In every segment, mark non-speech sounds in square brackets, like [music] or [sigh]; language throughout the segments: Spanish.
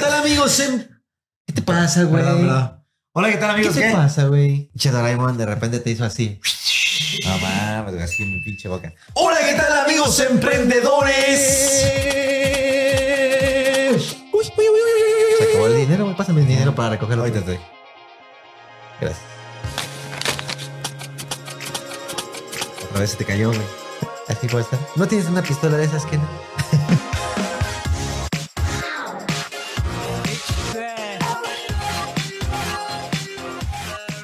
tal, amigos? Em, ¿Qué te pasa, güey? Hola, ¿qué tal, amigos? ¿Qué te pasa, güey? Che, Doraemon de repente te hizo así. No mames, así en mi pinche boca. Hola, ¿qué tal, amigos emprendedores? Uy, uy, uy, Se acabó el dinero, güey. Pásame el dinero para recogerlo. Ahorita estoy. Gracias. Otra vez se te cayó, güey. Así puede estar. ¿No tienes una pistola de esas que [laughs] no?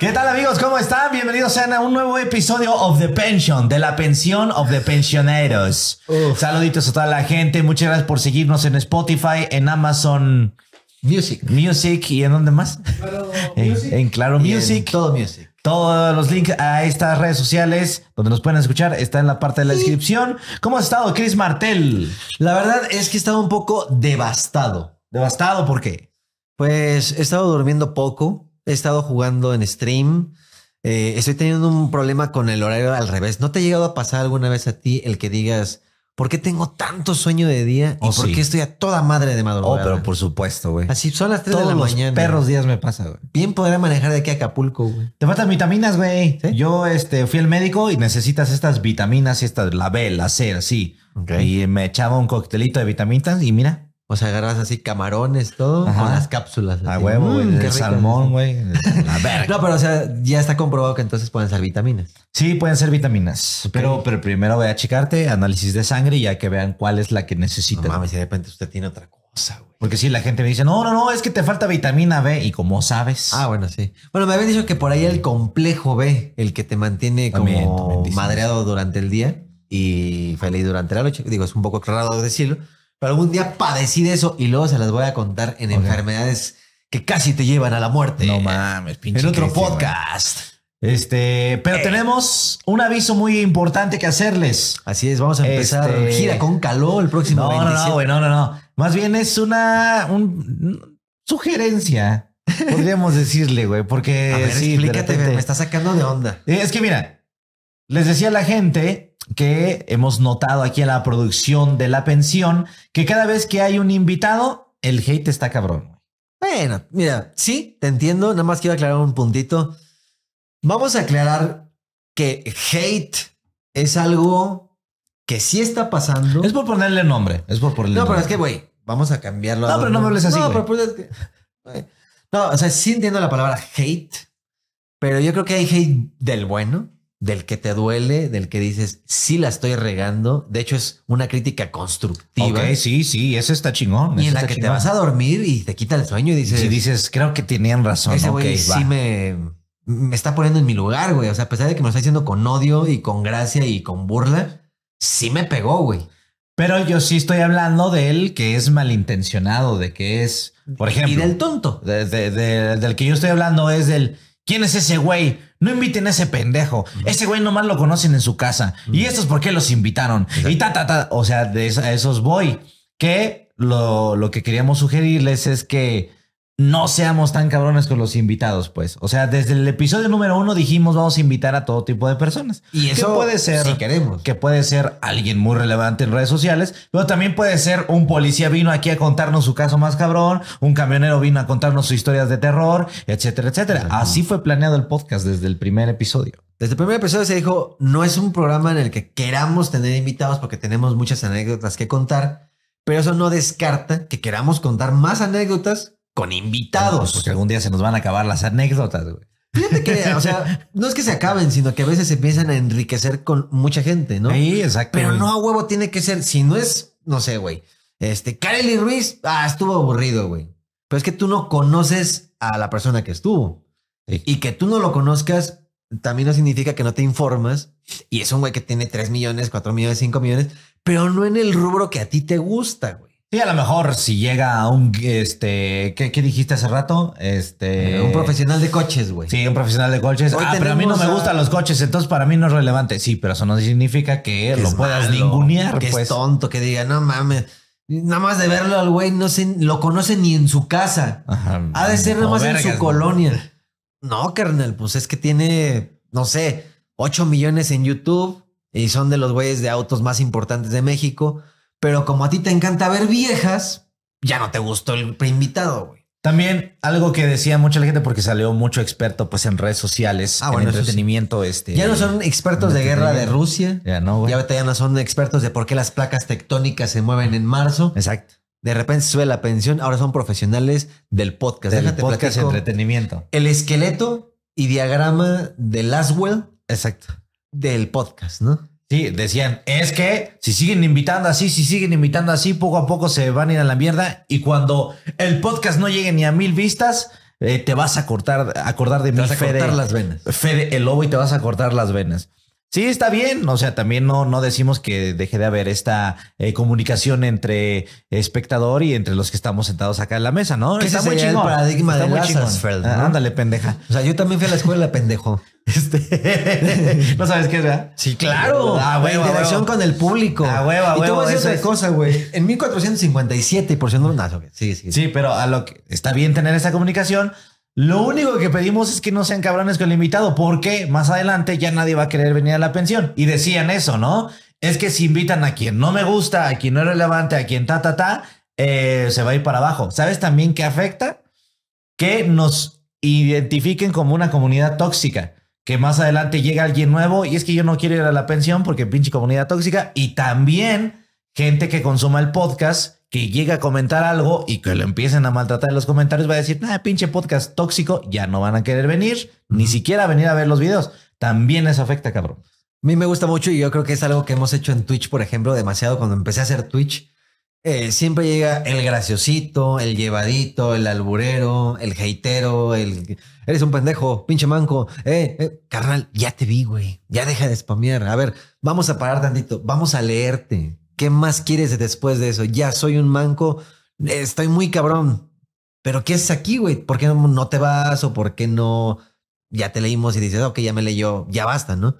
¿Qué tal amigos? ¿Cómo están? Bienvenidos a un nuevo episodio of The Pension, de la pensión of the pensioneros. Saluditos a toda la gente, muchas gracias por seguirnos en Spotify, en Amazon Music. Music y en dónde más? [laughs] en, Claro Music. todo Music. Todos los links a estas redes sociales donde nos pueden escuchar está en la parte de la descripción. ¿Cómo has estado, Chris Martel? La verdad es que he estado un poco devastado. ¿Devastado por qué? Pues he estado durmiendo poco he estado jugando en stream. Eh, estoy teniendo un problema con el horario al revés. ¿No te ha llegado a pasar alguna vez a ti el que digas, ¿por qué tengo tanto sueño de día? ¿Y oh, por qué estoy a toda madre de oh, madrugada? Oh, pero por supuesto, güey. Así son las 3 de la los mañana. perros días me pasa, güey. Bien podría manejar de aquí a Acapulco, güey. Te faltan vitaminas, güey. Yo este, fui al médico y necesitas estas vitaminas y estas, la B, la C, así. Y me echaba un coctelito de vitaminas y mira, o pues sea, agarras así camarones, todo, con las cápsulas. A huevo, mm, güey. salmón, güey. no, pero o sea, ya está comprobado que entonces pueden ser vitaminas. Sí, pueden ser vitaminas. Pero, pero primero voy a achicarte análisis de sangre, y ya que vean cuál es la que necesitan. No mames, si de repente usted tiene otra cosa, güey. Porque si la gente me dice, no, no, no, es que te falta vitamina B. ¿Y como sabes? Ah, bueno, sí. Bueno, me habían dicho que por ahí el complejo B, el que te mantiene como madreado durante el día y feliz durante la noche. Digo, es un poco raro decirlo, algún día padecí de eso y luego se las voy a contar en enfermedades que casi te llevan a la muerte. No mames, pinche. En otro podcast. Este, pero eh. tenemos un aviso muy importante que hacerles. Así es, vamos a empezar este, gira con calor el próximo. No, no, no, no, no, Más bien es una sugerencia, [laughs] podríamos decirle, güey, porque explícate, me está sacando de onda. Es que mira, les decía la gente que hemos notado aquí en la producción de la pensión, que cada vez que hay un invitado, el hate está cabrón. Bueno, mira, sí, te entiendo, nada más quiero aclarar un puntito. Vamos a aclarar que hate es algo que sí está pasando. Es por ponerle nombre, es por ponerle No, pero es que, güey, vamos a cambiarlo. No, pero no me hables así. No, pero pues es no, o sea, sí entiendo la palabra hate, pero yo creo que hay hate del bueno del que te duele, del que dices, sí la estoy regando. De hecho, es una crítica constructiva. Ok, sí, sí, ese está chingón. Y en la que te vas a dormir y te quita el sueño y dices... Y dices, creo que tenían razón. Ese güey sí me, me, está poniendo en mi lugar, güey. O sea, a pesar de que me lo está diciendo con odio y con gracia y con burla, sí me pegó, güey. Pero yo sí estoy hablando de él que es malintencionado, de que es, por ejemplo... Y del tonto. De, del que yo estoy hablando es del... ¿Quién es ese güey? No inviten a ese pendejo. Ese güey nomás lo conocen en su casa. Y eso es porque los invitaron. Y ta, ta, ta. O sea, de esos voy. Que lo, lo que queríamos sugerirles es que no seamos tan cabrones con los invitados, pues. O sea, desde el episodio número uno dijimos vamos a invitar a todo tipo de personas. Y eso puede ser, si queremos, que puede ser alguien muy relevante en redes sociales, pero también puede ser un policía vino aquí a contarnos su caso más cabrón, un camionero vino a contarnos sus historias de terror, etcétera, etcétera. Así fue planeado el podcast desde el primer episodio. Desde el primer episodio se dijo, no es un programa en el que queramos tener invitados porque tenemos muchas anécdotas que contar, pero eso no descarta que queramos contar más anécdotas con invitados. porque algún día se nos van a acabar las anécdotas, güey. Fíjate que, o sea, no es que se acaben, sino que a veces se empiezan a enriquecer con mucha gente, ¿no? Sí, exacto. Pero no a huevo tiene que ser, si no es, no sé, güey. Este, Kareli Ruiz, ah, estuvo aburrido, güey. Pero es que tú no conoces a la persona que estuvo. Y que tú no lo conozcas también no significa que no te informas. Y es un güey que tiene 3 millones, 4 millones, 5 millones, pero no en el rubro que a ti te gusta, güey. Y a lo mejor si llega a un, este, ¿qué, dijiste hace rato? Este... Eh, un profesional de coches, güey. Sí, un profesional de coches. ah, pero a mí no me gustan los coches, entonces para mí no es relevante. Sí, pero eso no significa que, lo puedas ningunear. Que es pues. tonto, que diga, no mames. Nada más de verlo al güey, no se, lo conoce ni en su casa. ha de ser nada más en su colonia. No, Kernel pues es que tiene, no sé, 8 millones en YouTube y son de los güeyes de autos más importantes de México pero como a ti te encanta ver viejas, ya no te gustó el invitado, güey. También algo que decía mucha la gente porque salió mucho experto pues en redes sociales, ah, en entretenimiento este. Ya no son expertos de guerra de Rusia. Ya no, güey. Ya, no son expertos de por qué las placas tectónicas se mueven en marzo. Exacto. De repente sube la pensión, ahora son profesionales del podcast. Del podcast entretenimiento. El esqueleto y diagrama de Laswell. Exacto. Del podcast, ¿no? Sí, decían, es que si siguen invitando así, si siguen invitando así, poco a poco se van a ir a la mierda y cuando el podcast no llegue ni a mil vistas, eh, te vas a cortar, acordar de te a cortar las venas. Fede el lobo y te vas a cortar las venas. Sí, está bien. O sea, también no, decimos que deje de haber esta eh, comunicación entre espectador y entre los que estamos sentados acá en la mesa, ¿no? Que está muy chingón. El paradigma de muy ¿no? Ándale, pendeja. O sea, yo también fui a la escuela, pendejo. [laughs] Este... [laughs] no sabes qué es, ¿verdad? Sí, claro. Ah, huevo, interacción con el público. Ah, a huevo, huevo, y tú vas a otra cosa, güey. En 1457, por si no, no, sí, sí. Sí, pero a lo que está bien tener esa comunicación, lo único que pedimos es que no sean cabrones con el invitado, porque más adelante ya nadie va a querer venir a la pensión. Y decían eso, ¿no? Es que si invitan a quien no me gusta, a quien no es relevante, a quien ta, ta, ta, eh, se va a ir para abajo. ¿Sabes también qué afecta? Que nos identifiquen como una comunidad tóxica que más adelante llega alguien nuevo y es que yo no quiero ir a la pensión porque pinche comunidad tóxica y también gente que consuma el podcast, que llega a comentar algo y que lo empiecen a maltratar en los comentarios, va a decir, nada, pinche podcast tóxico, ya no van a querer venir, ni siquiera venir a ver los videos. También eso afecta, cabrón. A mí me gusta mucho y yo creo que es algo que hemos hecho en Twitch, por ejemplo, demasiado cuando empecé a hacer Twitch. Eh, siempre llega el graciosito, el llevadito, el alburero, el heitero, el eres un pendejo, pinche manco. Eh, eh, carnal, ya te vi, güey. Ya deja de spamear. A ver, vamos a parar tantito. Vamos a leerte. ¿Qué más quieres después de eso? Ya soy un manco, estoy muy cabrón. Pero ¿qué es aquí, güey? ¿Por qué no te vas o por qué no? Ya te leímos y dices, ah, ok, ya me leyó, ya basta, ¿no?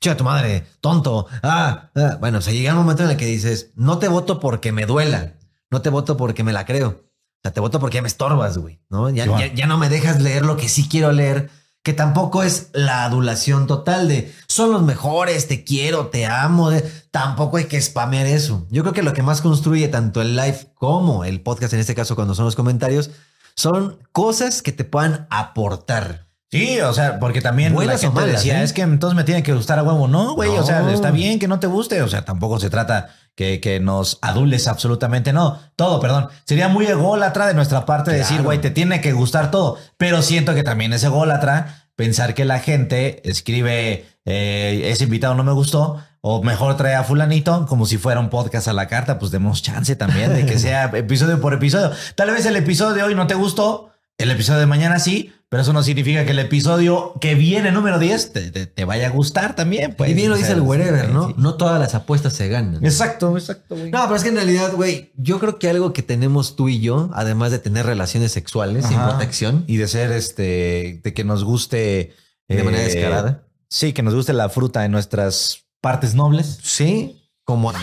Che, tu madre, tonto. Ah, ah". bueno, se llega un momento en el que dices, no te voto porque me duela, no te voto porque me la creo. O sea, te voto porque ya me estorbas, güey, ¿no? ya no me dejas leer lo que sí quiero leer que tampoco es la adulación total de son los mejores, te quiero, te amo. tampoco hay que spamear eso. Yo creo que lo que más construye tanto el live como el podcast, en este caso cuando son los comentarios, son cosas que te puedan aportar. Sí, o sea, porque también la ¿eh? es que entonces me tiene que gustar a huevo. No, güey, o sea, está bien que no te guste, o sea, tampoco se trata que, nos adules absolutamente, no, todo, perdón. Sería muy ególatra de nuestra parte decir, güey, te tiene que gustar todo, pero siento que también es ególatra pensar que la gente escribe, eh, ese invitado no me gustó, o mejor trae a fulanito, como si fuera un podcast a la carta, pues demos chance también de que [laughs] sea episodio por episodio. Tal vez el episodio de hoy no te gustó, el episodio de mañana sí, pero eso no significa que el episodio que viene, número 10, te, te, vaya a gustar también. Pues. Y bien lo dice el wherever, ¿no? No todas las apuestas se ganan. Exacto, exacto, No, pero es que en realidad, güey, yo creo que algo que tenemos tú y yo, además de tener relaciones sexuales y sin protección. Y de ser este, de que nos guste. De manera eh, descarada. Sí, que nos guste la fruta de nuestras partes nobles. Sí, como. [laughs]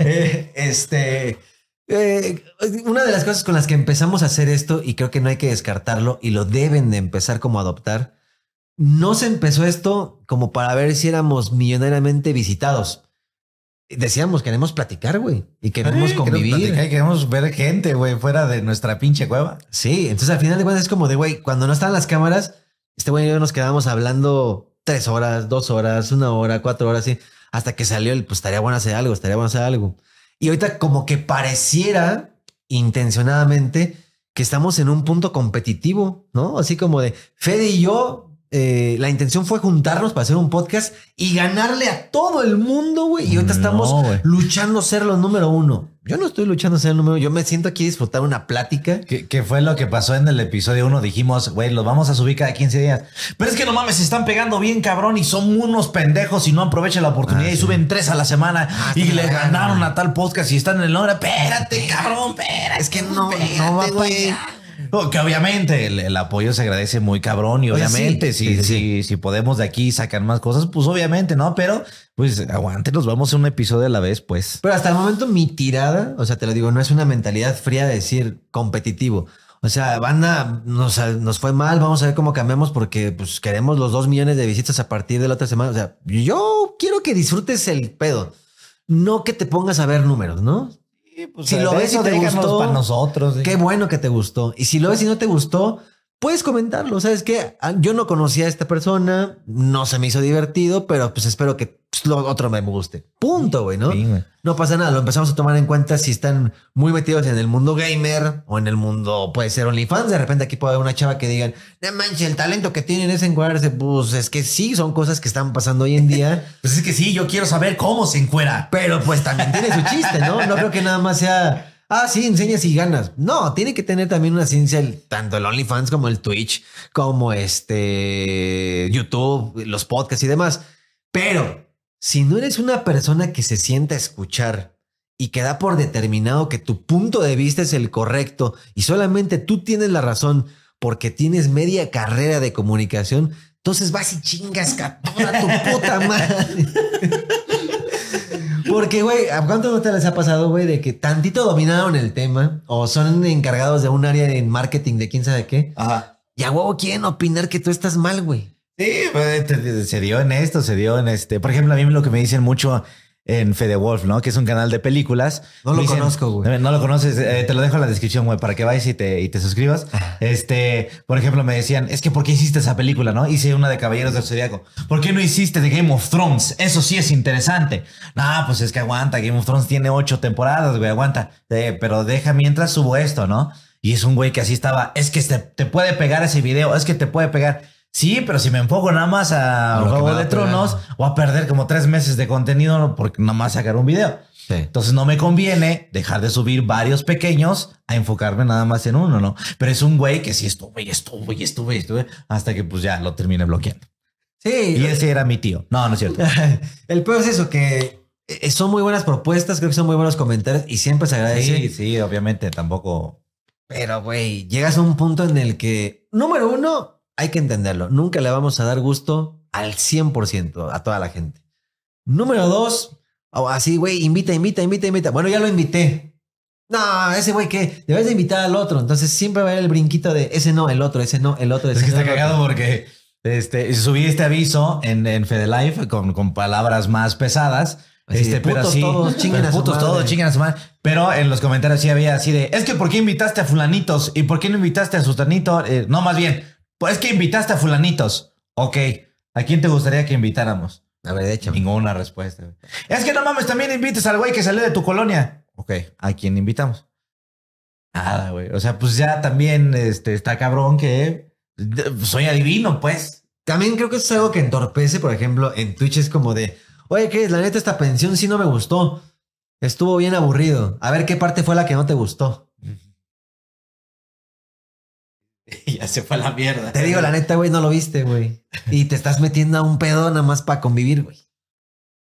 Eh, este. Eh, una de las cosas con las que empezamos a hacer esto, y creo que no hay que descartarlo, y lo deben de empezar como a adoptar, no se empezó esto como para ver si éramos millonariamente visitados. Decíamos, queremos platicar, güey, y queremos convivir. Queremos ver gente, güey, fuera de nuestra pinche cueva. Sí, entonces al final de cuentas es como de, güey, cuando no están las cámaras, este güey y yo nos quedamos hablando tres horas, dos horas, una hora, cuatro horas, hasta que salió el, pues estaría bueno hacer algo, estaría bueno hacer algo. Y ahorita como que pareciera intencionadamente que estamos en un punto competitivo, ¿no? Así como de Fede y yo eh, la intención fue juntarnos para hacer un podcast y ganarle a todo el mundo, güey. Y ahorita estamos luchando ser los número uno. Yo no estoy luchando ser el número uno. Yo me siento aquí a disfrutar una plática. Que, fue lo que pasó en el episodio uno. Dijimos, güey, los vamos a subir cada 15 días. Pero es que no mames, se están pegando bien, cabrón. Y son unos pendejos y no aprovechan la oportunidad ah, y suben tres a la semana. Ah, y le ganaron a tal podcast y están en el hora. Espérate, cabrón, Es que no, espérate, que obviamente el, apoyo se agradece muy cabrón y obviamente si, si, podemos de aquí sacar más cosas, pues obviamente, ¿no? Pero pues aguante, nos vamos a un episodio a la vez, pues. Pero hasta el momento mi tirada, o sea, te lo digo, no es una mentalidad fría de decir competitivo. O sea, banda, nos, nos fue mal, vamos a ver cómo cambiamos porque pues queremos los dos millones de visitas a partir de la otra semana. O sea, yo quiero que disfrutes el pedo, no que te pongas a ver números, ¿no? Pues, si lo ves y te gustó, para nosotros. Qué bueno que te gustó. Y si lo ves y no te gustó, puedes comentarlo. Sabes que ah, yo no conocía a esta persona, no se me hizo divertido, pero pues espero que pues, lo otro me guste. Punto, güey, ¿no? no pasa nada. Lo empezamos a tomar en cuenta si están muy metidos en el mundo gamer o en el mundo, puede ser OnlyFans. De repente aquí puede haber una chava que digan, de manche, el talento que tienen es encuadrarse. Pues es que sí, son cosas que están pasando hoy en día. [laughs] pues es que sí, yo quiero saber cómo se encuera. Pero pues también tiene su chiste, ¿no? No creo que nada más sea ah, sí, enseñas y ganas. No, tiene que tener también una ciencia tanto el OnlyFans como el Twitch, como este YouTube, los podcasts y demás. Pero si no eres una persona que se sienta a escuchar y que da por determinado que tu punto de vista es el correcto y solamente tú tienes la razón porque tienes media carrera de comunicación, entonces vas y chingas a tu puta madre. [laughs] Porque, güey, ¿a cuántos no te les ha pasado, güey, de que tantito dominaron el tema o son encargados de un área en marketing de quién sabe qué? Ajá. Y a huevo quieren opinar que tú estás mal, güey. Sí, se dio en esto, se dio en este. Por ejemplo, a mí lo que me dicen mucho en Fede Wolf, ¿no? Que es un canal de películas. No lo conozco, güey. Eh, no lo conoces. Eh, te lo dejo en la descripción, güey, para que vayas y te, y te suscribas. Este, por ejemplo, me decían, es que ¿por qué hiciste esa película, no? Hice una de Caballeros del Zodiaco. ¿Por qué no hiciste de Game of Thrones? Eso sí es interesante. No, pues es que aguanta. Game of Thrones tiene ocho temporadas, güey, aguanta. Eh, pero deja mientras subo esto, ¿no? Y es un güey que así estaba. Es que te puede pegar ese video. Es que te puede pegar. Sí, pero si me enfoco nada más a, Juego de Tronos, voy a perder como tres meses de contenido porque nada más sacar un video. Entonces no me conviene dejar de subir varios pequeños a enfocarme nada más en uno, ¿no? Pero es un güey que sí estuve y estuve y estuve y estuve hasta que pues ya lo terminé bloqueando. Sí. Y ese era mi tío. No, no es cierto. [laughs] El peor es eso, que eh, son muy buenas propuestas, creo que son muy buenos comentarios y siempre se agradece. Sí, sí, obviamente tampoco. Pero, güey, llegas a un punto en el que, número uno, hay que entenderlo. Nunca le vamos a dar gusto al 100% a toda la gente. Número dos, oh, así, güey, invita, invita, invita, invita. Bueno, ya lo invité. No, ese güey ¿qué? debes de invitar al otro. Entonces siempre va a haber el brinquito de ese no, el otro, ese no, el otro. Ese es que está cagado porque este, subí este aviso en, en FedeLife con, con palabras más pesadas. este, pero putos todos a su madre. a su madre. Pero en los comentarios sí había así de, es que ¿por qué invitaste a fulanitos? ¿Y por qué no invitaste a sustanito? Eh, no, más bien, pues que invitaste a fulanitos. Ok, ¿a quién te gustaría que invitáramos? A ver, hecho, Ninguna respuesta. Es que no mames, también invites al güey que salió de tu colonia. Ok, ¿a quién invitamos? Nada, güey. O sea, pues ya también este, está cabrón que soy adivino, pues. También creo que eso es algo que entorpece, por ejemplo, en Twitch es como de, oye, ¿qué es? La neta, esta pensión sí no me gustó. Estuvo bien aburrido. A ver qué parte fue la que no te gustó. [laughs] Y ya se fue a la mierda. Te digo, la neta, güey, no lo viste, güey. Y te estás metiendo a un pedo nada más para convivir, güey.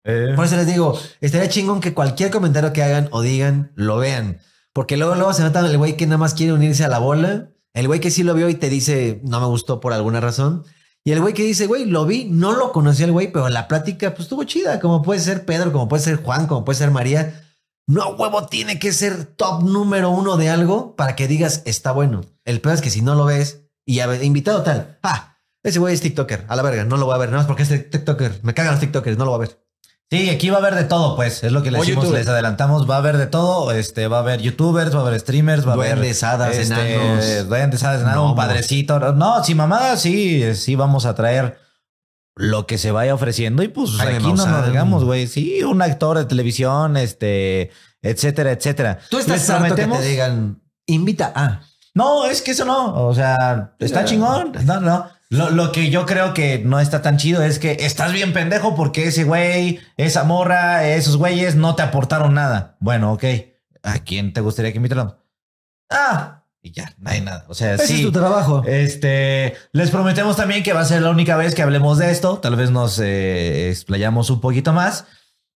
Eh. Por eso les digo, estaría chingón que cualquier comentario que hagan o digan, lo vean. Porque luego, luego se nota el güey que nada más quiere unirse a la bola. El güey que sí lo vio y te dice, no me gustó por alguna razón. Y el güey que dice, güey, lo vi, no lo conocí al güey, pero la plática pues estuvo chida, como puede ser Pedro, como puede ser Juan, como puede ser María no huevo tiene que ser top número uno de algo para que digas está bueno. El peor es que si no lo ves y ya invitado tal, ah, ese güey es TikToker, a la verga, no lo voy a ver, nada más porque es TikToker, me cagan los TikTokers, no lo va a ver. Sí, aquí va a haber de todo, pues. Es lo que les decimos, les adelantamos. Va a haber de todo. Este, va a haber youtubers, va a haber streamers, va a haber. Duendes, hadas, este, enanos. Duendes, no, un padrecito. No, si mamada, sí, sí vamos a traer lo que se vaya ofreciendo y pues aquí no nos digamos, güey. Sí, un actor de televisión, este, etcétera, etcétera. Tú estás harto que te digan, invita a. No, es que eso no. O sea, está chingón. No, no. Lo, lo, que yo creo que no está tan chido es que estás bien pendejo porque ese güey, esa morra, esos güeyes no te aportaron nada. Bueno, ok. ¿A quién te gustaría que invitaran? Ah, y ya, no hay nada. O sea, Ese sí. es tu trabajo. Este, les prometemos también que va a ser la única vez que hablemos de esto. Tal vez nos eh, explayamos un poquito más,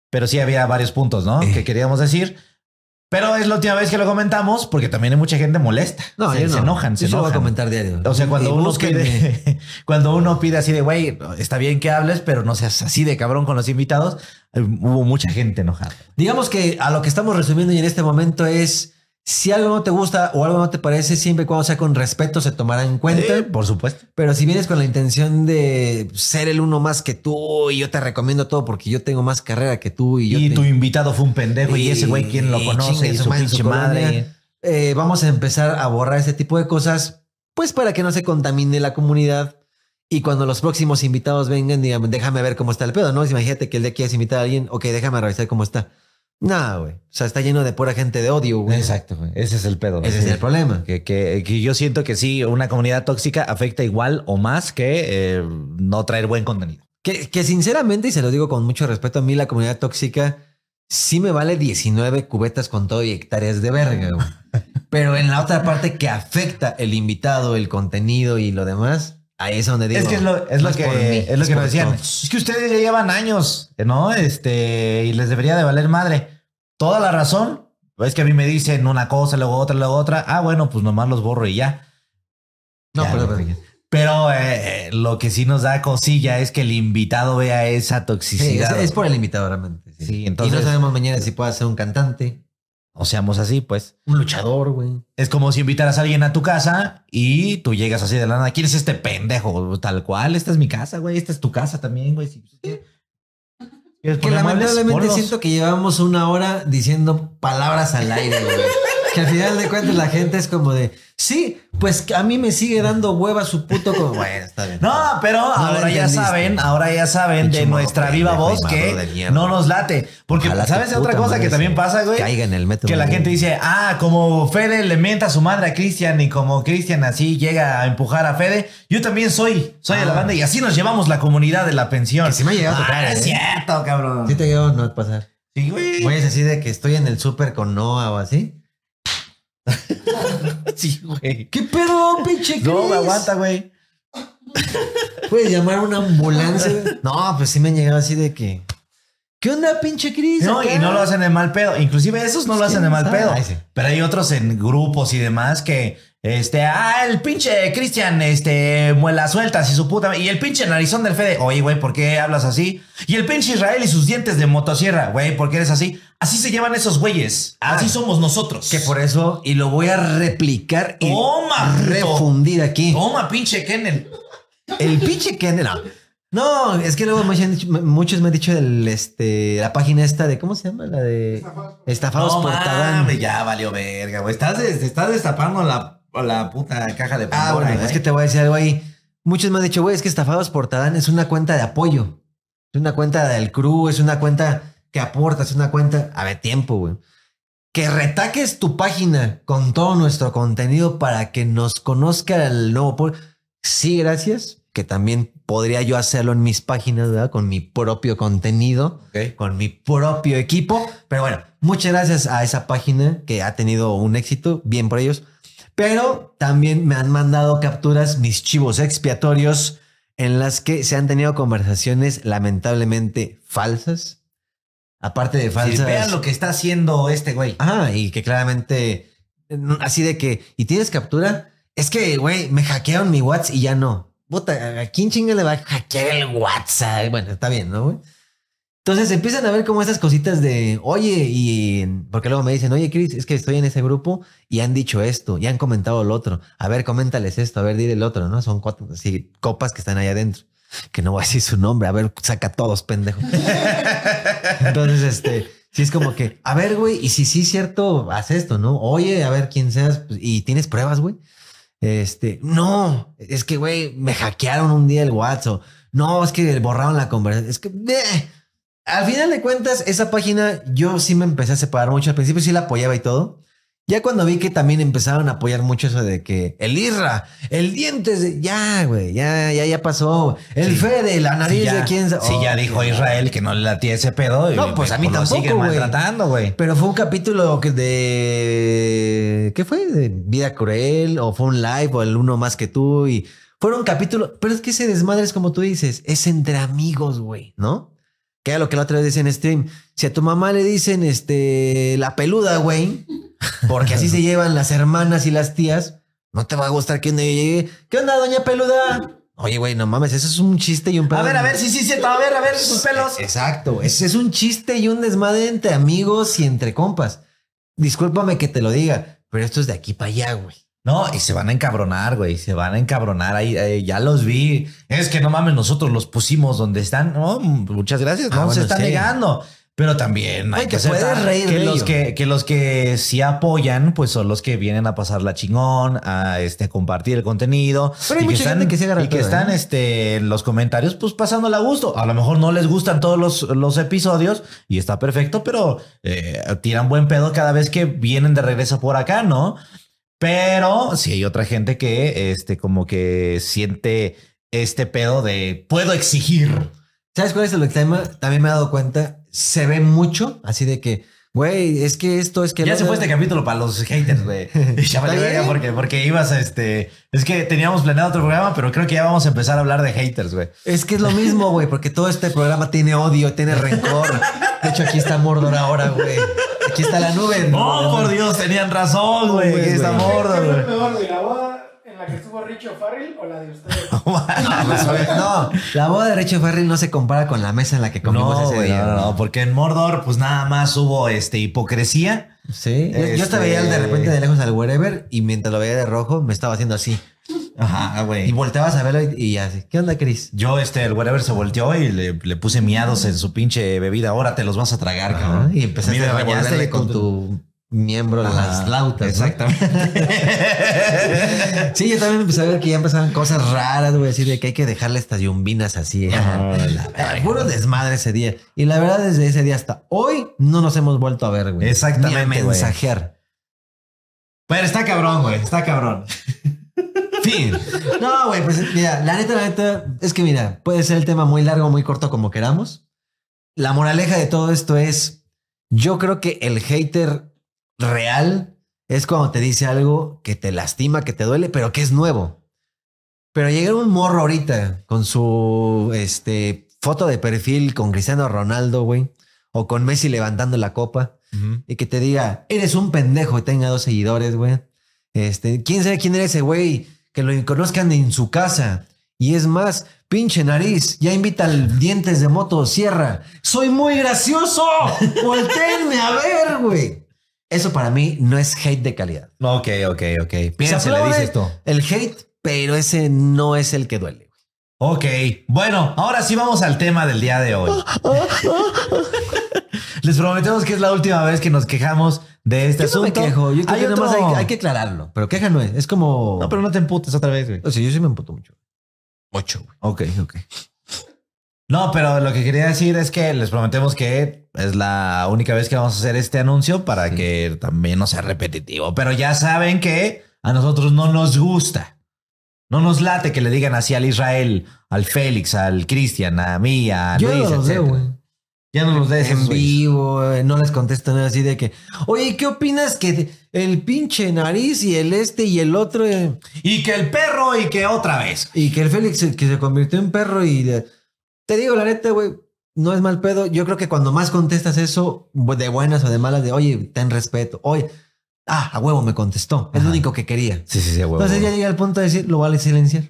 pero sí había varios puntos, ¿no? Eh. Que queríamos decir. Pero es la última vez que lo comentamos porque también hay mucha gente molesta. No, se, no. se enojan, se yo enojan. a comentar diario. O sea, cuando uno pide, [laughs] cuando uno pide así de, güey, está bien que hables, pero no seas así de cabrón con los invitados, eh, hubo mucha gente enojada. Digamos que a lo que estamos resumiendo y en este momento es si algo no te gusta o algo no te parece, siempre y cuando sea con respeto, se tomará en cuenta. por supuesto. Pero si vienes con la intención de ser el uno más que tú y yo te recomiendo todo porque yo tengo más carrera que tú y tu invitado fue un pendejo y, ese güey, ¿quién lo conoce? Y su, madre. Eh, vamos a empezar a borrar ese tipo de cosas, pues para que no se contamine la comunidad. Y cuando los próximos invitados vengan, déjame ver cómo está el pedo, ¿no? Imagínate que el de aquí es invitar a alguien, ok, déjame revisar cómo está. Nada, güey. O sea, está lleno de pura gente de odio, güey. Exacto, güey. Ese es el pedo. Ese es el problema. Que, yo siento que sí, una comunidad tóxica afecta igual o más que eh, no traer buen contenido. Que, sinceramente, y se lo digo con mucho respeto, a mí la comunidad tóxica sí me vale 19 cubetas con todo y hectáreas de verga, [laughs] Pero en la otra parte que afecta el invitado, el contenido y lo demás, Ahí es donde digo. Es que es lo, que, es lo que decían. Es que ustedes ya llevan años, ¿no? Este, y les debería de valer madre toda la razón. Es que a mí me dicen una cosa, luego otra, luego otra. Ah, bueno, pues nomás los borro y ya. No, pero, pues, pero, eh, lo que sí nos da cosilla es que el invitado vea esa toxicidad. Sí, es, por el invitado realmente. Sí. entonces, y no sabemos mañana si puede ser un cantante. O seamos así, pues. Un luchador, güey. Es como si invitaras a alguien a tu casa y tú llegas así de la nada. ¿Quién es este pendejo? Tal cual, esta es mi casa, güey. Esta es tu casa también, güey. ¿Sí? Que lamentablemente siento que llevamos una hora diciendo palabras al aire, que al final de cuentas la gente es como de, sí, pues a mí me sigue dando hueva su puto. bueno, está bien. No, pero ahora ya saben, ahora ya saben de nuestra viva voz que no nos late. Porque, ¿sabes otra cosa que también pasa, güey? en el Que la gente dice, ah, como Fede le menta a su madre a Cristian y como Cristian así llega a empujar a Fede, yo también soy, soy de la ah. banda y así nos llevamos la comunidad de la pensión. Que me ha llegado ah, Es ¿eh? cierto, cabrón. Sí te llegó no pasar. Sí, güey. así de que estoy en el súper con Noah o así. [laughs] sí, güey. ¿Qué pedo, pinche Chris? No, aguanta, güey. ¿Puedes llamar a una ambulancia? [laughs] no, pues sí me han llegado así de que. ¿Qué onda, pinche crisis. No, y no lo hacen de mal pedo. Inclusive esos no lo hacen de mal pedo. Pero hay otros en grupos y demás que este, ah, el pinche Cristian, este, muela sueltas y su puta. Y el pinche narizón del Fede, oye, güey, ¿por qué hablas así? Y el pinche Israel y sus dientes de motosierra, güey, ¿por qué eres así? Así se llaman esos güeyes. Así ah. somos nosotros. Que por eso, y lo voy a replicar y Toma, refundir aquí. Toma, pinche Kennel. El pinche Kennel, [laughs] no. es que luego muchos, me han dicho el, este, la página esta de, ¿cómo se llama? La de Estafados, Estafados Ya valió verga, güey. Estás, estás destapando la la puta caja de ah, Pandora. es que te voy a decir algo ahí. Muchos me han dicho, güey, es que Estafados por Tadán es una cuenta de apoyo. Es una cuenta del crew, es una cuenta que aporta, es una cuenta. A ver, tiempo, güey. Que retaques tu página con todo nuestro contenido para que nos conozca el nuevo por Sí, gracias. Que también podría yo hacerlo en mis páginas, ¿verdad? Con mi propio contenido, con mi propio equipo. Pero bueno, muchas gracias a esa página que ha tenido un éxito. Bien por ellos. Pero también me han mandado capturas mis chivos expiatorios en las que se han tenido conversaciones lamentablemente falsas. Aparte de falsas. Sí, vean lo que está haciendo este güey. Ah, y que claramente, así de que, ¿y tienes captura? Es que, güey, me hackearon mi WhatsApp y ya no. ¿a quién chinga le va a hackear el WhatsApp? Bueno, está bien, ¿no, güey? Entonces empiezan a ver como esas cositas de, oye, y porque luego me dicen, oye, Chris, es que estoy en ese grupo y han dicho esto, y han comentado el otro. A ver, coméntales esto, a ver, dile el otro, ¿no? Son cuatro, así, copas que están ahí adentro. Que no voy a decir su nombre, a ver, saca todos, pendejo. [laughs] Entonces, este, sí es como que, a ver, güey, y si sí es cierto, haz esto, ¿no? Oye, a ver quién seas, pues, y tienes pruebas, güey. Este, no, es que, güey, me hackearon un día el WhatsApp. No, es que borraron la conversación. Es que, eh, al final de cuentas, esa página yo sí me empecé a separar mucho. Al principio sí la apoyaba y todo. Ya cuando vi que también empezaron a apoyar mucho eso de que el Irra, el diente de. Ya, güey, ya, ya, ya pasó. El fe de la nariz de quién sabe. sí, ya oh, dijo Israel que no le latía ese pedo. no, pues a mí tampoco. maltratando, güey. Pero fue un capítulo que de. ¿Qué fue? ¿De Vida Cruel? ¿O fue un live? ¿O el uno más que tú? Y fueron capítulos. Pero es que ese desmadre es como tú dices, es entre amigos, güey, ¿no? queda lo que la otra vez decía en stream. Si a tu mamá le dicen este, la peluda, güey, porque así se llevan las hermanas y las tías, no te va a gustar que llegue. ¿Qué onda, doña peluda? Oye, güey, no mames, eso es un chiste y un pedo. A ver, a ver, sí, sí, sí, a ver, a ver, sus pelos. Exacto, es, es un chiste y un desmadre entre amigos y entre compas. Discúlpame que te lo diga, pero esto es de aquí para allá, güey. No, y se van a encabronar, güey. Se van a encabronar. Ahí, eh, ya los vi. Es que no mames, nosotros los pusimos donde están. No, muchas gracias. Ah, no se está negando. Pero también hay que aceptar que los que, que los que sí apoyan, pues son los que vienen a pasar la chingón, a este compartir el contenido. Pero hay que están, se Y que están ¿eh? este, en los comentarios, pues pasándole a gusto. A lo mejor no les gustan todos los, episodios y está perfecto, pero eh, tiran buen pedo cada vez que vienen de regreso por acá, ¿no? Pero si hay otra gente que, este, como que siente este pedo de puedo exigir. ¿Sabes cuál es el tema? También me he dado cuenta, se ve mucho así de que, güey, es que esto es que. Ya se fue este capítulo para los haters, güey. [laughs] ya porque, porque ibas a este. Es que teníamos planeado otro programa, pero creo que ya vamos a empezar a hablar de haters, güey. Es que es lo mismo, güey, porque todo este programa tiene odio, tiene rencor. [laughs] De hecho, aquí está Mordor ahora, güey aquí está la nube. No, por Dios, tenían razón, güey. Aquí está Mordor, güey. ¿La boda en la que estuvo Richo Farrell o la de ustedes? [laughs] no, la boda de Richo Farrell no se compara con la mesa en la que comimos ese día. No, no, no. porque en Mordor, pues nada más hubo este, hipocresía. Sí. Yo, te veía de repente de este lejos al wherever y mientras lo veía de rojo me estaba haciendo así. Ajá, güey. Y volteabas a verlo y, y, así, ¿qué onda, Cris? Yo, este, el whatever se volteó y le, puse miados en su pinche bebida. Ahora te los vas a tragar, cabrón. Y empezaste a revolverle con, tu miembro de las flautas. Exactamente. [laughs] sí, yo también empecé a ver que ya empezaban cosas raras, güey, decir de que hay que dejarle estas yumbinas así. ¿eh? puro desmadre ese día. Y la verdad, desde ese día hasta hoy no nos hemos vuelto a ver, güey. Exactamente. Ni mensajear. Pero está cabrón, güey. Está cabrón. [laughs] No, güey, pues mira, la neta, la neta, es que mira, puede ser el tema muy largo, muy corto, como queramos. La moraleja de todo esto es, yo creo que el hater real es cuando te dice algo que te lastima, que te duele, pero que es nuevo. Pero llegar un morro ahorita con su este, foto de perfil con Cristiano Ronaldo, güey, o con Messi levantando la copa y que te diga, eres un pendejo y tenga dos seguidores, güey. Este, quién sabe quién era ese güey que lo conozcan en su casa. Y es más, pinche nariz, ya invita al dientes de moto, cierra. Soy muy gracioso, [laughs] ¡Voltenme a ver, güey. Eso para mí no es hate de calidad. Ok, ok, ok. Piensa, le dice esto. El hate, pero ese no es el que duele. Ok, bueno, ahora sí vamos al tema del día de hoy. [laughs] Les prometemos que es la última vez que nos quejamos de este asunto. No me quejo. hay, que hay, que aclararlo. Pero queja no es. como. No, pero no te emputes otra vez, güey. yo sí me emputo mucho. Ocho, güey. Ok, ok. No, pero lo que quería decir es que les prometemos que es la única vez que vamos a hacer este anuncio para que también no sea repetitivo. Pero ya saben que a nosotros no nos gusta. No nos late que le digan así al Israel, al Félix, al Cristian, a mí, a Yo Luis, ya no los des En vivo, no les contestan así de que, oye, ¿qué opinas que el pinche nariz y el este y el otro? Eh, y que el perro y que otra vez. y que el Félix que se convirtió en perro y... Te digo, la neta, güey, no es mal pedo. Yo creo que cuando más contestas eso, de buenas o de malas, de, oye, ten respeto, oye, ah, a huevo me contestó, es lo único que quería. Sí, sí, sí, a huevo. Entonces ya llegué al punto de decir, lo vale silenciar.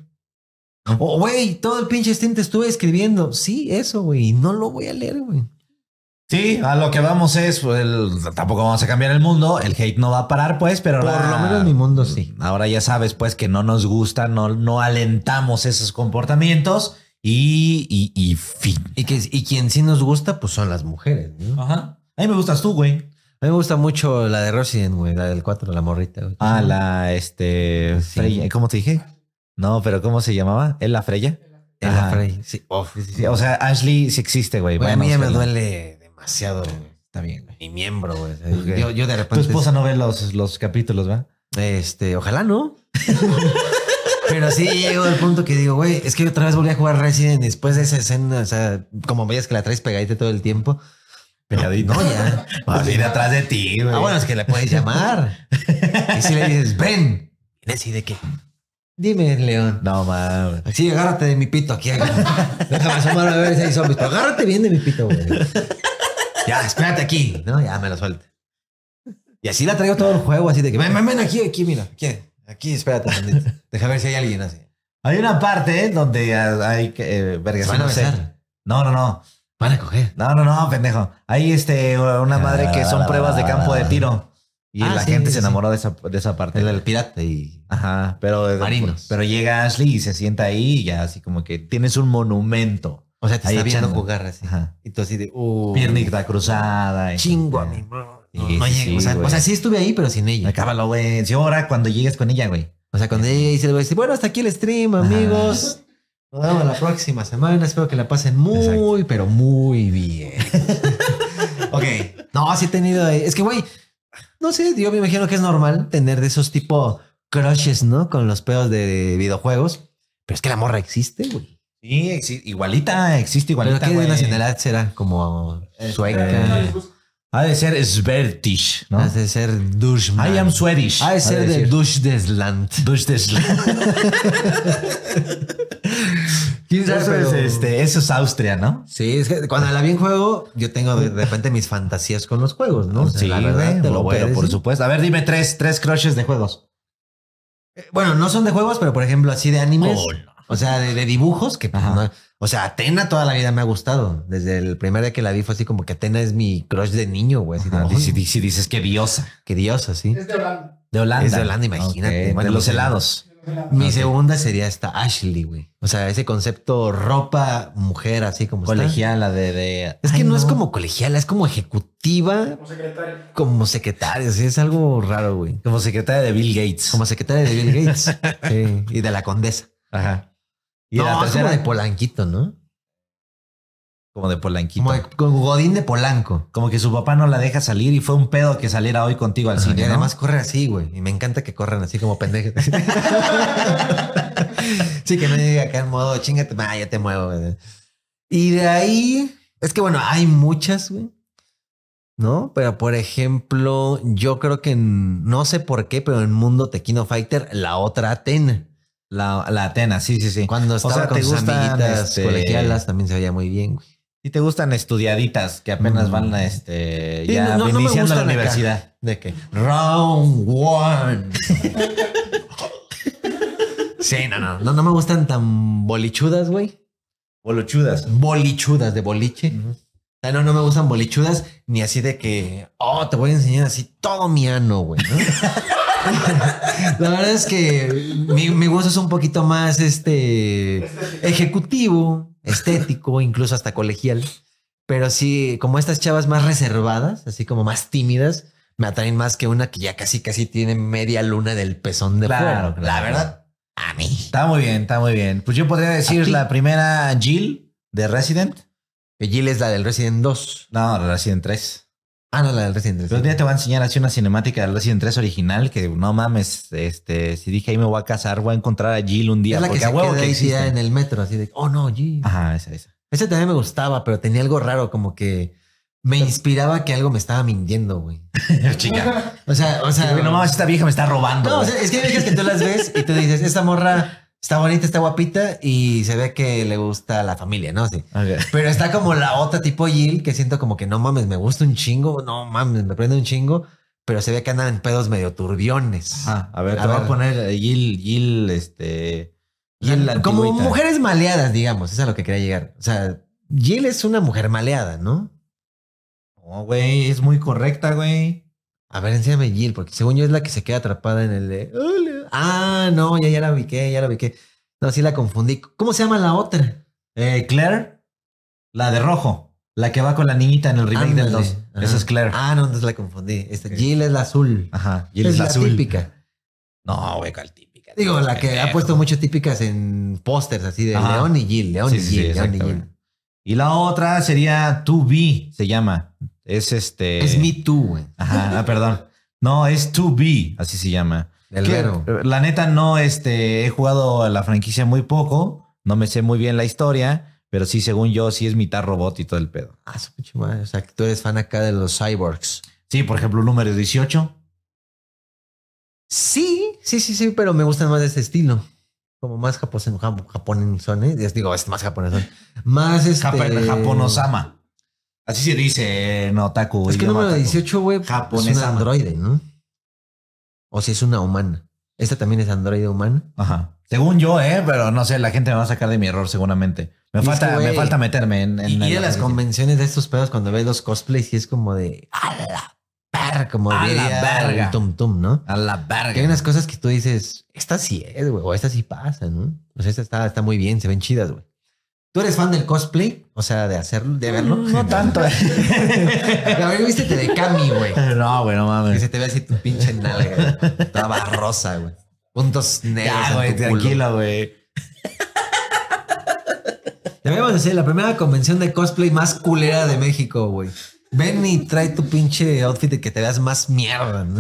O, güey, todo el pinche steam te estuve escribiendo. Sí, eso, güey. No lo voy a leer, güey. Sí, a lo que vamos es, pues, tampoco vamos a cambiar el mundo, el hate no va a parar, pues, pero por lo menos mi mundo sí. Ahora ya sabes, pues, que no nos gusta, no, no alentamos esos comportamientos y, y, y fin. Y, que, quien sí nos gusta, pues, son las mujeres. ¿no? Ajá. A mí me gustas tú, güey. A mí me gusta mucho la de Rosy, güey, la del 4, la morrita. Ah, la, este, ¿Cómo te dije? No, pero ¿cómo se llamaba? ¿Es la Freya? Es la Freya, sí. O sea, Ashley sí existe, güey. a mí ya me duele demasiado, Está bien, güey. Mi miembro, güey. Yo, de repente. Tu esposa no ve los, los capítulos, ¿va? Este, ojalá no. [laughs] Pero sí llego al punto que digo, güey, es que otra vez volví a jugar Resident después de esa escena. O sea, como veías que la traes pegadita todo el tiempo. Pegadita. No, ya. Va a ir atrás de ti, güey. Ah, bueno, es que la puedes llamar. y si le dices, ven. Y que qué. Dime, León. No, mames. Sí, agárrate de mi pito aquí. [laughs] Déjame asomar a ver si hay zombies. agárrate bien de mi pito, güey. [laughs] ya, espérate aquí, ¿no? Ya me lo suelte. Y así la traigo todo el juego, así de que, ven, ven, aquí, aquí, mira, aquí, aquí, espérate, deja ver si hay alguien así. Hay una parte donde hay que... Eh, vergas. Van a besar. No, no, no. Van a coger. No, no, no, pendejo. Hay este, una madre que son pruebas de campo de tiro. Y ah, la gente se enamoró de, esa, de parte. El, el pirata y. Ajá, pero. Marinos. Pero llega Ashley y se sienta ahí y ya, así como que tienes un monumento o sea, te está viendo jugar así. Y tú así de, Piernita cruzada. Chingo a mi No, O, sea, sí estuve ahí, pero sin ella. Acábalo, güey. Si ahora cuando llegues con ella, güey. O sea, cuando ella dice, güey, bueno, hasta aquí el stream, amigos. Nos vemos la próxima semana. Espero que la pasen muy, pero muy bien. [laughs] ok. No, sí he tenido. Es que, güey, no sé, yo me imagino que es normal tener de esos tipo crushes, ¿no? Con los pedos de videojuegos. Pero es que la morra existe, güey. Sí, igualita, existe igualita. ¿Pero qué nacionalidad será? Como este, sueca. ha de ser Svertish, ¿no? Ha de ser Dushman. I am Swedish. Ha de ser de, Duschdesland. Duschdesland. [laughs] Eso, es, este, eso es Austria, ¿no? Sí, es que cuando la vi en juego, yo tengo de repente mis fantasías con los juegos, ¿no? sí, la verdad, te lo bueno, por supuesto. A ver, dime tres, tres crushes de juegos. Eh, bueno, no son de juegos, pero por ejemplo, así de animes. Oh, o sea, de, dibujos que pues, o sea, Atena toda la vida me ha gustado. Desde el primer día que la vi fue así como que Atena es mi crush de niño, güey. Si, dices que diosa. Que diosa, sí. Es de Holanda. Es de Holanda, imagínate. de los helados. Mi segunda sería esta Ashley, güey. O sea, ese concepto ropa mujer, así como colegiala la de, de. Es que no, es como colegiala, es como ejecutiva. Como secretaria. Como secretaria, sí, es algo raro, güey. Como secretaria de Bill Gates. Como secretaria de Bill Gates. [laughs] sí, y de la condesa. Ajá. Y la tercera de Polanquito, ¿no? Como de Polanquito. Como de, Godín de Polanco. Como que su papá no la deja salir y fue un pedo que saliera hoy contigo al cine. Y además corre así, güey. Y me encanta que corran así como pendejos. [laughs] sí, que no diga acá en modo chingate, ya te muevo. Y de ahí, es que bueno, hay muchas, güey. ¿No? Pero por ejemplo, yo creo que en, no sé por qué, pero en Mundo Tequino Fighter, la otra Atena. La, la Atena, sí, sí, sí. Cuando estaba con sus amiguitas este colegialas también se veía muy bien, güey. Y te gustan estudiaditas que apenas van a mm. este ya iniciando la universidad. De que round one. [laughs] sí, no, no, no, no me gustan tan bolichudas, güey. Bolichudas. Bolichudas de boliche. no, no me gustan bolichudas ni así de que, oh, te voy a enseñar así todo mi ano, güey. [laughs] la verdad es que mi, gusto es un poquito más este ejecutivo, estético, incluso hasta colegial. Pero sí, como estas chavas más reservadas, así como más tímidas, me atraen más que una que ya casi casi tiene media luna del pezón de claro, La verdad, a mí. Está muy bien, está muy bien. Pues yo podría decir la primera Jill de Resident. Jill es la del Resident 2. No, Resident 3. Ah, no, la del Resident 3. Los días te voy a enseñar así una cinemática del Resident 3 original que no mames, este, si dije ahí me voy a casar, voy a encontrar a Jill un día. Es la que se que ahí en el metro, así de, oh no, Jill. Ajá, esa, esa. Esa también me gustaba, pero tenía algo raro, como que me inspiraba que algo me estaba mintiendo, güey. [laughs] O sea, o sea. no mames, esta vieja me está robando. No, es que hay viejas que tú las ves y tú dices, esta morra está bonita, está guapita y se ve que le gusta la familia, ¿no? Sí. Pero está como la otra tipo Jill que siento como que no mames, me gusta un chingo, no mames, me prende un chingo, pero se ve que andan en pedos medio turbiones. a ver, te voy a poner eh, Jill, Jill, este. como mujeres maleadas, digamos, es a lo que quería llegar. O sea, Jill es una mujer maleada, ¿no? No, oh, güey, es muy correcta, güey. A ver, enséñame Jill, porque según yo es la que se queda atrapada en el de. Ah, no, ya, ya la ubiqué, ya la ubiqué. No, sí la confundí. ¿Cómo se llama la otra? Eh, Claire, la de rojo, la que va con la niñita en el remake del 2. Esa es Claire. Ah, no, entonces la confundí. Esta, Jill es la azul. Ajá, Jill es, es la, típica. No, güey, cual típica. Digo, la que ha puesto muchas típicas en pósters así de León y Jill, León y Jill, León y Jill. Y la otra sería To Be, se llama. Es este. Es Me Too, güey. Ajá, ah, perdón. No, es To Be, así se llama. El eh, La neta, no, este, he jugado a la franquicia muy poco. No me sé muy bien la historia, pero sí, según yo, sí es mitad robot y todo el pedo. Ah, es pinche madre. O sea, que tú eres fan acá de los cyborgs. Sí, por ejemplo, número 18. Sí, sí, sí, sí, pero me gustan más de este estilo. Como más japonés, japonés, ¿eh? digo, es más japonés, más este... ama Así se dice en eh, otaku. Es que número 18, güey, pues, es un androide, ¿no? O si es una humana. Esta también es androide humana. Ajá. Según yo, ¿eh? Pero no sé, la gente me va a sacar de mi error seguramente. Me, falta, me falta meterme en... en y las convenciones de estos pedos cuando ves los cosplays y es como de... ¡A la verga! Como a la verga. Tum, tum, ¿no? A la verga. hay unas cosas que tú dices, esta sí es, güey, o esta sí pasa, ¿no? O sea, esta está, está muy bien, se ven chidas, güey. ¿Tú eres fan del cosplay? O sea, de hacerlo, de verlo. No, tanto. [laughs] a mí viste de Cami, güey. No, güey, no mames. Que se te ve así tu pinche nalga, güey. toda barrosa, güey. Puntos negros. Ya, güey, tranquilo, güey. a decir la primera convención de cosplay más culera de México, güey. Ven y trae tu pinche outfit de que te veas más mierda, ¿no?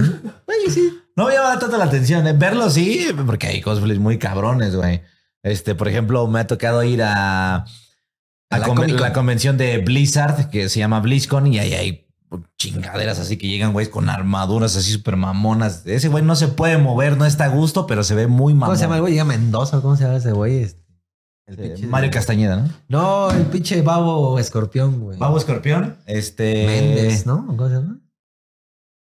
Güey, sí. No me llama tanto la atención, ¿eh? Verlo sí, porque hay cosplays muy cabrones, güey. Este, por ejemplo, me ha tocado ir a, la, convención de Blizzard, que se llama BlizzCon, y ahí hay chingaderas así que llegan güey, con armaduras así súper mamonas. Ese güey no se puede mover, no está a gusto, pero se ve muy mal. ¿Cómo se llama el güey? Llega Mendoza, ¿cómo se llama ese güey? Este, Mario Castañeda, ¿no? No, el pinche Babo Escorpión, güey. Babo Escorpión, este... Méndez, ¿no? ¿Cómo se llama?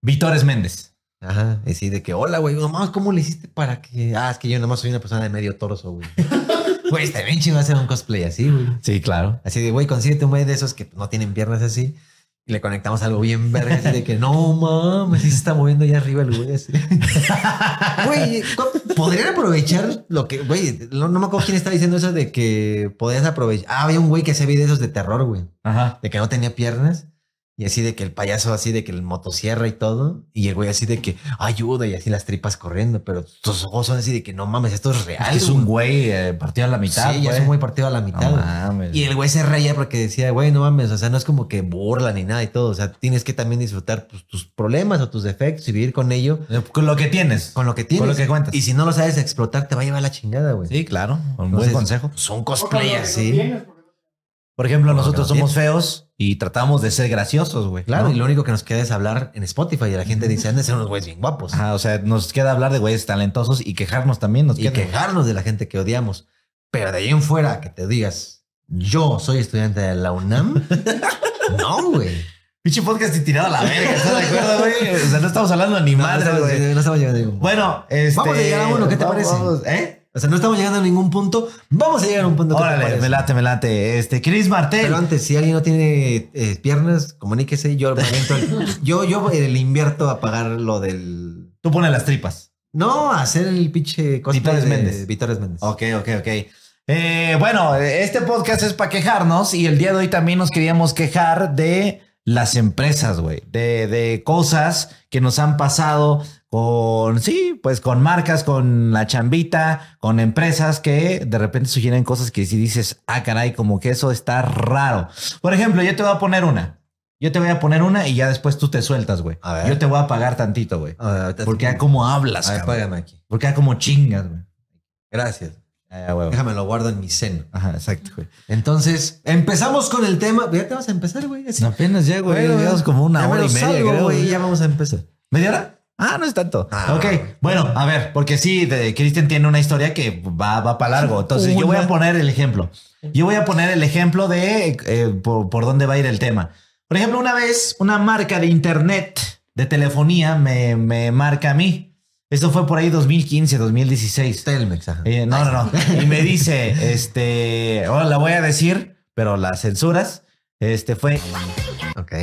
Vitores Méndez. Ajá, y de que, hola, güey, nomás, ¿cómo le hiciste para que...? Ah, es que yo nomás soy una persona de medio torso, güey. [laughs] Güey, está bien a hacer un cosplay así, güey. Sí, claro. Así de, güey, consíguete un güey de esos que no tienen piernas así. Y le conectamos algo bien verde así de que, no, mames, se está moviendo allá arriba el güey [laughs] Güey, podrían aprovechar lo que, güey, no, me acuerdo quién está diciendo eso de que podías aprovechar. Ah, había un güey que hacía videos de terror, güey. Ajá. De que no tenía piernas y así de que el payaso, así de que el motosierra y todo. Y el güey así de que ayuda y así las tripas corriendo. Pero tus ojos son así de que no mames, esto es real. Es, un güey partido a la mitad. Sí, es un güey partido a la mitad. Y el güey se reía porque decía, güey, no mames. O sea, no es como que burla ni nada y todo. O sea, tienes que también disfrutar pues, tus problemas o tus defectos y vivir con ello. Eh, con lo que tienes. Con lo que tienes. Con lo que cuentas. Y si no lo sabes explotar, te va a llevar la chingada, güey. Sí, claro. Un buen consejo. Son cosplayers, sí. Por ejemplo, nosotros somos feos y tratamos de ser graciosos, güey. Claro, y lo único que nos queda es hablar en Spotify y la gente dice, han de ser unos güeyes bien guapos. o sea, nos queda hablar de güeyes talentosos y quejarnos también. y quejarnos de la gente que odiamos. Pero de ahí en fuera que te digas, yo soy estudiante de la UNAM. [laughs] no, güey. Pinche podcast y tirado a la verga, ¿estás de güey? O sea, no estamos hablando ni animales, güey. Bueno, este... Vamos a llegar a uno, ¿qué te parece? ¿eh? O sea, no estamos llegando a ningún punto. Vamos a llegar a un punto. Órale, me late, me late. Este, Chris Martel. Pero antes, si alguien no tiene eh, piernas, comuníquese. Yo, [laughs] yo, yo le invierto a pagar lo del. Tú pones las tripas. No, a hacer el pinche Víctor Méndez. Vitores Méndez. Ok, ok, ok. Eh, bueno, este podcast es para quejarnos y el día de hoy también nos queríamos quejar de las empresas, güey, de, de cosas que nos han pasado, con, sí, pues con marcas, con la chambita, con empresas que de repente sugieren cosas que si dices, ah, caray, como que eso está raro. Por ejemplo, yo te voy a poner una. Yo te voy a poner una y ya después tú te sueltas, güey. A ver. Yo te voy a pagar tantito, güey. Porque ya como hablas, güey. aquí. Porque ya como chingas, güey. Gracias. Déjame lo guardo en mi seno. Ajá, exacto, güey. Entonces, empezamos con el tema. Ya te vas a empezar, güey. Apenas ya, güey. Ya Llevamos como una hora y media, güey. Ya vamos a empezar. ¿Media hora? Ah, no es tanto. Ah. ok, bueno, a ver, porque sí, Cristian tiene una historia que va, va para largo. Entonces, yo voy a poner el ejemplo. Yo voy a poner el ejemplo de eh, eh, por, dónde va a ir el tema. Por ejemplo, una vez una marca de internet, de telefonía, me, marca a mí. Esto fue por ahí 2015, 2016. Telmex. Eh, no, no, no. Y me dice, este, oh, la voy a decir, pero las censuras. Este fue. Ok.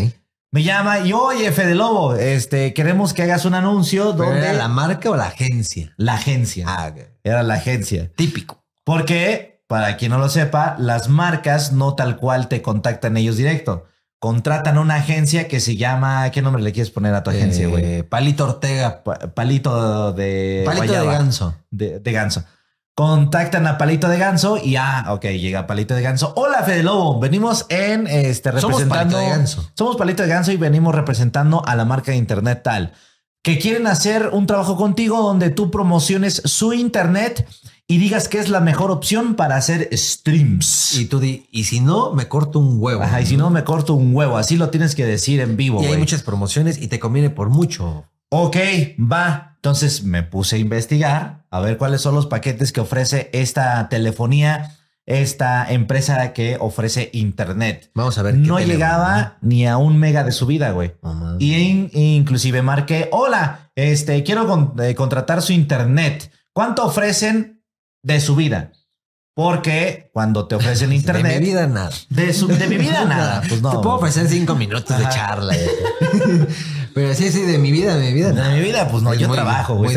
Me llama y oye, de Lobo, este, queremos que hagas un anuncio donde. ¿Era la marca o la agencia? La agencia. Ah, Era la agencia. Típico. Porque, para quien no lo sepa, las marcas no tal cual te contactan ellos directo. Contratan una agencia que se llama. ¿Qué nombre le quieres poner a tu agencia, güey? Eh, Palito Ortega. Palito de. Palito de Ganso. de Ganso. Contactan a Palito de Ganso y ah, ok, llega Palito de Ganso. Hola, Fede Lobo. Venimos en este representando. Somos Palito de Ganso. Somos Palito de Ganso y venimos representando a la marca de internet tal. Que quieren hacer un trabajo contigo donde tú promociones su internet y digas que es la mejor opción para hacer streams. Y tú di, y si no, me corto un huevo. Ajá, y si no, me corto un huevo. Así lo tienes que decir en vivo. Y hay muchas promociones y te conviene por mucho. Ok, va. Entonces me puse a investigar a ver cuáles son los paquetes que ofrece esta telefonía, esta empresa que ofrece internet. Vamos a ver. No llegaba ni a un mega de subida, güey. y inclusive marqué, hola, este, quiero eh, contratar su internet. ¿Cuánto ofrecen de subida? Porque cuando te ofrecen [laughs] internet. De mi vida [laughs] nada. De, mi vida nada. Pues no. Te puedo ofrecer cinco minutos de charla. [laughs] Pero sí, sí, de mi vida, de mi vida. De mi vida, pues no, yo trabajo, güey.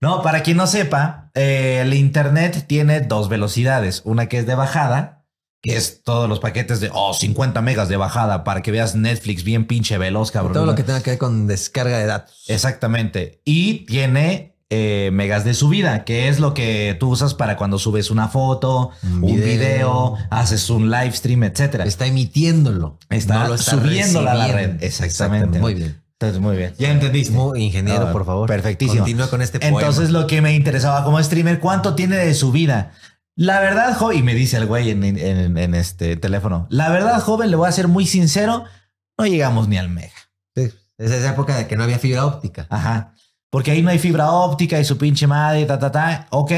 No, para quien no sepa, eh, el Internet tiene dos velocidades. Una que es de bajada, que es todos los paquetes de, oh, 50 megas de bajada para que veas Netflix bien pinche veloz, cabrón. Todo lo que tenga que ver con descarga de datos. Exactamente. Y tiene eh, megas de subida, que es lo que tú usas para cuando subes una foto, un, video, haces un live stream, etcétera. Está emitiéndolo. Está, subiéndolo a la red. Exactamente. Muy bien. Entonces, muy bien. Ya entendiste. Muy ingeniero, ah, por favor. Perfectísimo. Continúa con este poema. Entonces, lo que me interesaba como streamer, ¿cuánto tiene de subida? La verdad, joven, y me dice el güey en, este teléfono, la verdad, joven, le voy a ser muy sincero, no llegamos ni al mega. Sí, es esa época de que no había fibra óptica. Ajá. Porque ahí no hay fibra óptica y su pinche madre, ta, ta, ta. Ok,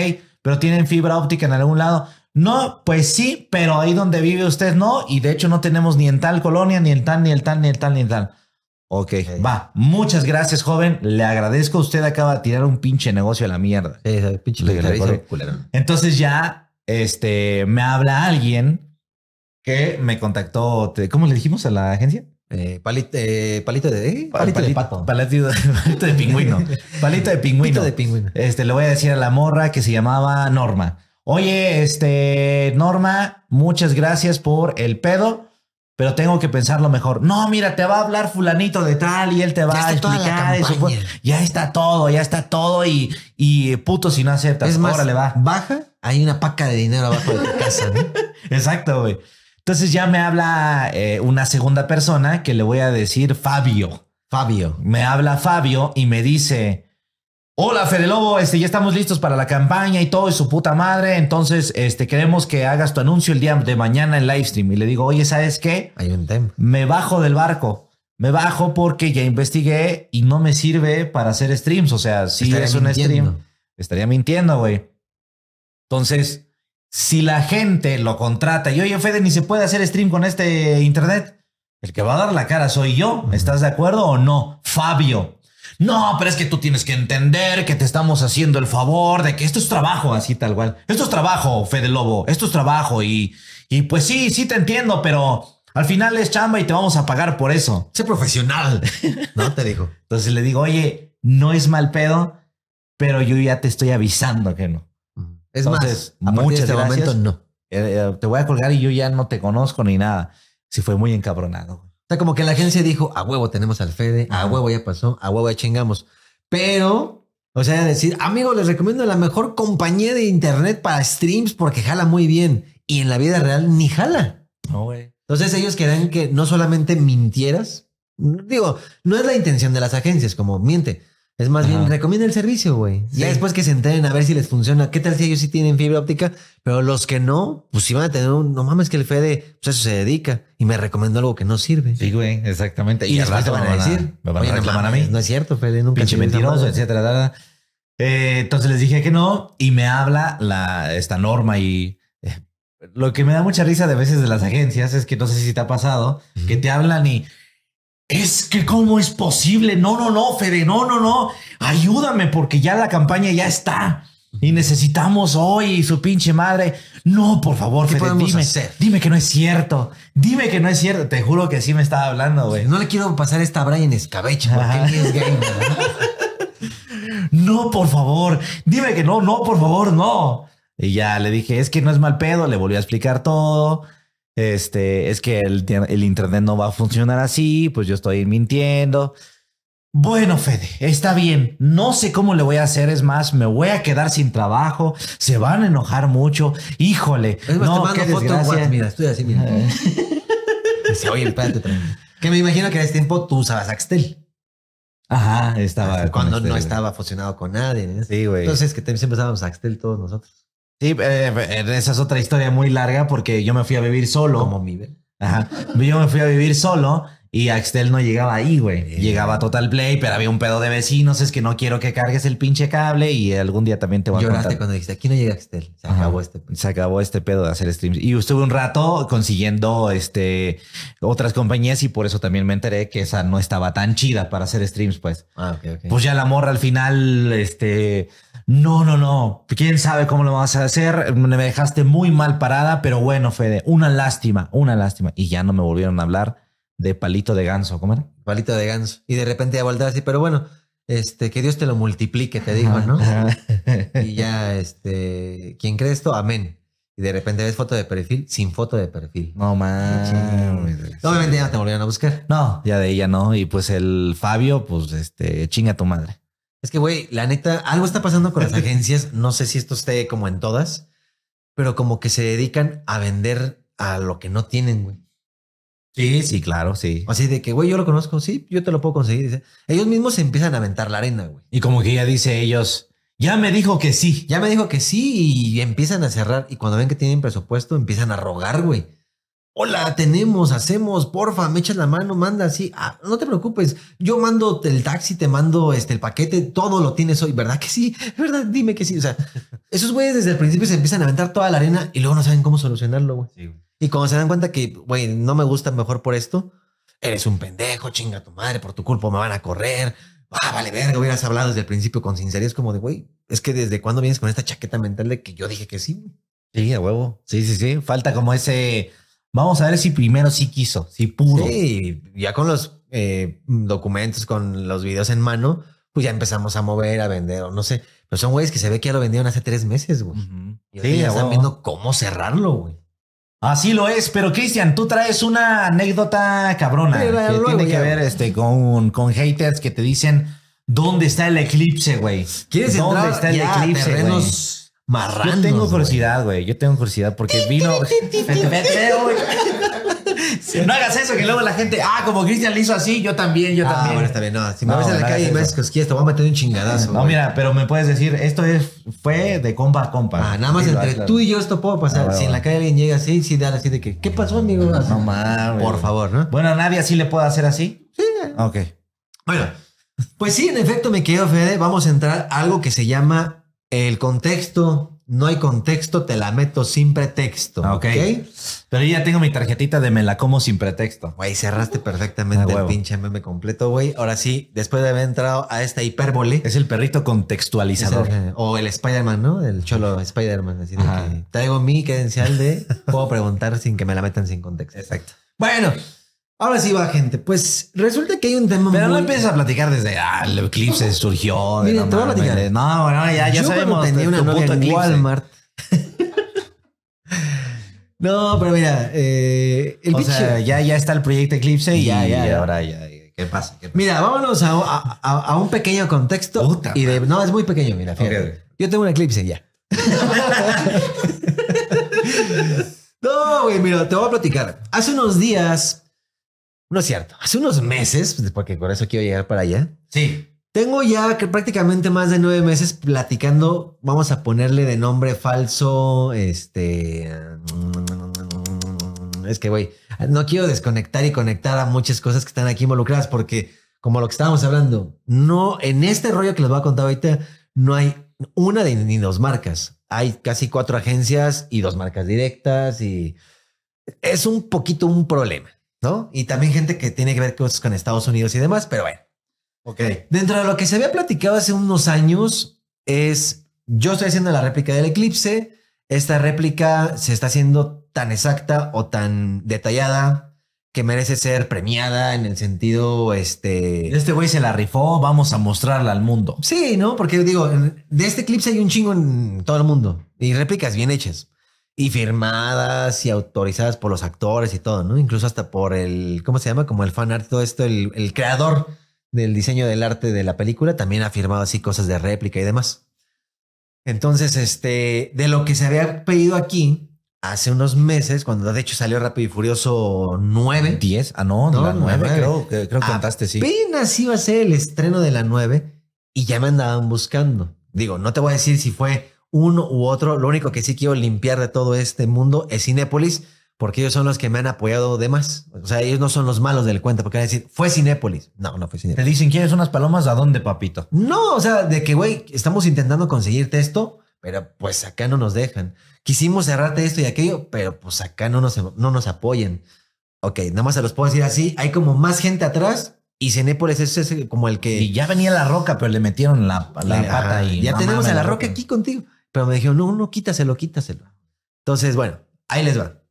pero tienen fibra óptica en algún lado. No, pues sí, pero ahí donde vive usted no. Y de hecho no tenemos ni en tal colonia, ni en tal, ni en tal, ni en tal, ni en tal. Ok, va. Muchas gracias, joven. Le agradezco. Usted acaba de tirar un pinche negocio a la mierda. Entonces ya este, me habla alguien que me contactó. ¿Cómo le dijimos a la agencia? Eh, eh, ¿eh? palito de, palito de [laughs] pato. [laughs] palito de pingüino. palito de pingüino. de pingüino. Este, le voy a decir a la morra que se llamaba Norma. Oye, este, Norma, muchas gracias por el pedo, pero tengo que pensarlo mejor. No, mira, te va a hablar fulanito de tal y él te va a explicar. ya está todo, ya está todo y, y puto si no aceptas. Es le va. Baja, hay una paca de dinero abajo de tu casa. [laughs] Exacto, güey. Entonces ya me habla eh, una segunda persona que le voy a decir Fabio. Fabio. Me habla Fabio y me dice, hola Fede Lobo, este, ya estamos listos para la campaña y todo y su puta madre. Entonces, este, queremos que hagas tu anuncio el día de mañana en live stream. Y le digo, oye, ¿sabes qué? Hay un tema. Me bajo del barco. Me bajo porque ya investigué y no me sirve para hacer streams. O sea, si es un stream, estaría mintiendo, güey. Entonces, si la gente lo contrata y oye, Fede, ni se puede hacer stream con este internet, el que va a dar la cara soy yo. ¿Estás de acuerdo o no? Fabio. No, pero es que tú tienes que entender que te estamos haciendo el favor de que esto es trabajo, así tal cual. Esto es trabajo, Fede Lobo, esto es trabajo y, y pues sí, sí te entiendo, pero al final es chamba y te vamos a pagar por eso. Sé profesional, [laughs] ¿no? Te dijo. Entonces le digo, oye, no es mal pedo, pero yo ya te estoy avisando que no. Es más, a muchas de este gracias, momento no. Eh, eh, te voy a colgar y yo ya no te conozco ni nada. Si fue muy encabronado. O sea, como que la agencia dijo, a huevo tenemos al Fede, a huevo ya pasó, a huevo ya chingamos. Pero, o sea, decir, amigo, les recomiendo la mejor compañía de internet para streams porque jala muy bien. Y en la vida real ni jala. Entonces ellos querían que no solamente mintieras, digo, no es la intención de las agencias, como miente, es más bien, recomienda el servicio, güey. Ya después que se enteren a ver si les funciona. ¿Qué tal si ellos sí tienen fibra óptica? Pero los que no, pues si van a tener un, no mames que el Fede, pues eso se dedica. Y me recomendó algo que no sirve. Sí, güey, exactamente. Y, después te van a decir, me van a, reclamar a mí. No es cierto, Fede, nunca. Pinche mentiroso, etcétera. Eh, entonces les dije que no y me habla la, esta norma y eh, lo que me da mucha risa de veces de las agencias es que no sé si te ha pasado, que te hablan y es que cómo es posible. No, no, no, Fede, no, no, no. Ayúdame porque ya la campaña ya está. Y necesitamos hoy su pinche madre. No, por favor, Fede, dime, dime que no es cierto. Dime que no es cierto. Te juro que así me estaba hablando, güey. No le quiero pasar esta a Brian Escabeche porque él es gay, [laughs] No, por favor. Dime que no, no, por favor, no. Y ya le dije, es que no es mal pedo. Le volví a explicar todo. Este, es que el, internet no va a funcionar así, pues yo estoy mintiendo. Bueno, Fede, está bien. No sé cómo le voy a hacer. Es más, me voy a quedar sin trabajo. Se van a enojar mucho. Híjole. no no, qué foto, mira, estoy así, [laughs] oye, Que me imagino que en ese tiempo tú usabas Axtel. Ajá, estaba. Cuando no estaba fusionado con nadie. Sí, güey. Entonces, que siempre usábamos Axtel todos nosotros. Sí, eh, eh, esa es otra historia muy larga porque yo me fui a vivir solo. Como mi Ajá. Yo me fui a vivir solo y Axtel no llegaba ahí, güey. Eh. Llegaba a Total Play, pero había un pedo de vecinos. Es que no quiero que cargues el pinche cable y algún día también te voy a Lloraste cuando dijiste, aquí no llega Axtel. Se acabó este pedo. Se acabó este pedo de hacer streams. Y estuve un rato consiguiendo este, otras compañías y por eso también me enteré que esa no estaba tan chida para hacer streams, pues. Ah, ok, Pues ya la morra al final, este, no, no, no. Quién sabe cómo lo vas a hacer. Me dejaste muy mal parada, pero bueno, Fede, una lástima, una lástima. Y ya no me volvieron a hablar de palito de ganso. ¿Cómo era? Palito de ganso. Y de repente ya volteaba así, pero bueno, este, que Dios te lo multiplique, te digo, ¿no? y ya, este, ¿quién cree esto, amén. Y de repente ves foto de perfil sin foto de perfil. No mames. Obviamente ya no te volvieron a buscar. No, ya de ella no. Y pues el Fabio, pues este, chinga tu madre. Es que, güey, la neta, algo está pasando con las [laughs] agencias. No sé si esto esté como en todas, pero como que se dedican a vender a lo que no tienen, güey. Sí, sí, claro, sí. Así de que, güey, yo lo conozco, sí, yo te lo puedo conseguir. Dice. Ellos mismos se empiezan a aventar la arena, güey. Y como que ya dice ellos, ya me dijo que sí. Ya me dijo que sí y empiezan a cerrar. Y cuando ven que tienen presupuesto, empiezan a rogar, güey. Hola, tenemos, hacemos, porfa, me echas la mano, manda así. Ah, no te preocupes, yo mando el taxi, te mando este, el paquete, todo lo tienes hoy, ¿verdad que sí? [laughs] ¿Verdad? Dime que sí. O sea, [laughs] esos güeyes desde el principio se empiezan a aventar toda la arena y luego no saben cómo solucionarlo, güey. y cuando se dan cuenta que, güey, no me gusta mejor por esto, eres un pendejo, chinga tu madre, por tu culpa me van a correr. Ah, vale, verga, hubieras hablado desde el principio con sinceridad. Es como de, güey, es que desde cuando vienes con esta chaqueta mental de que yo dije que sí. Sí, a huevo. Sí, sí, sí. Falta como ese Vamos a ver si primero sí quiso, si pudo. Sí, ya con los eh, documentos, con los videos en mano, pues ya empezamos a mover, a vender, o no sé. Pero son güeyes que se ve que ya lo vendieron hace tres meses, güey. sí, ya están viendo cómo cerrarlo, güey. Así lo es, pero Cristian, tú traes una anécdota cabrona que tiene que ver este, con, con haters que te dicen dónde está el eclipse, güey. ¿Quieres ¿Dónde está el eclipse? Güey? marrano. Yo tengo curiosidad, güey. Yo tengo curiosidad porque vino. No hagas eso, que luego la gente, ah, como Cristian le hizo así, yo también, yo ah, también. Bueno, está bien, no. Si me ves en la calle y me haces cosquillas, te voy a meter un chingadazo. No, mira, pero me puedes decir, esto es, fue de compa a compa. Ah, nada más entre tú y yo esto puedo pasar. Ah, si en la calle alguien llega así, sí, dale así de que, ¿qué pasó, amigo? No, no mames. Por favor, ¿no? Bueno, ¿a nadie así le puede hacer así? Sí. Ok. Bueno, pues sí, en efecto, me quedo, Fede. Vamos a entrar a algo que se llama el contexto, no hay contexto, te la meto sin pretexto. Ah, ok. Pero ya tengo mi tarjetita de me la como sin pretexto. Güey, cerraste perfectamente ah, el pinche meme completo, güey. Ahora sí, después de haber entrado a esta hipérbole. Es el perrito contextualizador. o el Spider-Man, ¿no? El cholo Spider-Man. Así de que traigo mi credencial de puedo preguntar sin que me la metan sin contexto. Exacto. Bueno, Ahora sí va, gente. Pues resulta que hay un tema Pero no empiezas a platicar desde ah, el eclipse surgió. De Mira, te voy a platicar. no, bueno, ya, ya Yo sabemos. Tenía una novia en Walmart. [laughs] no, pero mira, eh, o sea, ya, ya está el proyecto Eclipse y, ya, ya, ahora ya, ¿Qué pasa? Mira, vámonos a, a, a, un pequeño contexto. y de, no, es muy pequeño, mira. Yo tengo un eclipse ya. [laughs] [laughs] no, güey, mira, te voy a platicar. Hace unos días no es cierto. Hace unos meses, porque con eso quiero llegar para allá. Sí. Tengo ya prácticamente más de nueve meses platicando. Vamos a ponerle de nombre falso. Este. Mm, es que, voy. no quiero desconectar y conectar a muchas cosas que están aquí involucradas, porque, como lo que estábamos hablando, no en este rollo que les voy a contar ahorita, no hay una ni dos marcas. Hay casi cuatro agencias y dos marcas directas y es un poquito un problema. Y también gente que tiene que ver con Estados Unidos y demás, pero bueno. Ok. Dentro de lo que se había platicado hace unos años es, yo estoy haciendo la réplica del eclipse, esta réplica se está haciendo tan exacta o tan detallada que merece ser premiada en el sentido, este... Este güey se la rifó, vamos a mostrarla al mundo. Sí, ¿no? Porque digo, de este eclipse hay un chingo en todo el mundo y réplicas bien hechas. Y firmadas y autorizadas por los actores y todo, ¿no? Incluso hasta por el, ¿cómo se llama? Como el fan art, todo esto, el, creador del diseño del arte de la película también ha firmado así cosas de réplica y demás. Entonces, este, de lo que se había pedido aquí, hace unos meses, cuando de hecho salió Rápido y Furioso 9. 10, ah, no, no la 9, creo, que, creo que contaste, sí. Apenas iba a ser el estreno de la 9 y ya me andaban buscando. Digo, no te voy a decir si fue uno u otro. Lo único que sí quiero limpiar de todo este mundo es Cinépolis, porque ellos son los que me han apoyado de más. O sea, ellos no son los malos del cuento, porque van a decir, fue Cinépolis. No, no fue Cinépolis. Te dicen, son unas palomas? ¿A dónde, papito? No, o sea, de que, güey, estamos intentando conseguirte esto, pero pues acá no nos dejan. Quisimos cerrarte esto y aquello, pero pues acá no nos, no nos apoyen. Ok, nada más se los puedo decir así. Hay como más gente atrás y Cinépolis es como el que. Y ya venía la roca, pero le metieron la, la, eh, pata y. Ya tenemos a la roca aquí contigo. Pero me dijeron, no, no, quítaselo, quítaselo. Entonces, bueno, ahí les va.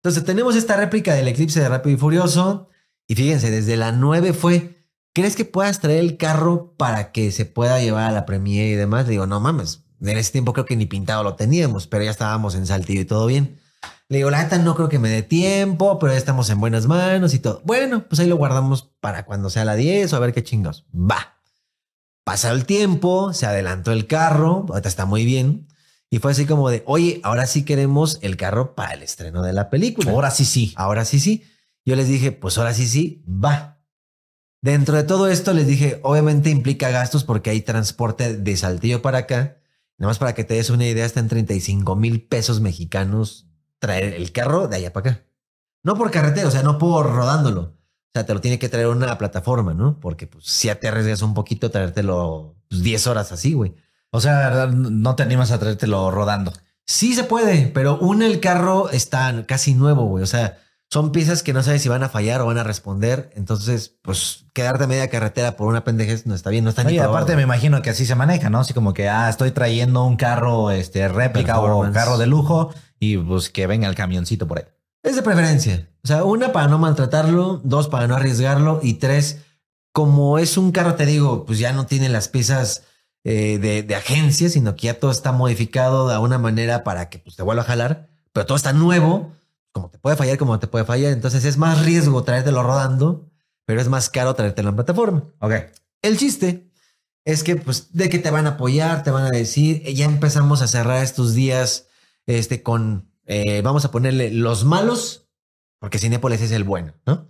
Entonces, tenemos esta réplica del eclipse de Rápido y Furioso. Y fíjense, desde la 9 fue, ¿crees que puedas traer el carro para que se pueda llevar a la Premier y demás? Le digo, no mames, en ese tiempo creo que ni pintado lo teníamos, pero ya estábamos en Saltillo y todo bien. Le digo, la neta no creo que me dé tiempo, pero ya estamos en buenas manos y todo. Bueno, pues ahí lo guardamos para cuando sea la 10 o a ver qué chingos. Va. Pasó el tiempo, se adelantó el carro, ahorita está muy bien. Y fue así como de, oye, ahora sí queremos el carro para el estreno de la película. Ahora sí, sí. Ahora sí, sí. Yo les dije, pues ahora sí, sí, va. Dentro de todo esto les dije, obviamente implica gastos porque hay transporte de Saltillo para acá. Nada más para que te des una idea, está en 35 mil pesos mexicanos traer el carro de allá para acá. No por carretera, o sea, no por rodándolo, o sea, te lo tiene que traer una plataforma, ¿no? Porque pues, si ya te arriesgas un poquito, traértelo 10 pues, horas así, güey. O sea, no te animas a traértelo rodando. Sí se puede, pero un el carro está casi nuevo, güey. O sea, son piezas que no sabes si van a fallar o van a responder. Entonces, pues quedarte a media carretera por una pendejez no está bien, no está ni ni Y aparte me imagino que así se maneja, ¿no? Así como que, ah, estoy trayendo un carro, este, réplica o un carro de lujo y pues que venga el camioncito por ahí. Es de preferencia. O sea, una para no maltratarlo, dos para no arriesgarlo y tres, como es un carro, te digo, pues ya no tiene las piezas eh, de, agencia, sino que ya todo está modificado de una manera para que pues, te vuelva a jalar, pero todo está nuevo, como te puede fallar, como te puede fallar. Entonces es más riesgo traértelo rodando, pero es más caro traértelo en plataforma. Ok. El chiste es que, pues, de que te van a apoyar, te van a decir, eh, ya empezamos a cerrar estos días este, con eh, vamos a ponerle los malos, porque Népoles es el bueno, ¿no?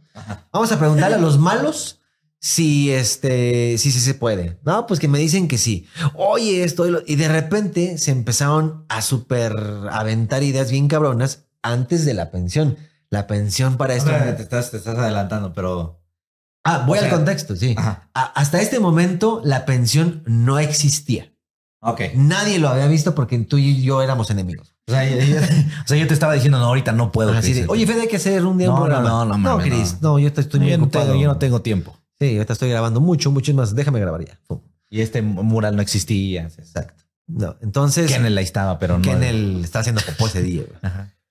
Vamos a preguntarle a los malos si este, si, se puede. No, pues que me dicen que sí. Oye, esto y, de repente se empezaron a super aventar ideas bien cabronas antes de la pensión. La pensión para esto. te, estás, adelantando, pero. Ah, voy al contexto, sí. hasta este momento la pensión no existía. Ok. Nadie lo había visto porque tú y yo éramos enemigos. [laughs] O sea, yo, te estaba diciendo, no, ahorita no puedo. Así Oye, Fede, hay que hacer un día no, No, no, no, no, Chris, no, yo estoy muy yo ocupado. No tengo, yo no tengo tiempo. Sí, ahorita estoy grabando mucho, mucho más. Déjame grabar ya. Y este mural no existía. Exacto. No, entonces. Kennel ahí estaba, pero no. Kennel estaba haciendo popó ese día.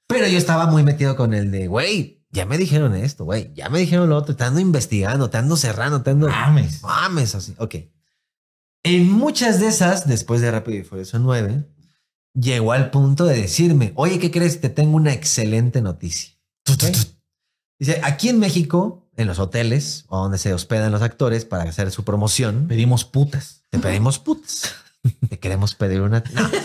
Pero yo estaba muy metido con el de, güey, ya me dijeron esto, güey, ya me dijeron lo otro. Te ando investigando, te ando cerrando, te ando. Mames. Mames, así. Ok. En muchas de esas, después de Rápido y Furioso 9, llegó al punto de decirme, oye, ¿qué crees? Te tengo una excelente noticia. Dice, aquí en México, en los hoteles donde se hospedan los actores para hacer su promoción, pedimos putas. Te pedimos putas. Te queremos pedir una... No. [laughs]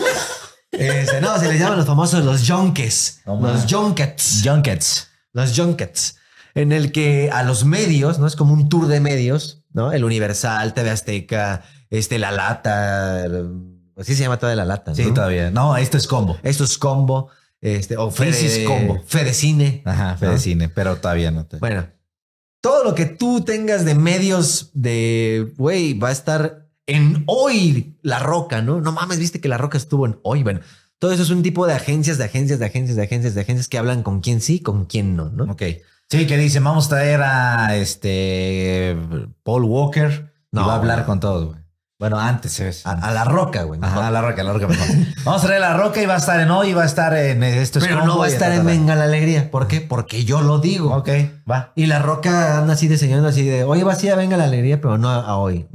Este, no, se les llaman los famosos los junkets, los junkets. Junkets. Los junkets. En el que a los medios, ¿no? Es como un tour de medios, ¿no? El Universal, TV Azteca, este, La Lata, pues sí se llama toda la lata. Sí, todavía. No, esto es combo. Esto es combo. Este, o Fede... Combo. Fedecine. Ajá, Fedecine, pero todavía no. Te... Bueno, todo lo que tú tengas de medios de, güey, va a estar en hoy La Roca, ¿no? No mames, viste que La Roca estuvo en hoy. Bueno, todo eso es un tipo de agencias, de agencias, de agencias, de agencias, de agencias que hablan con quién sí, con quién no, ¿no? Ok. Sí, que dicen, vamos a traer a este Paul Walker. No, y va a hablar con todos, güey. Bueno, antes. A, La Roca, güey. a La Roca, a La Roca mejor. Vamos a traer La Roca y va a estar en hoy, y va a estar en eh, esto. Es Pero no va a estar en Venga la Alegría. ¿Por qué? Porque yo lo digo. Ok, va. Y La Roca anda así diseñando así de, hoy va Venga la Alegría, pero no a, hoy.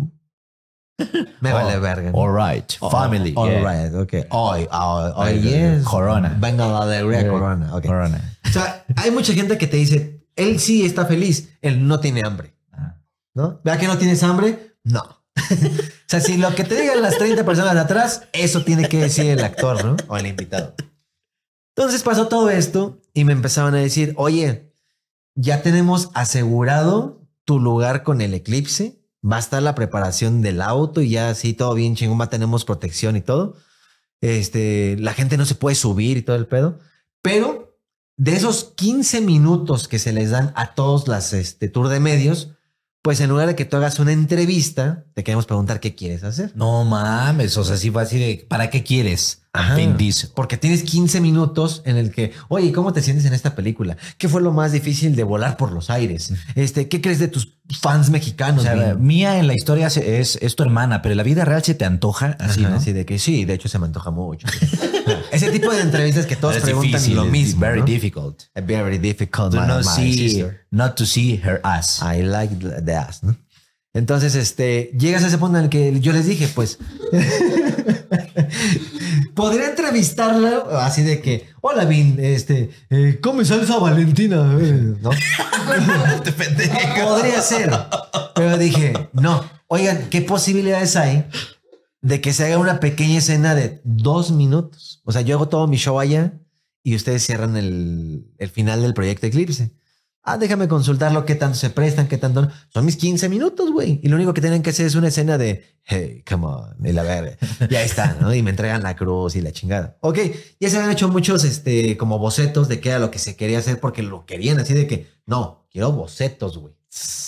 [laughs] Me vale oh, verga. All right, oh, family. All right, okay. Hoy, hoy, hoy Corona. Venga la alegría, corona. Okay. Corona. O sea, hay mucha gente que te dice, él sí está feliz, él no tiene hambre. Ah. ¿No? ¿Vea que no tienes hambre? No. [laughs] o sea, si lo que te digan las 30 personas de atrás, eso tiene que decir el actor, ¿no? O el invitado. Entonces pasó todo esto y me empezaban a decir, oye, ya tenemos asegurado tu lugar con el eclipse, va a estar la preparación del auto y ya así todo bien chingón, tenemos protección y todo. Este, la gente no se puede subir y todo el pedo, pero de esos 15 minutos que se les dan a todos las este, tour de medios, pues en lugar de que tú hagas una entrevista, te queremos preguntar qué quieres hacer. No mames, o sea, sí fue así de, ¿para qué quieres? porque tienes 15 minutos en el que, oye, ¿cómo te sientes en esta película? ¿Qué fue lo más difícil de volar por los aires? Este, ¿Qué crees de tus fans mexicanos? mía en la historia es, tu hermana, pero en la vida real se te antoja así, ¿no? así de que sí, de hecho se me antoja mucho. [laughs] Ese tipo de entrevistas que todos preguntan lo mismo. Very difficult. very difficult. To not, see, not to see her ass. I like the ass. Entonces, este, llegas a ese punto en el que yo les dije, pues... [laughs] Podría entrevistarla así de que, hola Vin, este, eh, come salsa Valentina. Eh, ¿no? [laughs] Podría ser. Pero dije, no. Oigan, ¿qué posibilidades hay de que se haga una pequeña escena de dos minutos? O sea, yo hago todo mi show allá y ustedes cierran el final del proyecto Eclipse. Ah, déjame consultarlo, qué tanto se prestan, qué tanto Son mis 15 minutos, güey. Y lo único que tienen que hacer es una escena de, hey, come on, y la ver, ya está, ¿no? Y me entregan la cruz y la chingada. Ok, ya se han hecho muchos, este, como bocetos de qué era lo que se quería hacer porque lo querían así de que, no, quiero bocetos, güey.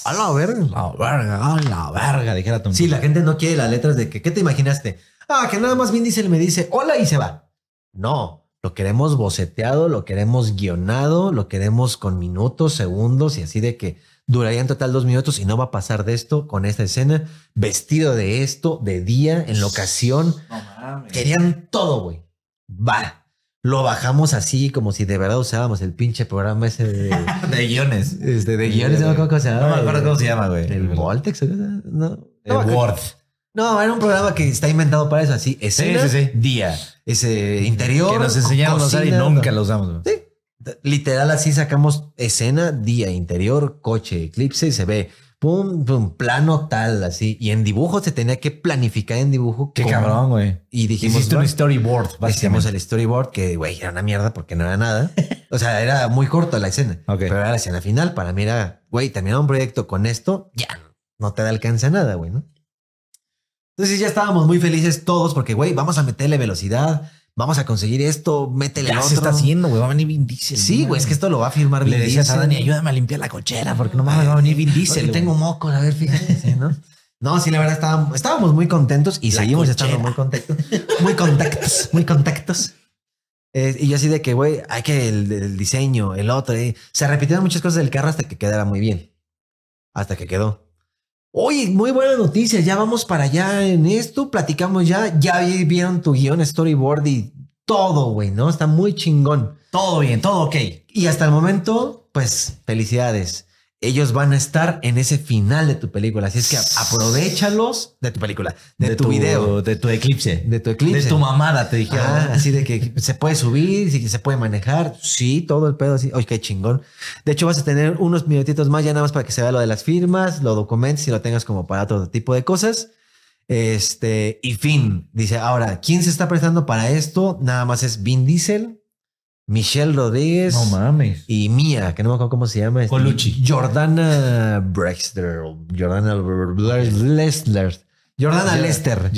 A la verga. A la verga, a la verga, dijera Sí, la gente no quiere las letras de que, ¿qué te imaginaste? Ah, que nada más bien dice, me dice, hola y se va. No, lo queremos boceteado, lo queremos guionado, lo queremos con minutos, segundos y así de que duraría en total dos minutos y no va a pasar de esto con esta escena, vestido de esto, de día, en locación. Querían todo, güey. Va. Lo bajamos así como si de verdad usábamos el pinche programa ese de, [laughs] de guiones. Este, de guiones, no me acuerdo cómo se llama. güey. El Vortex? no. Word. No, era un programa que está inventado para eso, así. Escena, sí, día ese interior. Que nos enseñamos a usar y nunca lo usamos. Sí. Literal, así sacamos escena, día, interior, coche, eclipse y se ve. Pum, pum, plano tal, así. Y en dibujo se tenía que planificar en dibujo. Qué cabrón, güey. Y dijimos. Hiciste un storyboard, Hicimos el storyboard que, güey, era una mierda porque no era nada. o sea, era muy corto la escena. [laughs] Okay. Pero era la final. Para mí era, güey, terminar un proyecto con esto, ya no te alcanza nada, güey, ¿no? Entonces ya estábamos muy felices todos porque, güey, vamos a meterle velocidad, vamos a conseguir esto, métele otro. se está haciendo, güey, va a venir Vin Sí, güey, es que esto lo va a firmar Le Vin Diesel. a ayúdame a limpiar la cochera porque no va a venir Vin Diesel. tengo mocos, a ver, fíjense, ¿no? No, sí, la verdad estábamos, muy contentos y seguimos estando muy contentos, muy contactos, muy contactos. y yo así de que, güey, hay que el, diseño, el otro. Se repitieron muchas cosas del carro hasta que quedara muy bien. Hasta que quedó. Oye, muy buena noticia, ya vamos para allá en esto, platicamos ya, ya vieron tu guión, storyboard y todo, güey, ¿no? Está muy chingón. Todo bien, todo ok. Y hasta el momento, pues felicidades ellos van a estar en ese final de tu película. Así es que aprovechalos de tu película, de, tu, video, de tu eclipse, de tu eclipse, de tu mamada. Te dije así de que se puede subir, y que se puede manejar. Sí, todo el pedo así. Oye, qué chingón. De hecho, vas a tener unos minutitos más ya nada más para que se vea lo de las firmas, lo documentos y lo tengas como para todo tipo de cosas. Este y fin. Dice ahora, ¿quién se está prestando para esto? Nada más es Vin Diesel Michelle Rodríguez. No mames. Y Mia, que no me acuerdo cómo se llama. Este, Colucci. Jordana Brexter. Jordana Lester. Jordana Lester.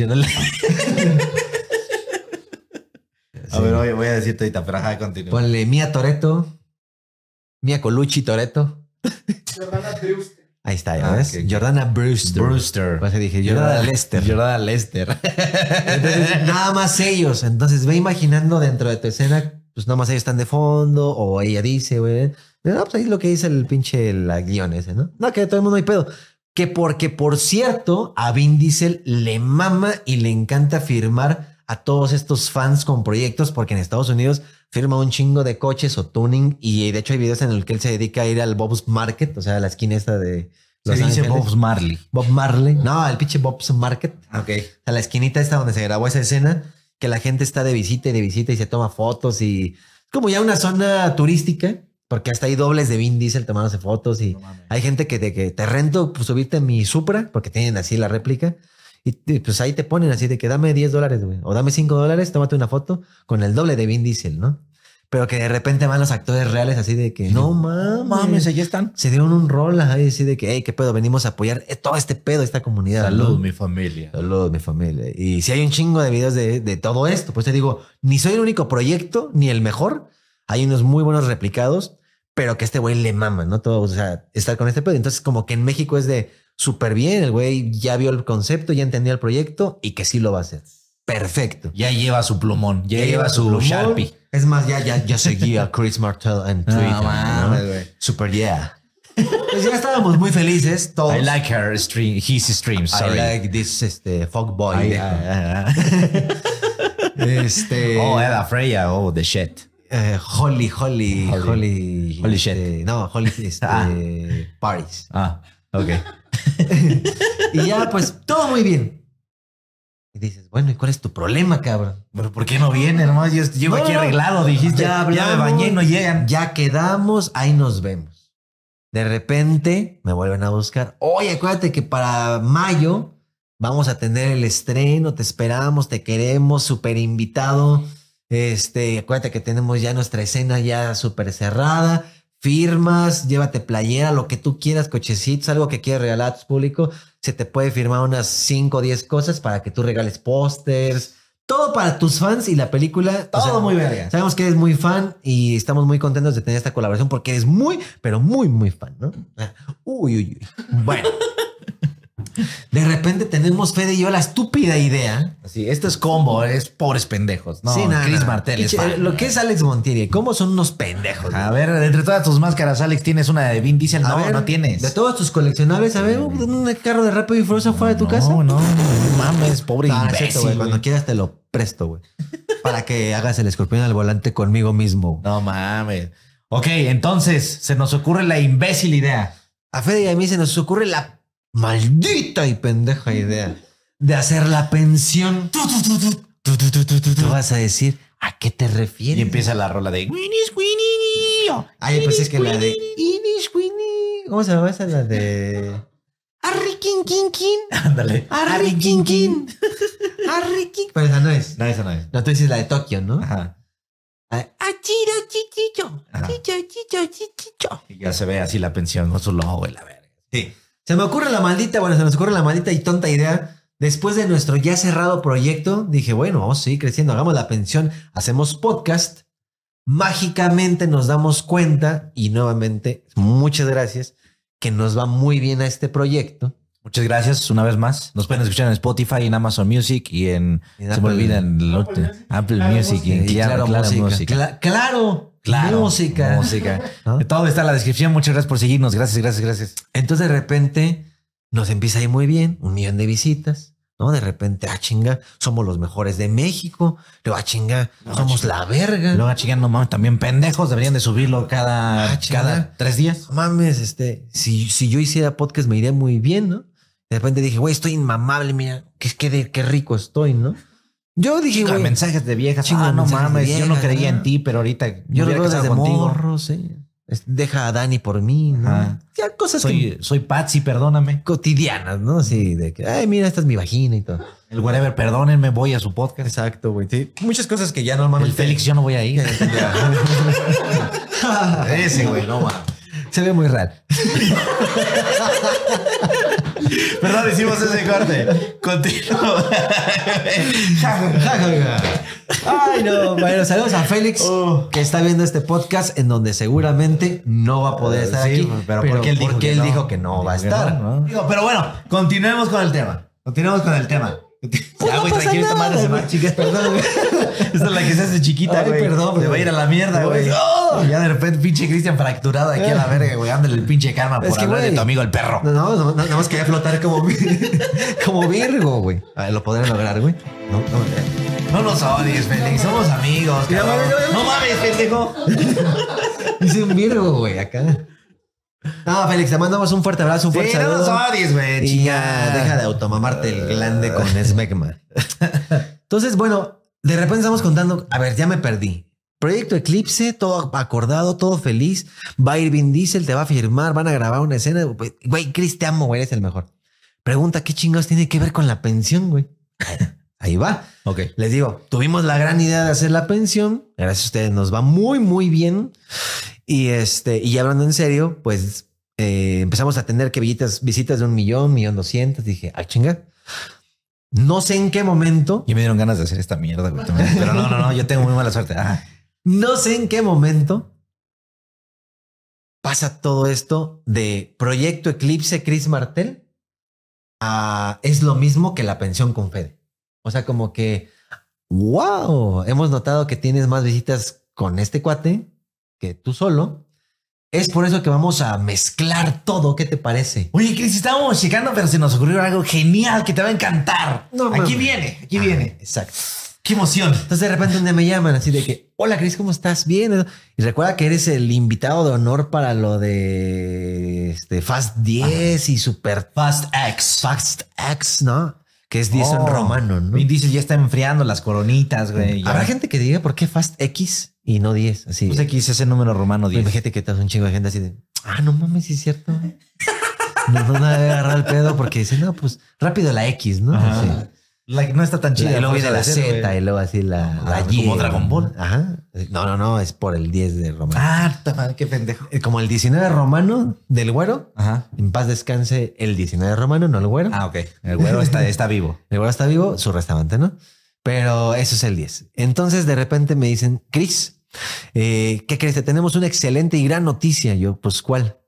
A ver, voy, a decirte ahorita, pero ajá, continúa. Ponle Mia Toreto. Mia Colucci Toreto. Jordana Brewster. Ahí está, ¿ya ah, ves? Jordana Brewster. Brewster. Pues dije, Jordana Lester. Jordana Lester. [laughs] nada más ellos. Entonces ve imaginando dentro de tu escena pues nada más ellos están de fondo o ella dice, güey. pues ahí es lo que dice el pinche la guión ese, ¿no? No, que todo el mundo hay pedo. Que porque, por cierto, a Vin Diesel le mama y le encanta firmar a todos estos fans con proyectos, porque en Estados Unidos firma un chingo de coches o tuning, y de hecho hay videos en los que él se dedica a ir al Bob's Market, o sea, a la esquina esta de... Los dice Bob's Marley. Bob Marley. No, el pinche Bob's Market. Ok. A la esquinita esta donde se grabó esa escena que la gente está de visita y de visita y se toma fotos y como ya una zona turística, porque hasta hay dobles de Vin Diesel tomándose fotos y hay gente que te, que te rento, pues, subirte a mi Supra, porque tienen así la réplica. Y, pues ahí te ponen así de que dame 10 dólares, o dame 5 dólares, tómate una foto con el doble de Vin Diesel, ¿no? pero que de repente van los actores reales así de que no mames, allí están. Se dieron un rol ahí así de que, hey, qué pedo, venimos a apoyar todo este pedo, esta comunidad. Salud, mi familia. Salud, mi familia. Y si hay un chingo de videos de, de, todo esto, pues te digo, ni soy el único proyecto, ni el mejor. Hay unos muy buenos replicados, pero que este güey le mama, ¿no? Todo, o sea, estar con este pedo. Entonces, como que en México es de súper bien, el güey ya vio el concepto, ya entendió el proyecto y que sí lo va a hacer. Perfecto. Ya lleva su plumón, ya, lleva, su, su Sharpie es más, ya, ya, yo seguía a [laughs] Chris Martel en Twitter. No, Super yeah. Pues ya estábamos muy felices todos. I like her stream, his streams, sorry. I like this este, fuckboy. Uh, uh. [laughs] [laughs] este, oh, Eva Freya, oh, the shit. Eh, holy, holy, holy, holy, shit. Este, no, holy este, ah. Paris. Ah, ok. y ya, pues todo muy bien dices, bueno, ¿y cuál es tu problema, cabrón? ¿Pero por qué no viene Nomás yo llevo aquí arreglado, dijiste. Ya, ya bañé no llegan. Ya quedamos, ahí nos vemos. De repente me vuelven a buscar. Oye, acuérdate que para mayo vamos a tener el estreno, te esperamos, te queremos, súper invitado. Este, acuérdate que tenemos ya nuestra escena ya súper cerrada firmas, llévate playera, lo que tú quieras, cochecitos, algo que quieras regalar a público se te puede firmar unas 5 o 10 cosas para que tú regales pósters. Todo para tus fans y la película. Todo muy bien. Sabemos que eres muy fan y estamos muy contentos de tener esta colaboración porque eres muy, pero muy, muy fan, ¿no? Uy, uy, uy. Bueno. [laughs] De repente tenemos Fede y yo la estúpida idea. Así, esto es combo, es pobres pendejos. No, sí, nada, Chris Martel. lo que es Alex Montieri, ¿cómo son unos pendejos? A ver, entre todas tus máscaras, Alex, tienes una de Vin Diesel. no, no tienes. De todos tus coleccionables, a ver, un carro de rápido y furioso fuera de tu casa. No, no, mames, pobre ah, imbécil. cuando quieras te lo presto, güey. para que hagas el escorpión al volante conmigo mismo. No mames. Ok, entonces se nos ocurre la imbécil idea. A Fede y a mí se nos ocurre la maldita y pendeja idea de hacer la pensión. Tú, vas a decir, ¿a qué te refieres? Y empieza la rola de Winnie's Winnie. Ay, pues es que la de Inish Winnie. ¿Cómo se llama esa? La de. [laughs] Arri King King King. Ándale. Arri King King. [laughs] Arri King. Pero esa no es. No, esa no es. No, tú dices la de Tokio, ¿no? Ajá. Achira ah, ah, chichicho. Chicho, chicho, chichicho. Y ya se ve así la pensión con su logo y la verga. Sí. Se me ocurre la maldita, bueno, se nos ocurre la maldita y tonta idea. Después de nuestro ya cerrado proyecto, dije, bueno, vamos a seguir creciendo, hagamos la pensión, hacemos podcast. Mágicamente nos damos cuenta, y nuevamente, muchas gracias, que nos va muy bien a este proyecto. Muchas gracias una vez más. Nos pueden escuchar en Spotify, en Amazon Music y en. se Apple, olvida, en Apple, Music, y, en Claro, música. claro. Claro, música. Música. [laughs] Todo está en la descripción. Muchas gracias por seguirnos. Gracias, gracias, gracias. Entonces de repente nos empieza a ir muy bien, un millón de visitas, ¿no? De repente, ah, chinga, somos los mejores de México. Luego, ah, chinga, somos la verga. Luego, ah, chinga, no mames, también pendejos, deberían de subirlo cada, ah, cada tres días. Mames, este, si, si yo hiciera podcast me iría muy bien, ¿no? De repente dije, güey, estoy inmamable, mira, qué, qué, qué rico estoy, ¿no? Yo dije, mensajes de viejas. ah, no mames, yo no creía en ti, pero ahorita yo lo desde morro, sí. Deja a Dani por mí, ¿no? Ya cosas soy, que... Soy Patsy, perdóname. Cotidianas, ¿no? Sí, de que, ay, mira, esta es mi vagina y todo. El whatever, perdónenme, voy a su podcast. Exacto, güey. Sí. Muchas cosas que ya normalmente... El Félix, yo no voy a ir. [laughs] [laughs] Ese, güey, no mames se ve muy real. Perdón, hicimos ese corte. Continúa. Ay, no. Bueno, saludos a Félix, oh. que está viendo este podcast en donde seguramente no va a poder eh, estar aquí. Pero, porque él, dijo, que no, va a estar. pero bueno, continuemos con el tema. Continuemos con el tema. Pues no tranquilo, madre chicas, perdón, güey. [laughs] Esa es la que se hace chiquita, güey. perdón, te va a ir a la mierda, güey. Ya de repente, pinche Cristian fracturado aquí a la verga, güey. Ándale el pinche karma por que, hablar de tu amigo el perro. No, no, no, nada más quería flotar como, [laughs] como virgo, güey. A ah, ver, lo podré lograr, güey. No, no, no nos odies, Félix. Somos amigos, No mames, pendejo. Hice [laughs] un virgo, güey, acá. No, Félix, te mandamos un fuerte abrazo, un fuerte sí, no güey. Chinga, deja de automamarte el glande con [laughs] Smegma. Entonces, bueno, de repente estamos contando, a ver, ya me perdí. Proyecto Eclipse, todo acordado, todo feliz. Va a ir Vin Diesel, te va a firmar, van a grabar una escena. Güey, Chris, te amo, güey, eres el mejor. Pregunta, ¿qué chingados tiene que ver con la pensión, güey? Ahí va. Ok. Les digo, tuvimos la gran idea de hacer la pensión. Gracias a ustedes nos va muy, muy bien. Y este, y hablando en serio, pues eh, empezamos a tener que visitas, visitas de un millón, millón doscientos. Dije, ay, ah, chinga. No sé en qué momento. Y me dieron ganas de hacer esta mierda, Pero no, no, no, yo tengo muy mala suerte. Ah. No sé en qué momento pasa todo esto de Proyecto Eclipse Chris Martel a es lo mismo que la pensión con Fede. O sea, como que, wow, hemos notado que tienes más visitas con este cuate que tú solo. Es por eso que vamos a mezclar todo. ¿Qué te parece? Oye, Cris, estábamos checando, pero se nos ocurrió algo genial que te va a encantar. aquí viene, aquí viene. Exacto. ¡Qué emoción! Entonces de repente donde me llaman así de que, hola Cris, ¿cómo estás? Bien. Y recuerda que eres el invitado de honor para lo de este, Fast 10 y Super Fast X. Fast X, ¿no? Que es 10 en oh. romano, ¿no? Y dice, ya está enfriando las coronitas, güey. Habrá gente que diga, ¿por qué Fast X? y no 10. Así. Pues X es el número romano 10. Imagínate que estás un chingo de gente así de, ah, no mames, es cierto. me [laughs] van a agarrar el pedo porque dice, no, pues rápido la X, ¿no? Like, no está tan chida. Y luego viene la Z y luego así la, ah, la Como Dragon Ball. Ajá. No, no, no, es por el 10 de romano. Ah, qué pendejo. Eh, como el 19 romano del güero. Ajá. En paz descanse el 19 romano, no el güero. Ah, ok. El güero está, [laughs] está vivo. El güero está vivo, su restaurante, ¿no? Pero eso es el 10. Entonces de repente me dicen, Chris, que eh, ¿qué crees? Tenemos una excelente y gran noticia. Yo, pues, ¿cuál?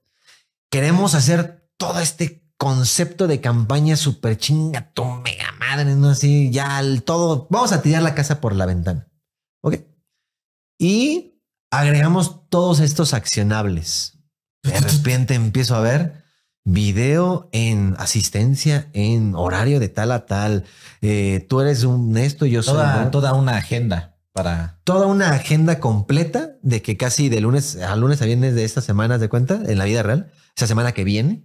Queremos hacer todo este concepto de campaña super chinga, tu mega madre, ¿no? Así, ya al todo. Vamos a tirar la casa por la ventana. ¿Ok? Y agregamos todos estos accionables. De [laughs] repente empiezo a ver video en asistencia en horario de tal a tal. Eh, tú eres un esto, yo soy. Toda una agenda para. Toda una agenda completa de que casi de lunes a lunes a viernes de estas semanas de cuenta en la vida real, esa semana que viene,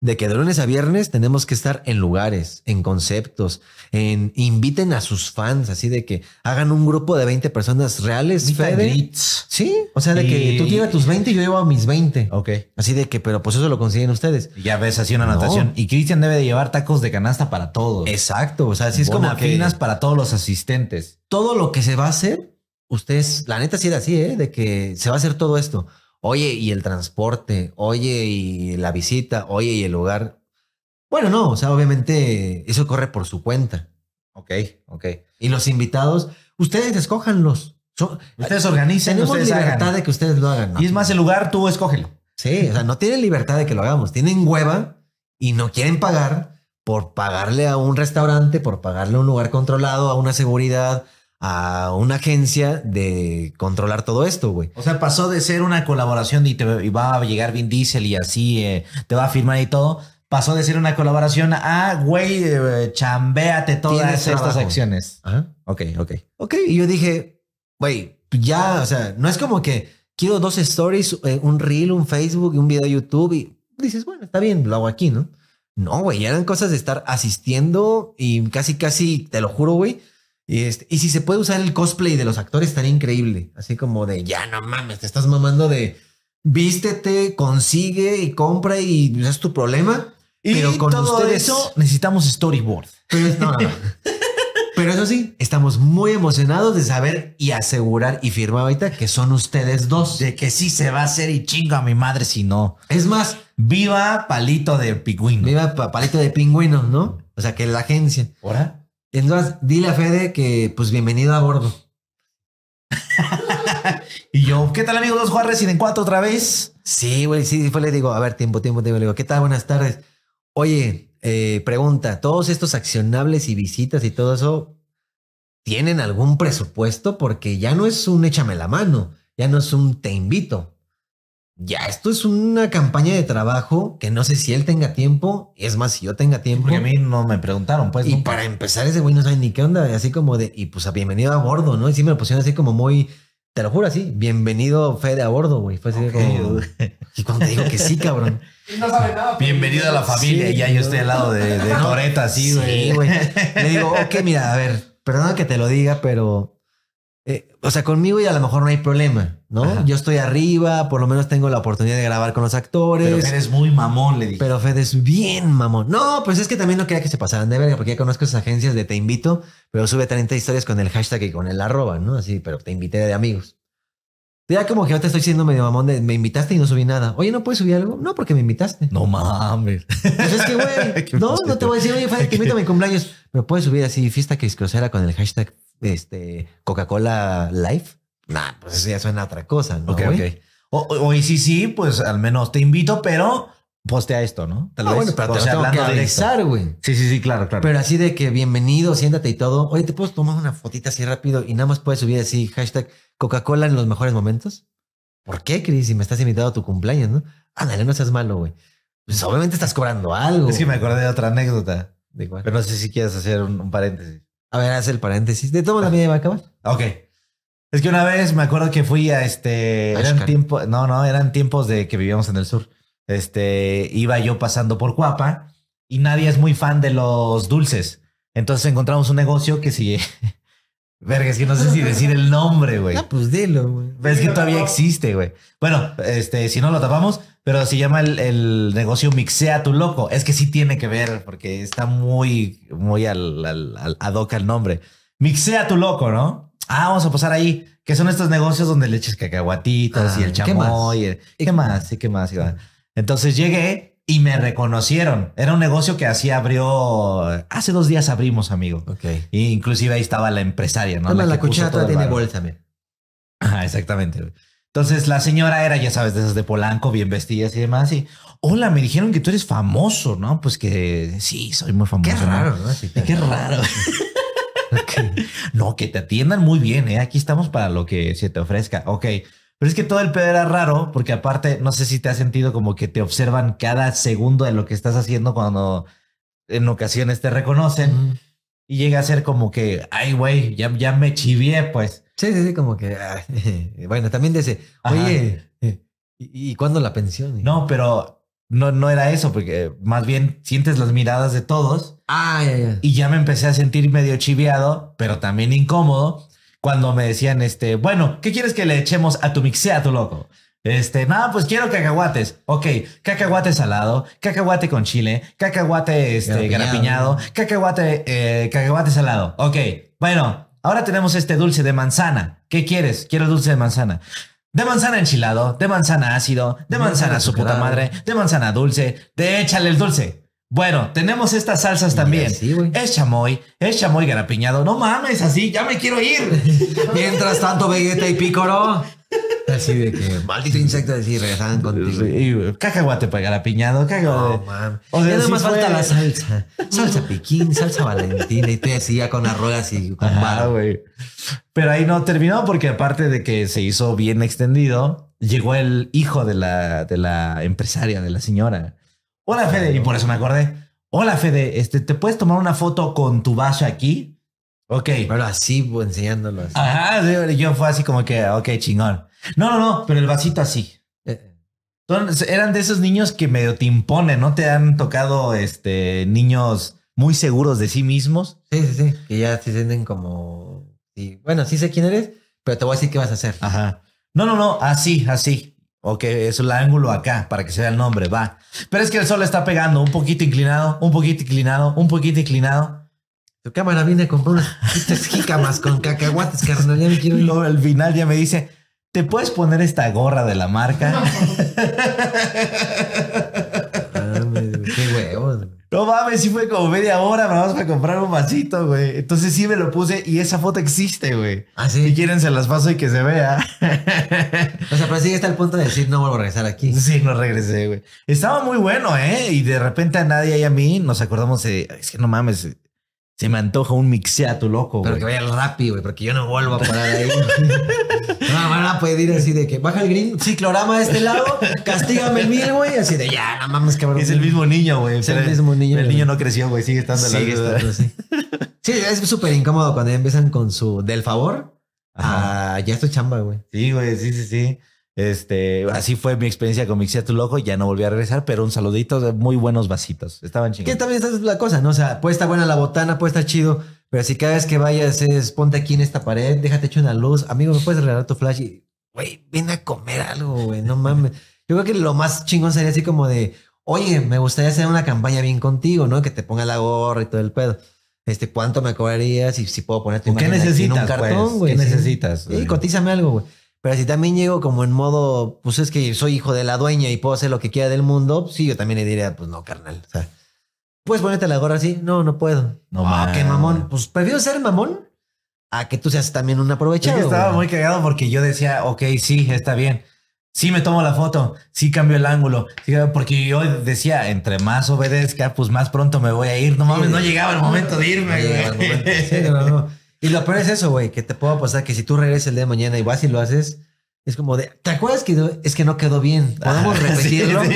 de que de lunes a viernes tenemos que estar en lugares, en conceptos, en inviten a sus fans, así de que hagan un grupo de 20 personas reales, Fede. Sí, o sea, de que tú llevas tus 20 y yo llevo mis 20. Ok. Así de que, pero pues eso lo consiguen ustedes. ya ves, así una anotación. Y Cristian debe de llevar tacos de canasta para todos. Exacto, o sea, así es como finas para todos los asistentes. Todo lo que se va a hacer, ustedes, la neta sí era así, ¿eh? De que se va a hacer todo esto oye, y el transporte, oye, y la visita, oye, y el lugar. Bueno, no, o sea, obviamente eso corre por su cuenta. Ok, ok. Y los invitados, ustedes escójanlos. ustedes organizan. Tenemos libertad de que ustedes lo hagan. Y es más, el lugar tú escógelo. Sí, o sea, no tienen libertad de que lo hagamos. Tienen hueva y no quieren pagar por pagarle a un restaurante, por pagarle a un lugar controlado, a una seguridad, a una agencia de controlar todo esto, güey. O sea, pasó de ser una colaboración y, te, va a llegar Vin Diesel y así eh, te va a firmar y todo. Pasó de ser una colaboración a, güey, eh, chambéate todas estas acciones. Ok, ok. Ok, y yo dije, güey, ya, o sea, no es como que quiero dos stories, eh, un reel, un Facebook y un video YouTube y dices, bueno, está bien, lo hago aquí, ¿no? No, güey, eran cosas de estar asistiendo y casi, casi, te lo juro, güey este, y, si se puede usar el cosplay de los actores, estaría increíble. Así como de, ya no mames, te estás mamando de, vístete, consigue y compra y no pues, es tu problema. Y pero con eso necesitamos storyboard. [laughs] Pero, eso sí, estamos muy emocionados de saber y asegurar y firmar ahorita que son ustedes dos. De que sí se va a hacer y chingo a mi madre si no. Es más, viva palito de pingüino. Viva palito de pingüinos ¿no? O sea, que la agencia. ¿Ahora? Entonces, dile a Fede que, pues, bienvenido a bordo. [laughs] y yo, ¿qué tal, amigos? y en cuatro otra vez. Sí, güey, sí, después le digo, a ver, tiempo, tiempo, tiempo. Le digo, ¿qué tal? Buenas tardes. Oye, eh, pregunta, ¿todos estos accionables y visitas y todo eso tienen algún presupuesto? Porque ya no es un échame la mano, ya no es un te invito ya, esto es una campaña de trabajo que no sé si él tenga tiempo. Es más, si yo tenga tiempo. Porque a mí no me preguntaron, pues. Y para empezar, ese güey no sabe ni qué onda. Así como de, y pues a bienvenido a bordo, ¿no? Y sí me lo pusieron así como muy, te lo juro, así, bienvenido Fede a bordo, güey. Fue así como. Y cuando te digo que sí, cabrón. [laughs] No sabe nada. Bienvenido a la familia. y ya yo estoy al lado de, de Toreta, así, güey. Le digo, ok, mira, a ver, perdona que te lo diga, pero eh, o sea, conmigo y a lo mejor no hay problema, ¿no? Yo estoy arriba, por lo menos tengo la oportunidad de grabar con los actores. Pero eres muy mamón, le dije. Pero Fedes, es bien mamón. No, pues es que también no quería que se pasaran de verga, porque ya conozco esas agencias de te invito, pero sube 30 historias con el hashtag y con el arroba, ¿no? Así, pero te invité de amigos. Ya como que yo te estoy diciendo medio mamón de me invitaste y no subí nada. Oye, ¿no puedes subir algo? No, porque me invitaste. No mames. Pues es que, güey, [laughs] no, no te voy a decir, oye, Fede, te invito a mi cumpleaños. Pero puedes subir así fiesta que es con el hashtag este, Coca-Cola Life, nah, pues eso ya suena a otra cosa, ¿no? Ok, sí, sí, pues al menos te invito, pero postea esto, ¿no? Tal ah, vez. bueno, pero te tengo que güey. Sí, sí, sí, claro, claro. Pero así de que bienvenido, siéntate y todo. Oye, ¿te puedo tomar una fotita así rápido y nada más puedes subir así hashtag Coca-Cola en los mejores momentos? ¿Por qué, Cris? Si me estás invitado a tu cumpleaños, ¿no? Ándale, no seas malo, güey. Pues obviamente estás cobrando algo. Sí que me acordé de otra anécdota. De Pero no sé si quieres hacer un paréntesis. A ver, haz el paréntesis. De todo la vida va a acabar. Ok. Es que una vez me acuerdo que fui a este. Eran tiempos. No, no, eran tiempos de que vivíamos en el sur. Este. Iba yo pasando por Cuapa y nadie es muy fan de los dulces. Entonces encontramos un negocio que si [laughs] Verga, es que no sé si decir el nombre, güey. No, ah, pues dilo, güey. Es que todavía existe, güey. Bueno, este, si no lo tapamos, pero se llama el, el, negocio Mixea tu loco. Es que sí tiene que ver, porque está muy, muy al, al, el nombre. Mixea tu loco, ¿no? Ah, vamos a pasar ahí, que son estos negocios donde le eches cacahuatitos y ah, el chamoy. Y, ¿qué, más? ¿Y qué más? Entonces llegué y me reconocieron. Era un negocio que así abrió, hace dos días abrimos, amigo. Ok. E inclusive ahí estaba la empresaria, ¿no? la, cuchara tiene bolsa también. exactamente. Entonces la señora era, ya sabes, de esas de Polanco, bien vestidas y demás. Y, hola, me dijeron que tú eres famoso, ¿no? Pues que sí, soy muy famoso. Qué raro, ¿no? Qué raro. [laughs] [laughs] No, que te atiendan muy bien, ¿eh? Aquí estamos para lo que se te ofrezca. Ok pero es que todo el pedo era raro, porque aparte, no sé si te has sentido como que te observan cada segundo de lo que estás haciendo cuando en ocasiones te reconocen. Y llega a ser como que, ay, güey, ya, ya me chivié, pues. Sí, sí, sí, como que, ah, [laughs] bueno, también dice, oye, [laughs] ¿y, cuándo la pensión? No, pero no, no era eso, porque más bien sientes las miradas de todos. Ah, Y ya me empecé a sentir medio chiviado, pero también incómodo cuando me decían, este, bueno, ¿qué quieres que le echemos a tu mixea, tu loco? Este, nada, pues quiero cacahuates. Ok, cacahuate salado, cacahuate con chile, cacahuate este, garapiñado, cacahuate, eh, cacahuate salado. Ok, bueno, ahora tenemos este dulce de manzana. ¿Qué quieres? Quiero dulce de manzana. De manzana enchilado, de manzana ácido, de manzana, manzana su puta madre, de manzana dulce, de échale el dulce. Bueno, tenemos estas salsas también. Sí, es chamoy, es chamoy garapiñado. No mames, así, ya me quiero ir. [laughs] Mientras tanto, Vegeta y Pícoro. Así de que [laughs] maldito insecto de si regresaban contigo. cacahuate para garapiñado, cago. No, mames. O sea, y nada más falta la salsa. Salsa piquín, salsa valentina y te decía con arrugas y con güey. Pero ahí no terminó porque aparte de que se hizo bien extendido, llegó el hijo de la, de la empresaria, de la señora. Hola Fede, y por eso me acordé. Hola Fede, este, ¿te puedes tomar una foto con tu vaso aquí? Ok. Pero así, pues, enseñándolo así. Ajá, yo fue así como que, ok, chingón. No, no, no, pero el vasito así. Eh, eh. eran de esos niños que medio te imponen, ¿no? Te han tocado este, niños muy seguros de sí mismos. Sí, sí, sí. Que ya se sienten como. Bueno, sí sé quién eres, pero te voy a decir qué vas a hacer. Ajá. No, no, no, así, así. Ok, es el ángulo acá para que sea el nombre, va. Pero es que el sol está pegando un poquito inclinado, un poquito inclinado, un poquito inclinado. Tu cámara viene a comprar unas jícamas con cacahuates, carnal. Ya me quiero Luego al final ya me dice, ¿te puedes poner esta gorra de la marca? [laughs] No mames, sí fue como media hora, vamos a comprar un vasito, güey. Entonces sí me lo puse y esa foto existe, güey. ¿Así? Ah, si quieren, se las paso y que se vea. [laughs] o sea, pero sí está el punto de decir, no vuelvo a regresar aquí. Sí, no regresé, güey. Estaba muy bueno, ¿eh? Y de repente a nadie y a mí nos acordamos de, es que no mames, se me antoja un tu loco, Pero que vaya al güey, porque yo no vuelvo a parar ahí. [laughs] [laughs] no, van a pedir ir así de que baja el green, ciclorama a este lado, castígame el mil, güey. Así de ya, no mames, cabrón. Es el mismo niño, güey. Es el, mismo niño. El niño no creció, güey, sigue estando sigue la así. [laughs] Sí, es súper incómodo cuando ya empiezan con su del favor. Ah, ya estoy chamba, güey. Sí, güey, sí, sí, sí. Este, así fue mi experiencia con Mixia tu loco, ya no volví a regresar, pero un saludito de muy buenos vasitos. Estaban chingados. Que también esta la cosa, ¿no? O sea, puede estar buena la botana, puede estar chido, pero si cada vez que vayas es ponte aquí en esta pared, déjate hecho una luz, amigo, me puedes regalar tu flash y, güey, ven a comer algo, güey, no mames. Yo creo que lo más chingón sería así como de, oye, me gustaría hacer una campaña bien contigo, ¿no? Que te ponga la gorra y todo el pedo este, cuánto me cobrarías y si puedo ponerte ¿Qué necesitas, un pues? cartón, güey. ¿Qué necesitas? Sí, cotízame algo, güey. Pero si también llego como en modo, pues es que soy hijo de la dueña y puedo hacer lo que quiera del mundo, pues sí, yo también le diría, pues no, carnal. O sea, ¿puedes ponerte la gorra así? No, no puedo. No, ah, qué mamón. Pues prefiero ser mamón a que tú seas también un aprovechado. Yo estaba muy cagado porque yo decía, ok, sí, está bien. Sí me tomo la foto, sí cambio el ángulo, porque yo decía, entre más obedezca, pues más pronto me voy a ir. No mames, no llegaba el momento de irme. Sí, no, no. Y lo peor es eso, güey, que te puedo pasar que si tú regresas el día de mañana y vas y lo haces, es como de, ¿te acuerdas que es que no quedó bien? ¿Podemos ah, [laughs] repetirlo? Sí, sí,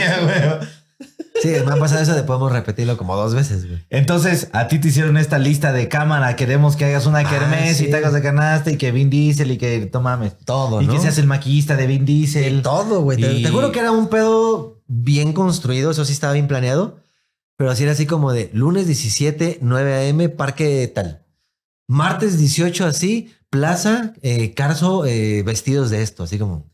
sí, me ha pasado eso de podemos repetirlo como dos veces, güey. Entonces, a ti te hicieron esta lista de cámara, queremos que hagas una ah, kermés y te hagas de canasta y que Vin Diesel y que, tomame Todo, Y que seas el maquillista de Vin Diesel. todo, güey. Te, juro que era un pedo bien construido, eso sí estaba bien planeado. Pero así era así como de lunes 17, 9 a.m., parque tal. Martes 18 así, plaza, eh, Carso, eh, vestidos de esto, así como...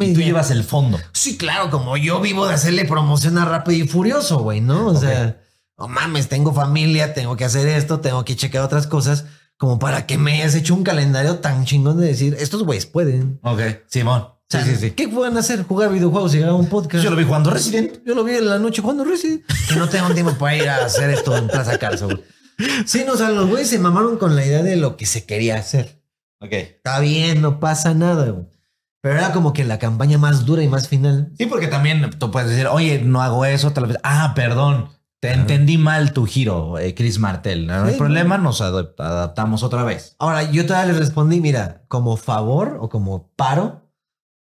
y tú llevas el fondo. Sí, claro, como yo vivo de hacerle promoción a Rápido y Furioso, güey, ¿no? O sea, no mames, tengo familia, tengo que hacer esto, tengo que chequear otras cosas, como para que me hayas hecho un calendario tan chingón de decir, estos güeyes pueden. Ok, Simón. Sí, sí, sí. ¿Qué pueden hacer? Jugar videojuegos y un podcast. Yo lo vi jugando Resident. Yo lo vi en la noche jugando Resident. Que no tengo tiempo para ir a hacer esto en Plaza Carso. Güey. Sí, no, o los güeyes se mamaron con la idea de lo que se quería hacer. Ok. Está bien, no pasa nada, Pero era como que la campaña más dura y más final. Sí, porque también tú puedes decir, oye, no hago eso, tal vez. Ah, perdón, te entendí mal tu giro, eh, Chris Martel. No hay problema, nos adaptamos otra vez. Ahora, yo todavía le respondí, mira, como favor o como paro,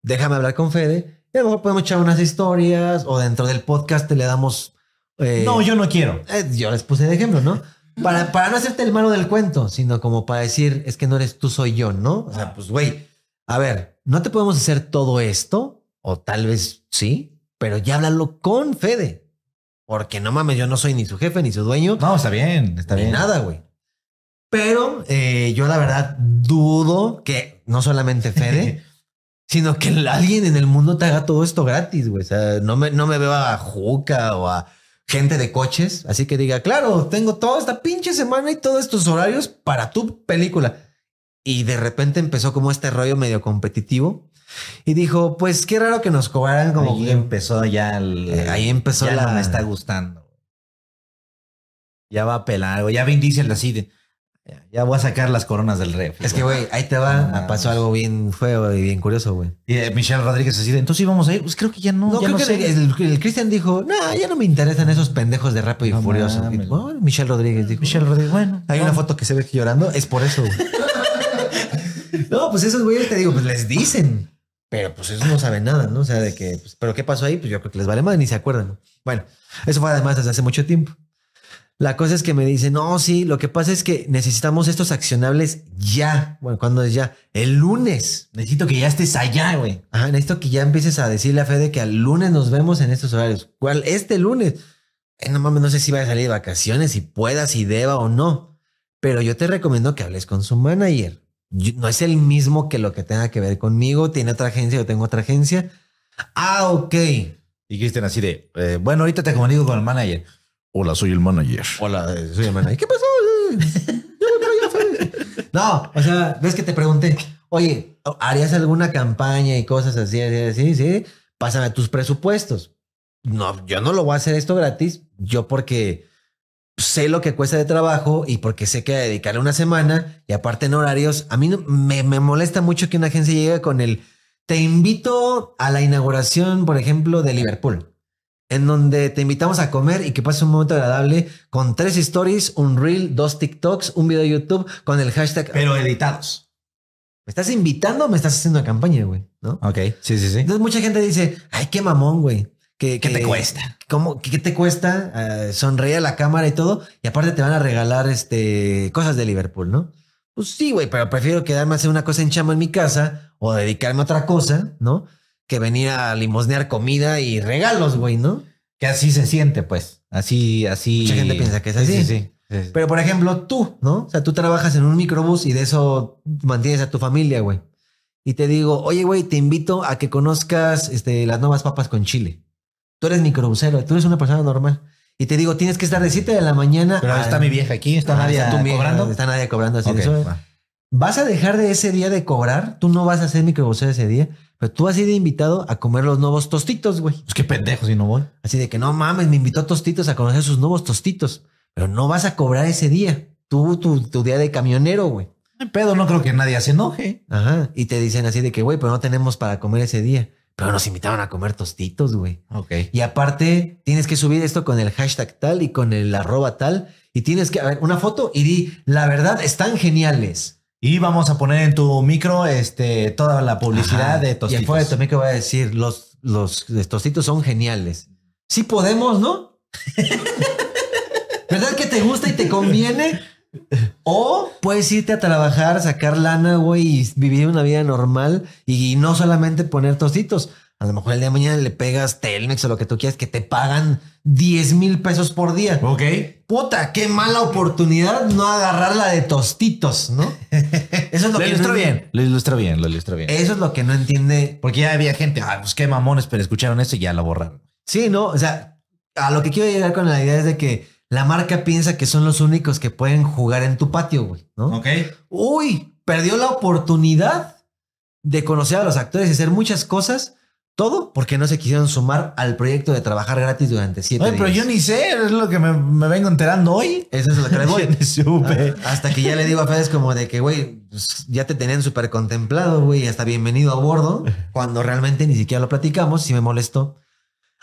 déjame hablar con Fede. Y a lo mejor podemos echar unas historias o dentro del podcast te le damos... Eh, no, yo no quiero. Eh, yo les puse de ejemplo, ¿no? Para, para no hacerte el malo del cuento, sino como para decir, es que no eres tú, soy yo, ¿no? O sea, pues, güey, a ver, no te podemos hacer todo esto, o tal vez sí, pero ya háblalo con Fede. Porque no mames, yo no soy ni su jefe, ni su dueño. No, está bien, está ni bien. nada, güey. Pero eh, yo la verdad dudo que no solamente Fede, [laughs] sino que alguien en el mundo te haga todo esto gratis, güey. O sea, no me, no me veo a Juca o a gente de coches, así que diga, claro, tengo toda esta pinche semana y todos estos horarios para tu película. Y de repente empezó como este rollo medio competitivo. Y dijo, pues qué raro que nos cobraran como... Ahí em-". empezó ya el, eh, Ahí empezó ya la... me está gustando. Ya va a pelar, o ya Vin Diesel así de... Ya, voy a sacar las coronas del rey. Es que, güey, ahí te va. pasó algo bien feo y bien curioso, güey. Y eh, Michelle Rodríguez así de, entonces íbamos a ir. Pues creo que ya no. No, creo que el, Cristian dijo, no, ya no me interesan esos pendejos de rap y furioso. Michelle Rodríguez dijo, Michelle Rodríguez, bueno. Hay una foto que se ve llorando, es por eso. [laughs] no, pues esos güeyes te digo, pues les dicen. Pero pues eso no sabe nada, ¿no? O sea, de que, pues, pero ¿qué pasó ahí? Pues yo creo que les vale más, ni se acuerdan. Bueno, eso fue además desde hace mucho tiempo. La cosa es que me dicen, no, sí, lo que pasa es que necesitamos estos accionables ya. Bueno, cuando es ya? El lunes. Necesito que ya estés allá, güey. Ajá, necesito que ya empieces a decirle a Fede que al lunes nos vemos en estos horarios. ¿Cuál? Este lunes. Eh, no mames, no sé si va a salir de vacaciones, si pueda, si deba o no. Pero yo te recomiendo que hables con su manager. no es el mismo que lo que tenga que ver conmigo. Tiene otra agencia, yo tengo otra agencia. Ah, ok. Y Cristian así de, eh, bueno, ahorita te comunico con el manager. Hola, soy el manager. Hola, eh, soy el manager. ¿Qué pasó? [laughs] no, o sea, ves que te pregunté, oye, ¿harías alguna campaña y cosas así, así, así? Sí, pásame tus presupuestos. No, yo no lo voy a hacer esto gratis. Yo porque sé lo que cuesta de trabajo y porque sé que dedicaré una semana y aparte en horarios, a mí me, me, molesta mucho que una agencia llegue con el te invito a la inauguración, por ejemplo, de Liverpool en donde te invitamos a comer y que pases un momento agradable con tres stories, un reel, dos TikToks, un video de YouTube con el hashtag. Pero editados. ¿Me estás invitando o me estás haciendo una campaña, güey? ¿No? Ok, sí, sí, sí. Entonces mucha gente dice, ay, qué mamón, güey. ¿Qué te cuesta? ¿Cómo? ¿Qué te cuesta? sonreír a la cámara y todo. Y aparte te van a regalar este, cosas de Liverpool, ¿no? Pues sí, güey, pero prefiero quedarme a hacer una cosa en chamo en mi casa o dedicarme a otra cosa, ¿no? que venir a limosnear comida y regalos, güey, ¿no? Que así se siente, pues. Así, así. Mucha gente piensa que es así. Sí, sí, Pero por ejemplo, tú, ¿no? O sea, tú trabajas en un microbús y de eso mantienes a tu familia, güey. Y te digo, oye, güey, te invito a que conozcas este, las nuevas papas con chile. Tú eres microbusero, tú eres una persona normal. Y te digo, tienes que estar de 7 de la mañana. Pero está mi vieja aquí, está ah, nadie cobrando. Está nadie cobrando así de eso vas a dejar de ese día de cobrar, tú no vas a hacer microbusero ese día, pero tú has sido invitado a comer los nuevos tostitos, güey. Pues qué pendejo si no voy. Así de que no mames, me invitó a tostitos a conocer sus nuevos tostitos, pero no vas a cobrar ese día, tú, tu, día de camionero, güey. Pedo, no creo que nadie se enoje. Ajá. Y te dicen así de que, güey, pero no tenemos para comer ese día. Pero nos invitaron a comer tostitos, güey. Ok. Y aparte, tienes que subir esto con el hashtag tal y con el arroba tal. Y tienes que, a ver, una foto y di, la verdad, están geniales. Y vamos a poner en tu micro este, toda la publicidad de Tostitos. Y fue también que voy a decir, los, los Tostitos son geniales. Sí podemos, ¿no? [laughs] ¿Verdad que te gusta y te conviene? O puedes irte a trabajar, sacar lana, güey, y vivir una vida normal y no solamente poner tostitos. A lo mejor el día de mañana le pegas Telmex o lo que tú quieras que te pagan 10 mil pesos por día. Ok. Puta, qué mala oportunidad no agarrarla de tostitos, ¿no? [laughs] Eso es lo, que bien. Lo ilustra bien, lo ilustra bien. Eso es lo que no entiende. Porque ya había gente, ah, pues qué mamones, pero escucharon eso y ya lo borraron. Sí, no, o sea, a lo que quiero llegar con la idea es de que la marca piensa que son los únicos que pueden jugar en tu patio, güey, ¿no? Ok. Uy, perdió la oportunidad de conocer a los actores y hacer muchas cosas todo porque no se quisieron sumar al proyecto de trabajar gratis durante siete Oye, pero yo ni sé, es lo que me, vengo enterando hoy. Eso es lo que le voy. [laughs] supe. Ah, hasta que ya le digo a Fede, es como de que, güey, pues, ya te tenían súper contemplado, güey, hasta bienvenido a bordo, cuando realmente ni siquiera lo platicamos, si me molestó.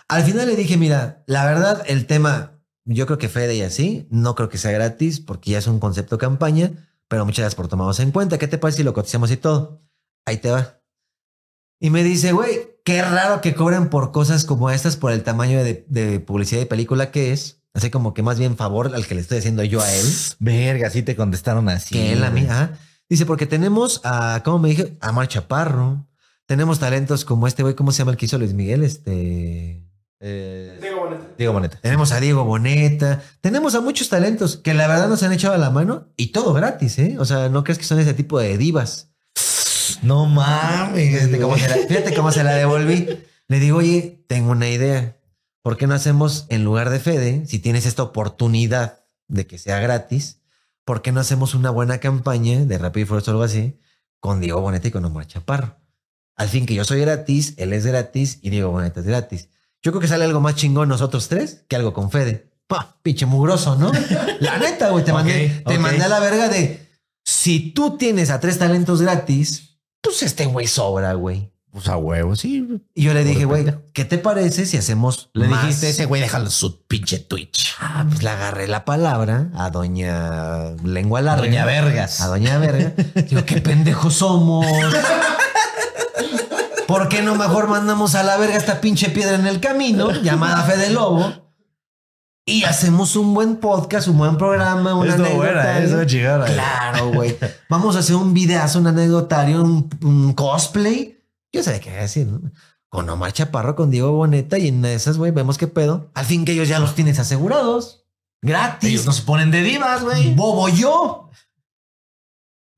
Al final le dije, mira, la verdad, el tema, yo creo que Fede y así, no creo que sea gratis, porque ya es un concepto campaña, pero muchas gracias por tomarnos en cuenta. ¿Qué te parece si lo cotizamos y todo? Ahí te va. Y me dice, güey, qué raro que cobren por cosas como estas por el tamaño de, publicidad y película que es. Así como que más bien favor al que le estoy haciendo yo a él. [laughs] Verga, sí te contestaron así. Dice, porque tenemos a, ¿cómo me dije? A Mar Chaparro. Tenemos talentos como este güey, ¿cómo se llama el que hizo Luis Miguel? Este. Eh, Diego Boneta. Diego Boneta. Tenemos a Diego Boneta. Tenemos a muchos talentos que la verdad nos han echado la mano y todo gratis, ¿eh? O sea, no crees que son ese tipo de divas. No mames. Fíjate cómo, se la, devolví. Le digo, oye, tengo una idea. ¿Por qué no hacemos en lugar de Fede, si tienes esta oportunidad de que sea gratis, por qué no hacemos una buena campaña de Rápido y o algo así con Diego Boneta y con Omar Chaparro? Al fin que yo soy gratis, él es gratis y Diego Boneta es gratis. Yo creo que sale algo más chingón nosotros tres que algo con Fede. ¡Pah! Pinche mugroso, ¿no? [laughs] La neta, güey, te, te mandé a la verga de si tú tienes a tres talentos gratis, pues este güey sobra, güey. Pues a huevo, sí. Y yo le dije, güey, ¿qué te parece si hacemos Le dijiste ese güey, déjalo su pinche Twitch. Ah, pues le agarré la palabra a doña Lengua Larga. Doña Vergas. A doña Verga. Digo, qué pendejos somos. [laughs] ¿Por qué no mejor mandamos a la verga esta pinche piedra en el camino llamada Fe de Lobo? y hacemos un buen podcast, un buen programa, una anécdota. Eh, eso ¿eh? eh. Claro, güey. [laughs] Vamos a hacer un videazo, un anecdotario, un, cosplay. Yo sé qué decir, Con Omar Chaparro, con Diego Boneta y en esas, güey, vemos qué pedo. Al fin que ellos ya los tienes asegurados. Gratis. Ellos nos ponen de divas, güey. Bobo yo.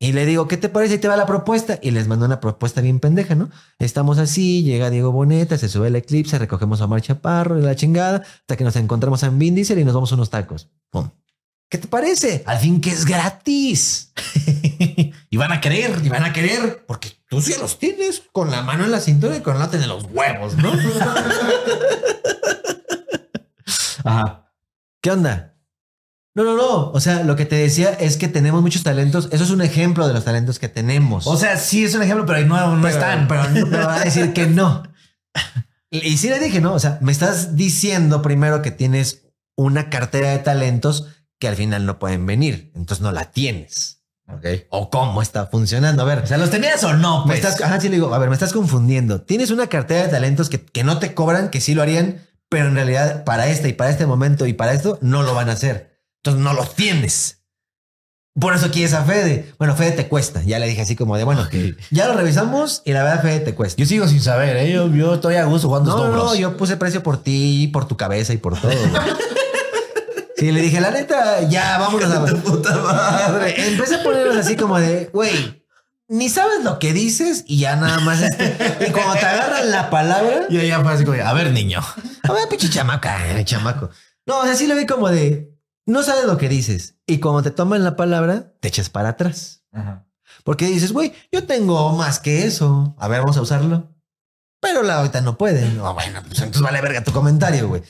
Y le digo, ¿qué te parece? Y te va la propuesta. Y les mando una propuesta bien pendeja, ¿no? Estamos así, llega Diego Boneta, se sube el eclipse, recogemos a Marcha Parro, y la chingada, hasta que nos encontramos en Vindicer y nos vamos unos tacos. ¿Qué te parece? Al fin que es gratis. [laughs] y van a querer, y van a querer, porque tú sí los tienes con la mano en la cintura y con la de los huevos, ¿no? [laughs] Ajá. ¿Qué onda? No, no, no. O sea, lo que te decía es que tenemos muchos talentos. Eso es un ejemplo de los talentos que tenemos. O sea, sí es un ejemplo, pero no, no están. Pero no me va a decir que no. Y sí le dije, no. O sea, me estás diciendo primero que tienes una cartera de talentos que al final no pueden venir. Entonces no la tienes. Ok. O cómo está funcionando. A ver. O sea, ¿los tenías o no? Pues? Me estás, le digo, a ver, me estás confundiendo. Tienes una cartera de talentos que, que no te cobran, que sí lo harían, pero en realidad para este y para este momento y para esto no lo van a hacer. Entonces no los tienes. Por eso quieres a Fede. Bueno, Fede te cuesta. Ya le dije así como de, bueno, ya lo revisamos y la verdad Fede te cuesta. Yo sigo sin saber, ¿eh? yo, estoy a gusto jugando. No, no, yo puse precio por ti, por tu cabeza y por todo. sí, le dije, la neta, ya vámonos a... [laughs] puta madre. [laughs] Empecé a ponerlos así como de, güey, ni sabes lo que dices y ya nada más. y cuando te agarran la palabra... Y ya fue así como, a ver, niño. A ver, pinche chamaca, eh, chamaco. No, o sea, lo vi como de, no sabes lo que dices y cuando te toman la palabra, te echas para atrás. Porque dices, güey, yo tengo más que eso. A ver, vamos a usarlo. Pero la ahorita no puede. No, bueno, pues entonces vale verga tu comentario, güey.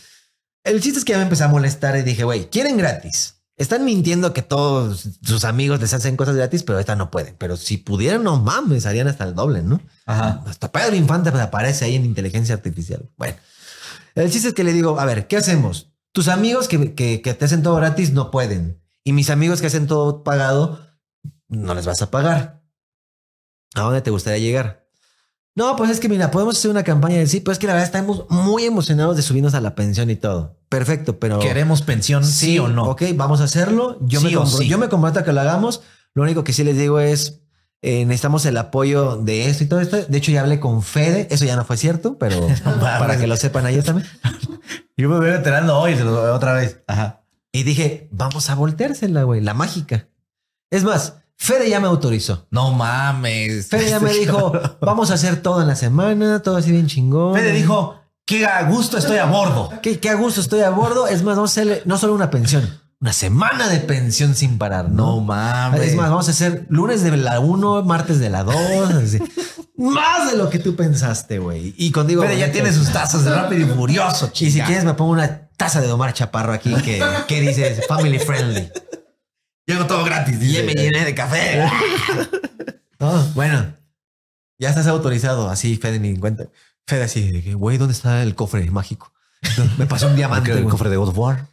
El chiste es que ya me empecé a molestar y dije, güey, quieren gratis. Están mintiendo que todos sus amigos les hacen cosas gratis, pero esta no pueden. Pero si pudieran, no mames, harían hasta el doble, ¿no? Ajá. Hasta Pedro Infante aparece ahí en inteligencia artificial. Bueno, el chiste es que le digo, a ver, ¿qué hacemos? Tus amigos que, te hacen todo gratis no pueden. Y mis amigos que hacen todo pagado, no les vas a pagar. ¿A dónde te gustaría llegar? No, pues es que mira, podemos hacer una campaña de sí, pues es que la verdad estamos muy emocionados de subirnos a la pensión y todo. Perfecto, pero. ¿Queremos pensión sí, o no? Ok, vamos a hacerlo. Yo, me, comprometo a que lo hagamos. Lo único que sí les digo es: eh, necesitamos el apoyo de esto y todo esto. De hecho, ya hablé con Fede, eso ya no fue cierto, pero [laughs] para que lo sepan ellos también. [laughs] Yo me voy enterando hoy otra vez. Ajá. Y dije, vamos a volteársela, güey, la mágica. Es más, Fede ya me autorizó. No mames. Fede ya me dijo, [laughs] vamos a hacer todo en la semana, todo así bien chingón. Fede dijo, qué a gusto estoy a bordo. [laughs] Qué, qué a gusto estoy a bordo. Es más, vamos a no solo una pensión, una semana de pensión sin parar. No, mames. Es más, vamos a hacer lunes de la 1, martes de la 2. [laughs] más de lo que tú pensaste, güey. Y contigo. Pero ya tiene sus tazas de rápido y [laughs] furioso, chica. Y si quieres, me pongo una taza de Omar Chaparro aquí que, que dice family friendly. Llego todo gratis. Y me llené de café. [laughs] bueno, ya estás autorizado. Así, Fede ni cuenta. Fede, así, güey, ¿dónde está el cofre mágico? Me pasó un diamante. el cofre de God of War.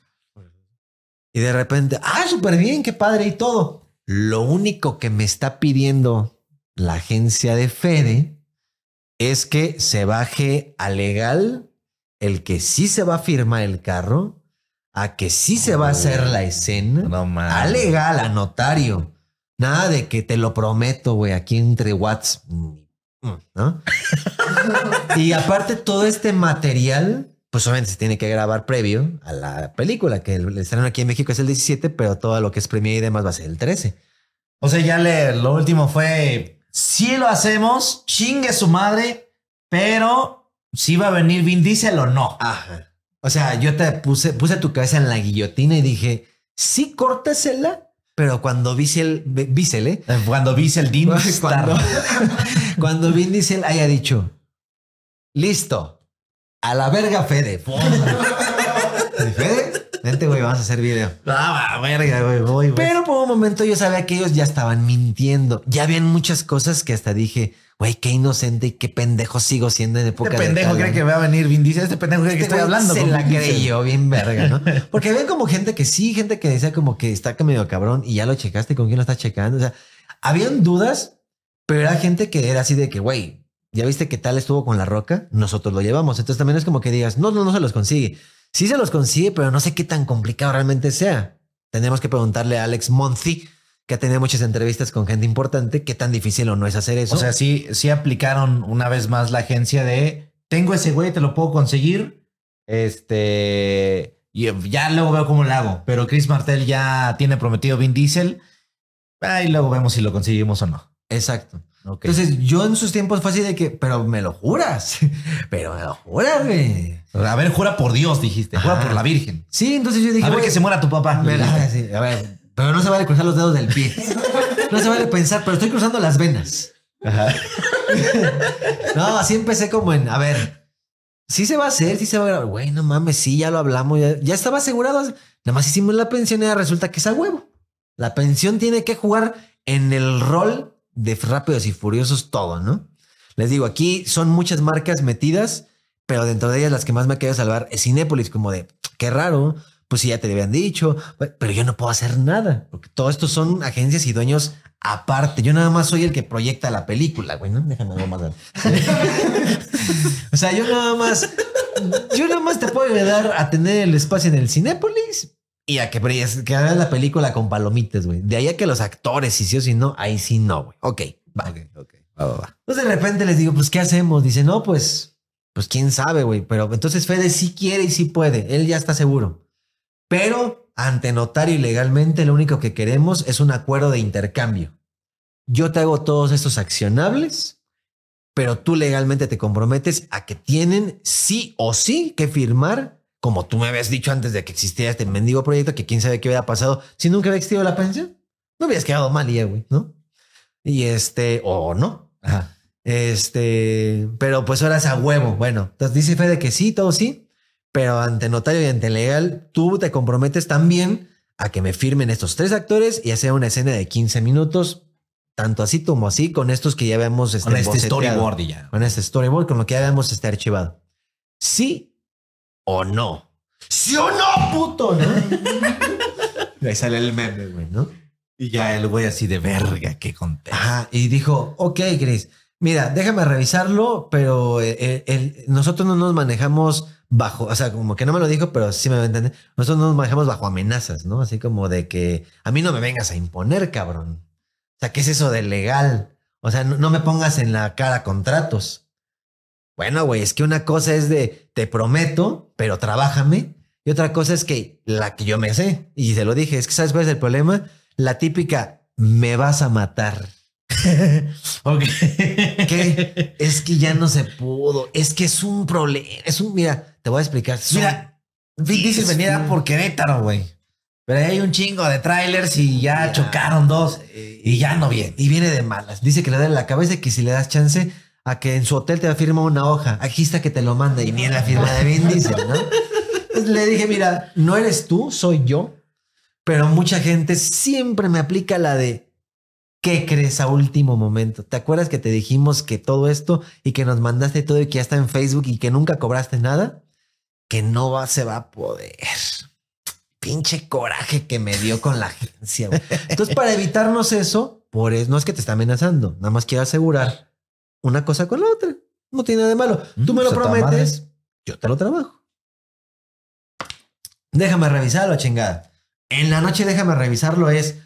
Y de repente, ah, súper bien, qué padre y todo. Lo único que me está pidiendo la agencia de Fede es que se baje a legal el que sí se va a firmar el carro, a que sí se va a hacer oh. la escena, a legal, a notario. Nada de que te lo prometo, güey, aquí entre Watts, ¿no? y aparte todo este material, pues obviamente se tiene que grabar previo a la película, que el estreno aquí en México es el 17, pero todo lo que es premia y demás va a ser el 13. O sea, ya le, lo último fue si lo hacemos, chingue su madre, pero si va a venir Vin Diesel o no. O sea, yo te puse, puse tu cabeza en la guillotina y dije, sí, córtesela. Pero cuando Diesel, Diesel, ¿eh? eh cuando Diesel [laughs] cuando, [laughs] cuando Vin Diesel haya dicho, listo, a la verga Fede. [laughs] Fede, güey, vamos a hacer video. verga, voy, Pero por un momento yo sabía que ellos ya estaban mintiendo. Ya habían muchas cosas que hasta dije, güey, qué inocente y qué pendejo sigo siendo en época este pendejo de cree que va a venir Vin este pendejo cree que este estoy hablando. Se la creyó bien verga, ¿no? [laughs] Porque había como gente que sí, gente que decía como que está medio cabrón y ya lo checaste, ¿con quién lo está checando? O sea, habían dudas, pero era gente que era así de que, güey, ya viste que tal estuvo con la roca, nosotros lo llevamos. Entonces también es como que digas, no, no, no se los consigue. Sí se los consigue, pero no sé qué tan complicado realmente sea. Tenemos que preguntarle a Alex Monzi, que ha tenido muchas entrevistas con gente importante, qué tan difícil o no es hacer eso. O sea, sí, sí aplicaron una vez más la agencia de tengo ese güey, te lo puedo conseguir. Este. Y ya luego veo cómo lo hago. Pero Chris Martel ya tiene prometido Vin Diesel. Ahí luego vemos si lo conseguimos o no. Exacto. Entonces yo en sus tiempos fue así de que, pero me lo juras, [laughs] pero me lo juras, güey. A ver, jura por Dios, dijiste, jura por la Virgen. Sí, entonces yo dije. A ver que se muera tu papá. a ver, pero no se vale cruzar los dedos del pie. [laughs] no se vale pensar, pero estoy cruzando las venas. [laughs] no, así empecé como en, a ver, sí se va a hacer, sí se va a grabar. Güey, no mames, sí, ya lo hablamos, ya, estaba asegurado. Nada más hicimos la pensión y resulta que es a huevo. La pensión tiene que jugar en el rol de rápidos y furiosos todo, ¿no? Les digo, aquí son muchas marcas metidas, pero dentro de ellas las que más me querido salvar es Cinépolis, como de, qué raro, pues si ya te lo habían dicho, pero yo no puedo hacer nada, porque todo esto son agencias y dueños aparte. Yo nada más soy el que proyecta la película, güey, ¿no? Déjame algo [laughs] o sea, yo nada más, yo nada más te puedo ayudar a tener el espacio en el Cinépolis, y a que, que hagas la película con palomitas, güey. De ahí a que los actores, si sí o si no, ahí sí no, güey. Ok, va. Ok, Va, va, va. Entonces de repente les digo, pues, ¿qué hacemos? Dice, no, pues, pues quién sabe, güey. Pero entonces Fede sí quiere y sí puede. Él ya está seguro. Pero ante notario y legalmente, lo único que queremos es un acuerdo de intercambio. Yo te hago todos estos accionables, pero tú legalmente te comprometes a que tienen sí o sí que firmar como tú me habías dicho antes de que existiera este mendigo proyecto, que quién sabe qué hubiera pasado si nunca hubiera existido la pensión. No hubieras quedado mal, ya, güey, ¿no? Y este, o no. Este, pero pues ahora es a huevo. Bueno, entonces dice Fede que sí, todo sí, pero ante notario y ante legal, tú te comprometes también a que me firmen estos tres actores y hacer una escena de 15 minutos, tanto así como así, con estos que ya habíamos este, con este storyboard ya. Con este storyboard, con lo que ya habíamos este archivado. Sí o no. ¡Sí o no, puto! ¿no? [laughs] y ahí sale el meme, güey, ¿no? Y ya el güey así de verga, qué conté. Ajá, y dijo, ok, Chris, mira, déjame revisarlo, pero eh, eh, nosotros no nos manejamos bajo, o sea, como que no me lo dijo, pero sí me entendí. Nosotros no nos manejamos bajo amenazas, ¿no? Así como de que a mí no me vengas a imponer, cabrón. O sea, ¿qué es eso de legal? O sea, no me pongas en la cara contratos. Bueno, güey, es que una cosa es de te prometo, pero trabájame. Y otra cosa es que la que yo me sé, y se lo dije, es que sabes cuál es el problema, la típica, me vas a matar. [laughs] Ok. [laughs] ¿Qué? Es que ya no se pudo, es que es un problema, es un, mira, te voy a explicar. Mira, un... difícil venía mm. por Querétaro, güey. Pero hay un chingo de trailers y ya chocaron dos eh, y ya no viene. Y viene de malas. Dice que le da en la cabeza que si le das chance a que en su hotel te firmar una hoja. Aquí está que te lo manda y ni la firma de Vin Diesel, ¿no? le dije, mira, no eres tú, soy yo. Pero mucha gente siempre me aplica la de ¿qué crees a último momento? ¿Te acuerdas que te dijimos que todo esto y que nos mandaste todo y que ya está en Facebook y que nunca cobraste nada? Que no va, se va a poder. Pinche coraje que me dio con la agencia. Entonces, para evitarnos eso, por eso no es que te está amenazando, nada más quiero asegurar una cosa con la otra. No tiene nada de malo. Mm, Tú me lo pues, prometes, yo te lo trabajo. Déjame revisarlo, chingada. En la noche déjame revisarlo es,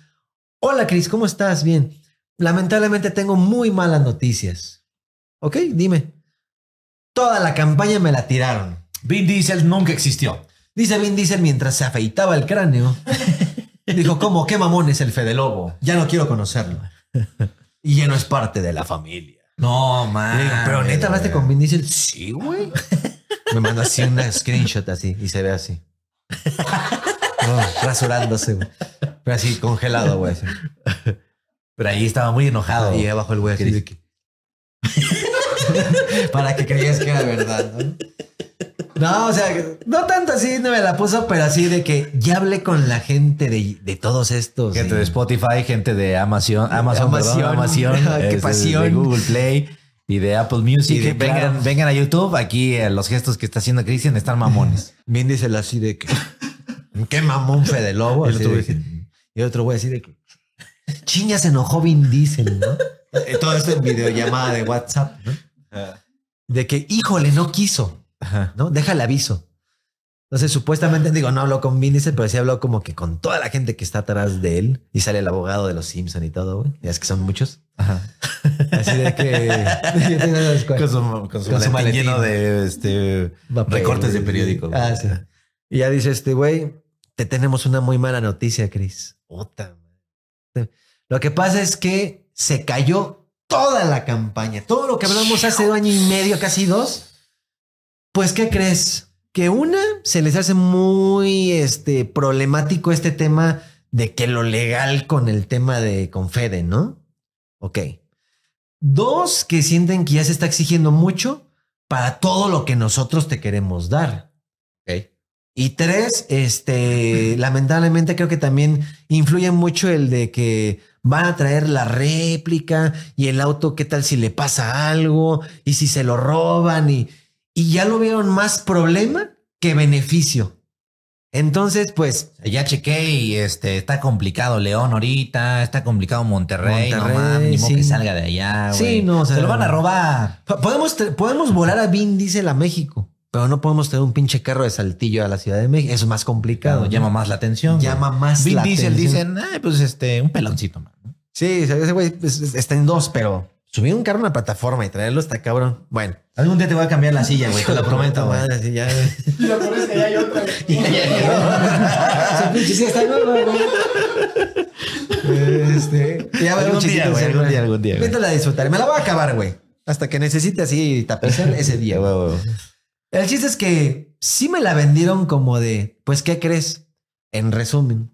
hola Cris, ¿cómo estás? Bien. Lamentablemente tengo muy malas noticias. Ok, dime. Toda la campaña me la tiraron. Vin Diesel nunca existió. Dice Vin Diesel mientras se afeitaba el cráneo. [laughs] Dijo, ¿cómo? ¿Qué mamón es el Fede Lobo? Ya no quiero conocerlo. Y ya no es parte de la familia. No, man. pero neta hablaste con Vin Diesel. Sí, güey. Me manda así una screenshot así y se ve así. rasurándose, güey. Pero así congelado, güey. Pero ahí estaba muy enojado. Y abajo el güey así [laughs] Para que creías que era verdad, ¿no? No, o sea, no tanto así no me la puso, pero así de que ya hablé con la gente de, todos estos. Gente de eh, Spotify, gente de Amazon, Amazon, Amazon, [laughs] este, pasión. De Google Play y de Apple Music. vengan, vengan a YouTube, aquí eh, los gestos que está haciendo Cristian están mamones. [laughs] Bien dice así de que, [laughs] qué mamón de Lobo. Y otro, güey así de que, chinga se enojó Vin Diesel, ¿no? Eh, todo esto en videollamada de WhatsApp, De que, híjole, no quiso. ¿no? Deja el aviso. Entonces, supuestamente, digo, no habló con Vincent, pero sí habló como que con toda la gente que está atrás de él y sale el abogado de los Simpson y todo, güey. Ya es que son muchos. Así de que. [laughs] con su, lleno de este, recortes de periódico. Ah, y ya dice este güey, te tenemos una muy mala noticia, Chris. Lo que pasa es que se cayó toda la campaña. Todo lo que hablamos hace un año y medio, casi dos, pues, ¿qué crees? Que una se les hace muy este, problemático este tema de que lo legal con el tema de Fede, ¿no? Ok. Dos, que sienten que ya se está exigiendo mucho para todo lo que nosotros te queremos dar. Ok. Y tres, este, lamentablemente creo que también influye mucho el de que van a traer la réplica y el auto, qué tal si le pasa algo y si se lo roban y, y ya lo vieron más problema que beneficio. Entonces, pues ya chequé y este está complicado León ahorita, está complicado Monterrey, que salga de allá. Sí, no, se lo van a robar. Podemos, podemos volar a Vin Diesel a México, pero no podemos tener un pinche carro de saltillo a la Ciudad de México. es más complicado. Llama más la atención. Llama más Vin Diesel dicen, pues este, un peloncito. Sí, ese güey pues, está en dos, pero Subir un carro a una plataforma y traerlo está cabrón. Bueno. Algún día te voy a cambiar la silla, güey. Te lo prometo, güey. Y ya. [laughs] Lo peor que ya hay otra. [laughs] Y ya, [laughs] está Este. Ya algún día, Algún día, algún día. Vete a disfrutar. Me la voy a acabar, güey. Hasta que necesite así tapizar ese día, El chiste es que sí me la vendieron como de, pues, ¿qué crees? En resumen,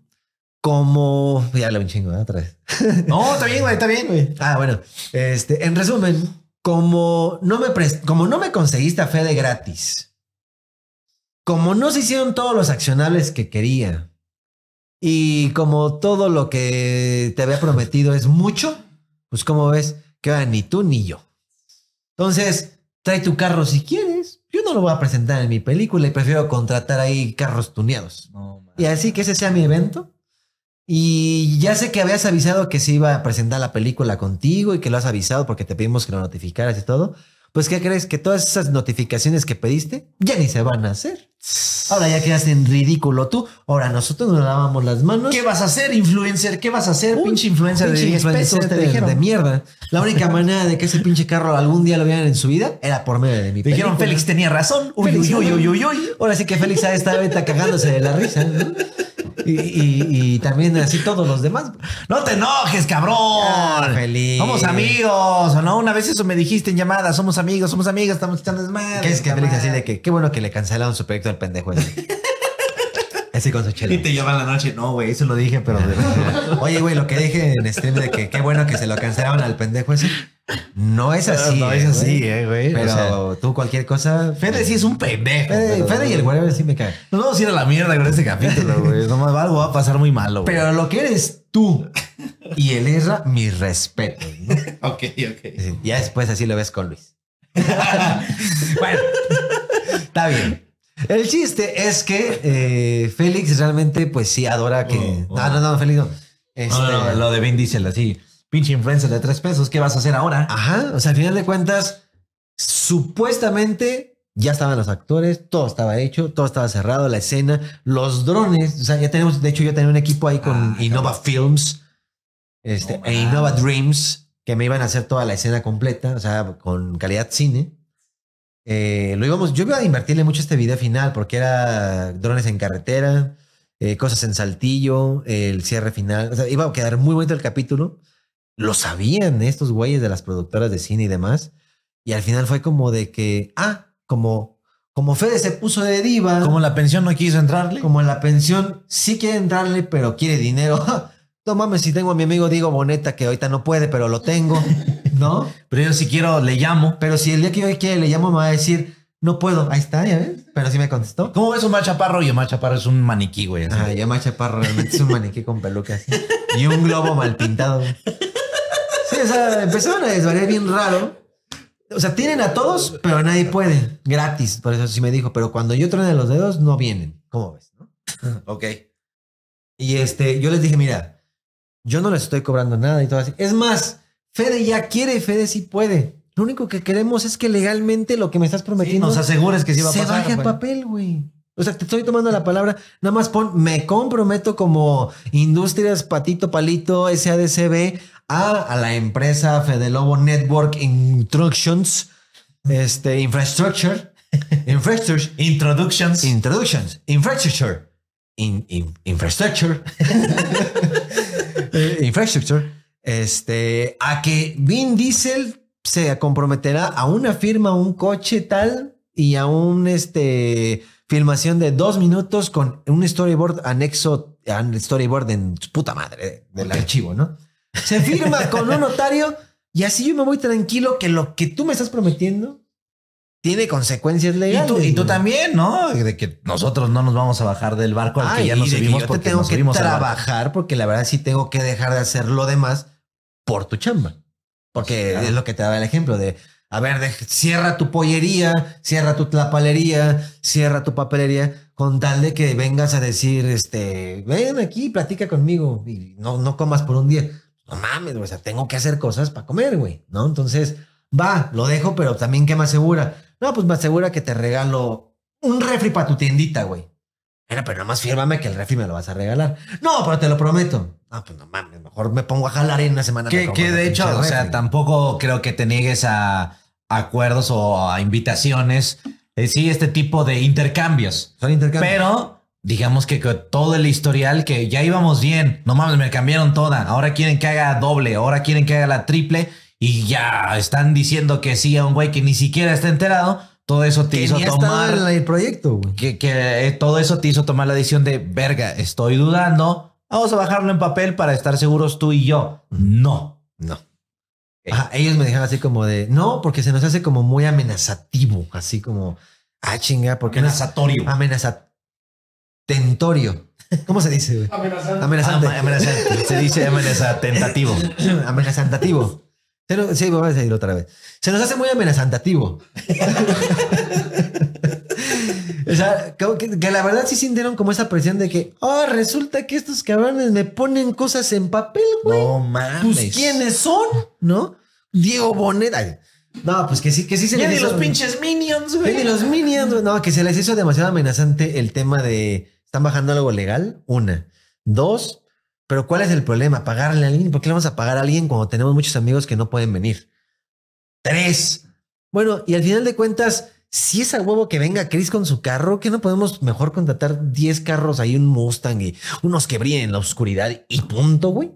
como. Ya un chingo, ¿eh? Otra vez. [laughs] No, está bien, güey, está bien, güey. Ah, bueno. Este, en resumen, como no me, como no me conseguiste a fe de gratis, como no se hicieron todos los accionables que quería, y como todo lo que te había prometido es mucho, pues como ves, que ni tú ni yo. Entonces, trae tu carro si quieres. Yo no lo voy a presentar en mi película y prefiero contratar ahí carros tuneados. y así que ese sea mi evento y ya sé que habías avisado que se iba a presentar la película contigo y que lo has avisado porque te pedimos que lo notificaras y todo. Pues, ¿qué crees? Que todas esas notificaciones que pediste ya ni se van a hacer. Ahora ya quedas en ridículo tú. Ahora nosotros nos dábamos las manos. ¿Qué vas a hacer, influencer? ¿Qué vas a hacer? pinche influencer de de, mierda. La única [laughs] manera de que ese pinche carro algún día lo vieran en su vida era por medio de mi Dijeron, Félix tenía razón. Uy, uy, uy, uy, uy, Ahora sí que Félix está estado cagándose de la risa. Y, también así todos los demás. No te enojes, cabrón. Ah, somos amigos, no? Una vez eso me dijiste en llamada, somos amigos, somos amigas, estamos echando desmadre. ¿Qué es que Félix así de que qué bueno que le cancelaron su proyecto el pendejo ese. Ese con su chelo Y te lleva la noche. No, güey, eso lo dije, pero. Oye, güey, lo que dije en stream de que qué bueno que se lo cancelaron al pendejo ese. No es así. No, eh, es así, Eh, güey. Pero tú cualquier cosa. Fede sí es un pendejo. Fede, y el güey sí me cae. Nos vamos a ir a la mierda con este capítulo, güey. más algo va a pasar muy malo. Pero lo que eres tú y el es mi respeto. ok, ok. Ya después así lo ves con Luis. [laughs] bueno, está bien. El chiste es que eh, Félix realmente, pues sí, adora que. No, oh, oh. ah, no, no, Félix este, no. lo de Vin Diesel, así. Pinche influencer de tres pesos, ¿qué vas a hacer ahora? Ajá. O sea, al final de cuentas, supuestamente ya estaban los actores, todo estaba hecho, todo estaba cerrado, la escena, los drones. O sea, ya tenemos, de hecho, yo tenía un equipo ahí con ah, Innova Films este, e Innova Dreams que me iban a hacer toda la escena completa, o sea, con calidad cine. Eh, lo íbamos, yo iba a invertirle mucho este video final porque era drones en carretera, eh, cosas en saltillo, el cierre final. O sea, iba a quedar muy bonito el capítulo. Lo sabían estos güeyes de las productoras de cine y demás. Y al final fue como de que, ah, como, como Fede se puso de diva. Como la pensión no quiso entrarle. Como la pensión sí quiere entrarle, pero quiere dinero. [laughs] no mames, si tengo a mi amigo Diego Boneta, que ahorita no puede, pero lo tengo, ¿no? Pero yo si quiero, le llamo. Pero si el día que yo quiere le llamo, me va a decir, no puedo. Ahí está, ya ves. Pero sí me contestó. ¿Cómo ves un machaparro? Y un machaparro es un maniquí, güey. Ah, y un realmente es un maniquí con así Y un globo mal pintado. Sí, o sea, empezaron a desvariar bien raro. O sea, tienen a todos, pero nadie puede. Gratis, por eso sí me dijo. Pero cuando yo de los dedos, no vienen. ¿Cómo ves? ok. Y este, yo les dije, mira, yo no les estoy cobrando nada y todo así. Es más, Fede ya quiere, Fede sí puede. Lo único que queremos es que legalmente lo que me estás prometiendo. nos asegures que sí va a se pasar. baje a papel, güey. O sea, te estoy tomando la palabra. Nada más pon, me comprometo como Industrias Patito Palito SADCB a, a la empresa Fede Lobo Network Introductions este, Infrastructure, [laughs] Infrastructure, Introductions, Introductions, Infrastructure, in, Infrastructure. [laughs] Eh, infrastructure, este, a que Vin Diesel se comprometerá a una firma, un coche tal y a un este, filmación de dos minutos con un storyboard anexo, al storyboard en puta madre eh, del archivo, ¿no? Se firma con un notario y así yo me voy tranquilo que lo que tú me estás prometiendo tiene consecuencias legales. Y tú, y tú también, ¿no? De que nosotros no nos vamos a bajar del barco al ah, que ya nos subimos porque te tengo que trabajar porque la verdad sí tengo que dejar de hacer lo demás por tu chamba. Porque es lo que te daba el ejemplo de, a ver, cierra tu pollería, cierra tu lapalería cierra tu papelería con tal de que vengas a decir, este, ven aquí, platica conmigo y no, no comas por un día. No mames, o sea, tengo que hacer cosas para comer, güey, ¿no? Entonces, va, lo dejo, pero también que me asegura no, pues me asegura que te regalo un refri para tu tiendita, güey. Era, pero nada más fírmame que el refri me lo vas a regalar. No, pero te lo prometo. No, pues no mames, mejor me pongo a jalar en una semana. Que, que de hecho, o sea, tampoco creo que te niegues a, acuerdos o a invitaciones. Eh, sí, este tipo de intercambios. Son intercambios. Pero digamos que, que, todo el historial que ya íbamos bien. No mames, me cambiaron toda. Ahora quieren que haga doble, ahora quieren que haga la triple y ya están diciendo que sí a un güey que ni siquiera está enterado, todo eso te hizo tomar el proyecto, Que, que, eh, todo eso te hizo tomar la decisión de, verga, estoy dudando, vamos a bajarlo en papel para estar seguros tú y yo. No. No. ellos me dijeron así como de, no, porque se nos hace como muy amenazativo, así como, ah, chinga, porque... Amenazatorio. amenazatentorio. ¿Cómo se dice, Amenazante. Amenazante. Ah, amenazante. se dice amenazatentativo. [laughs] Amenazantativo sí, voy a ir otra vez. Se nos hace muy amenazantativo. [laughs] o sea, que, la verdad sí sintieron como esa presión de que, oh, resulta que estos cabrones me ponen cosas en papel, güey. No mames. Pues, ¿quiénes son? ¿No? Diego Bonet. no, pues que sí, que sí se les hizo. los pinches minions, güey. Ni los minions, No, que se les hizo demasiado amenazante el tema de están bajando algo legal. Una. Dos, pero ¿cuál es el problema? ¿Pagarle a alguien? ¿Por qué le vamos a pagar a alguien cuando tenemos muchos amigos que no pueden venir? Tres. Bueno, y al final de cuentas, si es al huevo que venga Chris con su carro, ¿qué no podemos mejor contratar 10 carros ahí, un Mustang y unos que brillen en la oscuridad y punto, güey.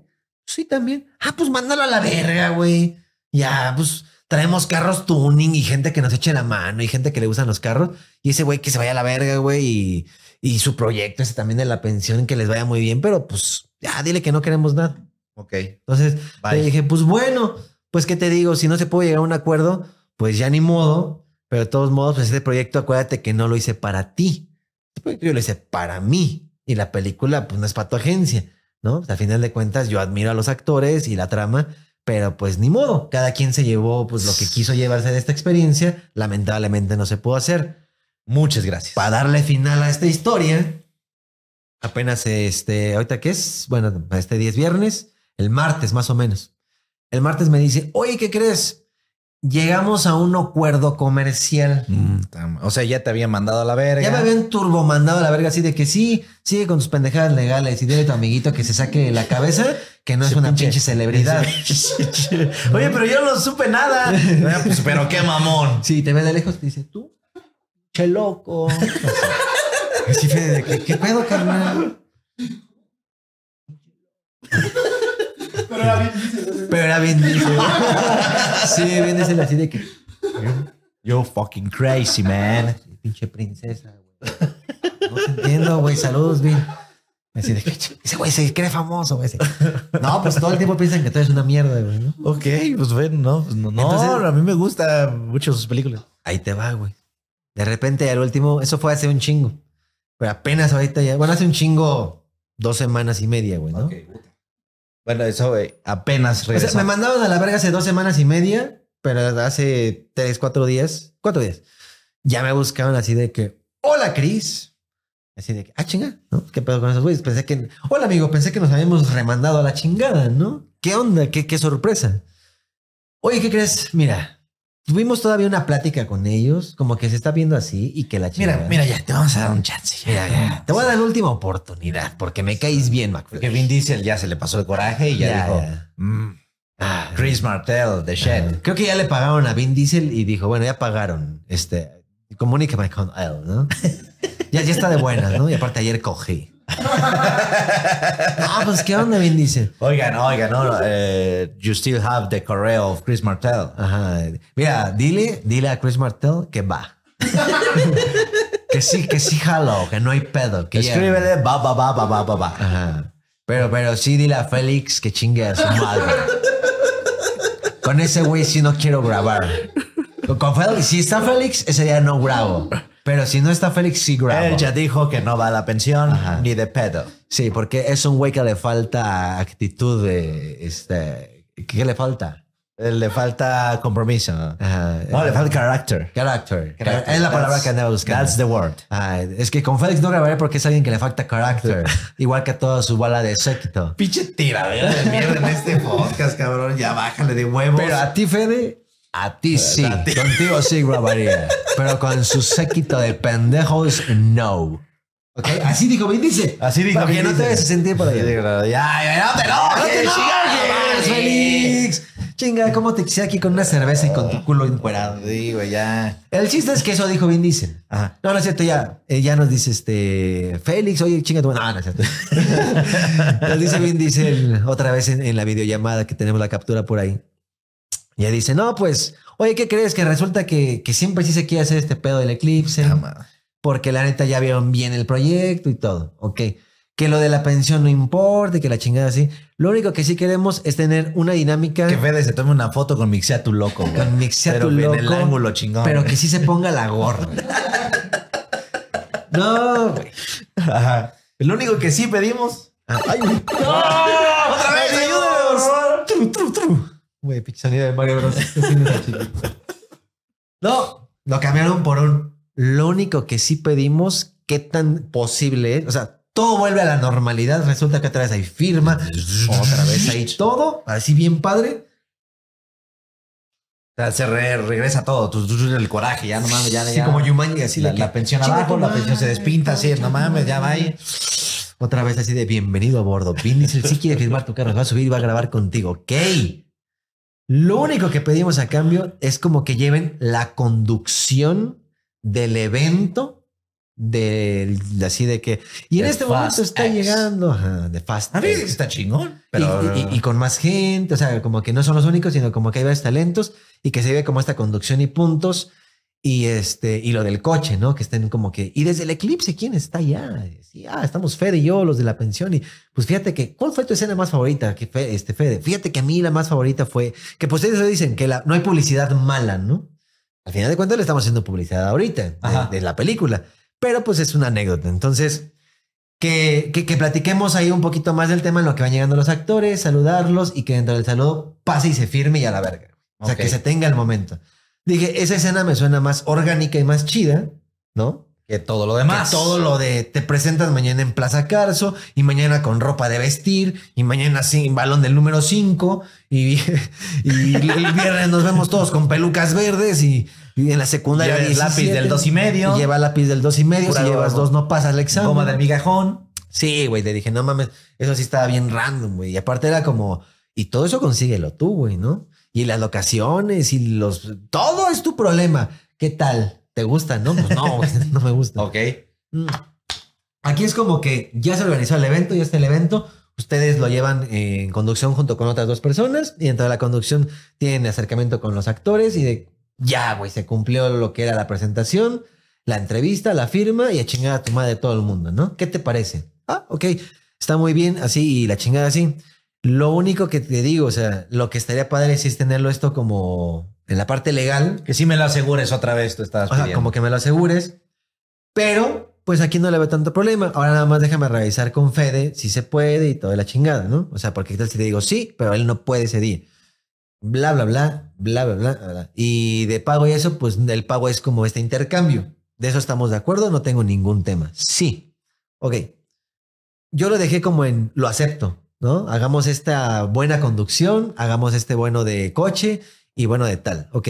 Sí, también. Ah, pues mándalo a la verga, güey. Ya, pues traemos carros tuning y gente que nos eche la mano y gente que le usan los carros. Y ese güey que se vaya a la verga, güey. Y, su proyecto ese también de la pensión que les vaya muy bien, pero pues ya dile que no queremos nada. Ok. Entonces dije, pues bueno, pues qué te digo, si no se puede llegar a un acuerdo, pues ya ni modo, pero de todos modos, pues este proyecto, acuérdate que no lo hice para ti. Este yo lo hice para mí y la película, pues no es para tu agencia, ¿no? a final de cuentas, yo admiro a los actores y la trama, pero pues ni modo, cada quien se llevó pues lo que quiso llevarse de esta experiencia, lamentablemente no se pudo hacer. Muchas gracias. Para darle final a esta historia, Apenas este, ahorita que es, bueno, este 10 viernes, el martes más o menos. El martes me dice, oye, ¿qué crees? Llegamos a un acuerdo comercial. Mm, o sea, ya te había mandado a la verga. Ya me habían turbo mandado a la verga, así de que sí, sigue con tus pendejadas legales y dile a tu amiguito que se saque la cabeza, que no es una pinche, celebridad. [laughs] oye, pero yo no supe nada. [laughs] Ah, pues, pero qué mamón. Sí, te ve de lejos, te dice, tú, che loco. [laughs] Así fue de que, ¿qué pedo, carnal? Pero era bien dice. Pero era bien Sí, bien dice así de que. Yo fucking crazy, man. Pinche princesa, güey. No te entiendo, güey. Saludos, bien. Así de que ese güey se cree famoso, güey. No, pues todo el tiempo piensan que tú eres una mierda, güey. ¿no? Ok, pues bueno, no, pues no, no, a mí me gusta mucho sus películas. Ahí te va, güey. De repente, al último, eso fue hace un chingo. Pero apenas ahorita ya. Bueno, hace un chingo, dos semanas y media, güey, ¿no? Bueno, eso, güey, eh, apenas regresó. me mandaban a la verga hace dos semanas y media, pero hace tres, cuatro días, cuatro días, ya me buscaban así de que, hola, Cris. Así de que, ah, chinga, ¿no? ¿Qué pedo con esos güeyes? Pensé que, hola, amigo, pensé que nos habíamos remandado a la chingada, ¿no? ¿Qué onda? ¿Qué, qué sorpresa? Oye, ¿qué crees? Mira, Tuvimos todavía una plática con ellos, como que se está viendo así y que la chica. Mira, mira, ya te vamos a dar un chance. Te voy a dar la última oportunidad porque me caís bien, Mac que Vin Diesel ya se le pasó el coraje y ya, dijo. Mm, ah, Chris Martel, de Shed. Creo que ya le pagaron a Vin Diesel y dijo, bueno, ya pagaron. Este, comunícame con él, ¿no? [laughs] ya, ya está de buenas, ¿no? Y aparte ayer cogí. [laughs] ah, pues qué onda, bien dice Oigan, oigan, no, eh, you still have the correo of Chris Martel. Mira, dile, dile a Chris Martel que va. que sí, que sí jalo, que no hay pedo. Que Escríbele, va, va, va, va, va, va, Pero, pero sí dile a Félix que chingue a su madre. Con ese güey sí no quiero grabar. Con Félix, si está Félix, ese día no grabo. Pero si no está Félix, sí Él ya dijo que no va a la pensión ni de pedo. Sí, porque es un güey que le falta actitud de. Este, ¿Qué le falta? Le falta compromiso. No, le falta carácter. Carácter. Es la palabra que andaba buscando. That's the word. es que con Félix no grabaré porque es alguien que le falta carácter. [laughs] Igual que a toda su bala de séquito. Pinche tira de mierda en este podcast, cabrón. Ya bájale de huevos. Pero a ti, Fede, a ti sí, contigo sí, grabaría, pero con su séquito de pendejos, no. Okay. Así dijo Vin Así dijo que no te debes sentir por ahí. Ya, ya, no te no, no, no, Félix. Chinga, cómo te quise aquí con una cerveza y con tu culo encuerado. Digo, ya. El chiste es que eso dijo Vin Diesel. No, no es cierto, ya, eh, ya nos dice este Félix, oye, chinga tu No, ah, no es cierto. [laughs] nos dice Vin Diesel otra vez en la videollamada que tenemos la captura por ahí. Ya dice, no, pues, oye, ¿qué crees? Que resulta que, siempre sí se quiere hacer este pedo del eclipse. Ah, porque la neta ya vieron bien el proyecto y todo. Ok. Que lo de la pensión no importe, que la chingada así. Lo único que sí queremos es tener una dinámica. Que Fede se tome una foto con Mixia tu loco, Con Mixia tu loco. En el ángulo chingón. Pero que sí se ponga la gorra. [laughs] no, güey. Ajá. Lo único que sí pedimos. Ah. Ay, ¡No! ¡Otra vez! tru, tru! Güey, de Mario Bros. Este no, lo cambiaron por un. Lo único que sí pedimos, qué tan posible O sea, todo vuelve a la normalidad. Resulta que otra vez hay firma, otra vez hay todo, así bien padre. O sea, se regresa todo, el coraje, ya no mames, ya. Sí, ya, como así la, pensión abajo, la pensión se despinta, así, no mames, ya va ahí. Otra vez así de bienvenido a bordo. Vin si quiere firmar tu carro, va a subir y va a grabar contigo. Ok, lo único que pedimos a cambio es como que lleven la conducción del evento de así de que y en este momento está llegando de Fast. está chingón, y, con más gente, o sea, como que no son los únicos, sino como que hay varios talentos y que se ve como esta conducción y puntos y, este, y lo del coche, ¿no? Que estén como que, y desde el eclipse, ¿quién está ya sí ah, estamos Fede y yo, los de la pensión. Y pues fíjate que, ¿cuál fue tu escena más favorita, que este, Fede? Fíjate que a mí la más favorita fue, que pues ustedes dicen que la, no hay publicidad mala, ¿no? Al final de cuentas le estamos haciendo publicidad ahorita, de, la película. Pero pues es una anécdota. Entonces, que, que, platiquemos ahí un poquito más del tema en lo que van llegando los actores, saludarlos y que dentro del saludo pase y se firme y a la verga. O sea, que se tenga el momento. Dije, esa escena me suena más orgánica y más chida, ¿no? Que todo lo demás. Que todo lo de te presentas mañana en Plaza Carso y mañana con ropa de vestir y mañana sin balón del número 5 y, [laughs] y, el viernes nos vemos todos con pelucas verdes y, en la secundaria lleva el lápiz del dos y medio. lleva lápiz del 2 y medio. si llevas dos no pasas el examen. Goma del migajón. Sí, güey, te dije, no mames, eso sí estaba bien random, güey. Y aparte era como, y todo eso consíguelo tú, güey, ¿no? y las locaciones y los... Todo es tu problema. ¿Qué tal? ¿Te gusta? No, pues no, [laughs] no me gusta. ok. Mm. Aquí es como que ya se organizó el evento, ya está el evento. Ustedes lo llevan en conducción junto con otras dos personas y dentro de la conducción tienen acercamiento con los actores y de ya, güey, se cumplió lo que era la presentación, la entrevista, la firma y a chingada a tu madre todo el mundo, ¿no? ¿Qué te parece? Ah, ok, está muy bien, así y la chingada así. Lo único que te digo, o sea, lo que estaría padre es tenerlo esto como en la parte legal. Que sí me lo asegures otra vez, tú estás. como que me lo asegures. Pero, pues aquí no le veo tanto problema. Ahora nada más déjame revisar con Fede si se puede y toda la chingada, ¿no? O sea, porque tal si te digo sí, pero él no puede ese día. Bla, bla, bla, bla, bla, bla, bla. Y de pago y eso, pues el pago es como este intercambio. De eso estamos de acuerdo, no tengo ningún tema. Sí. Ok. Yo lo dejé como en lo acepto. ¿no? Hagamos esta buena conducción, hagamos este bueno de coche y bueno de tal. Ok.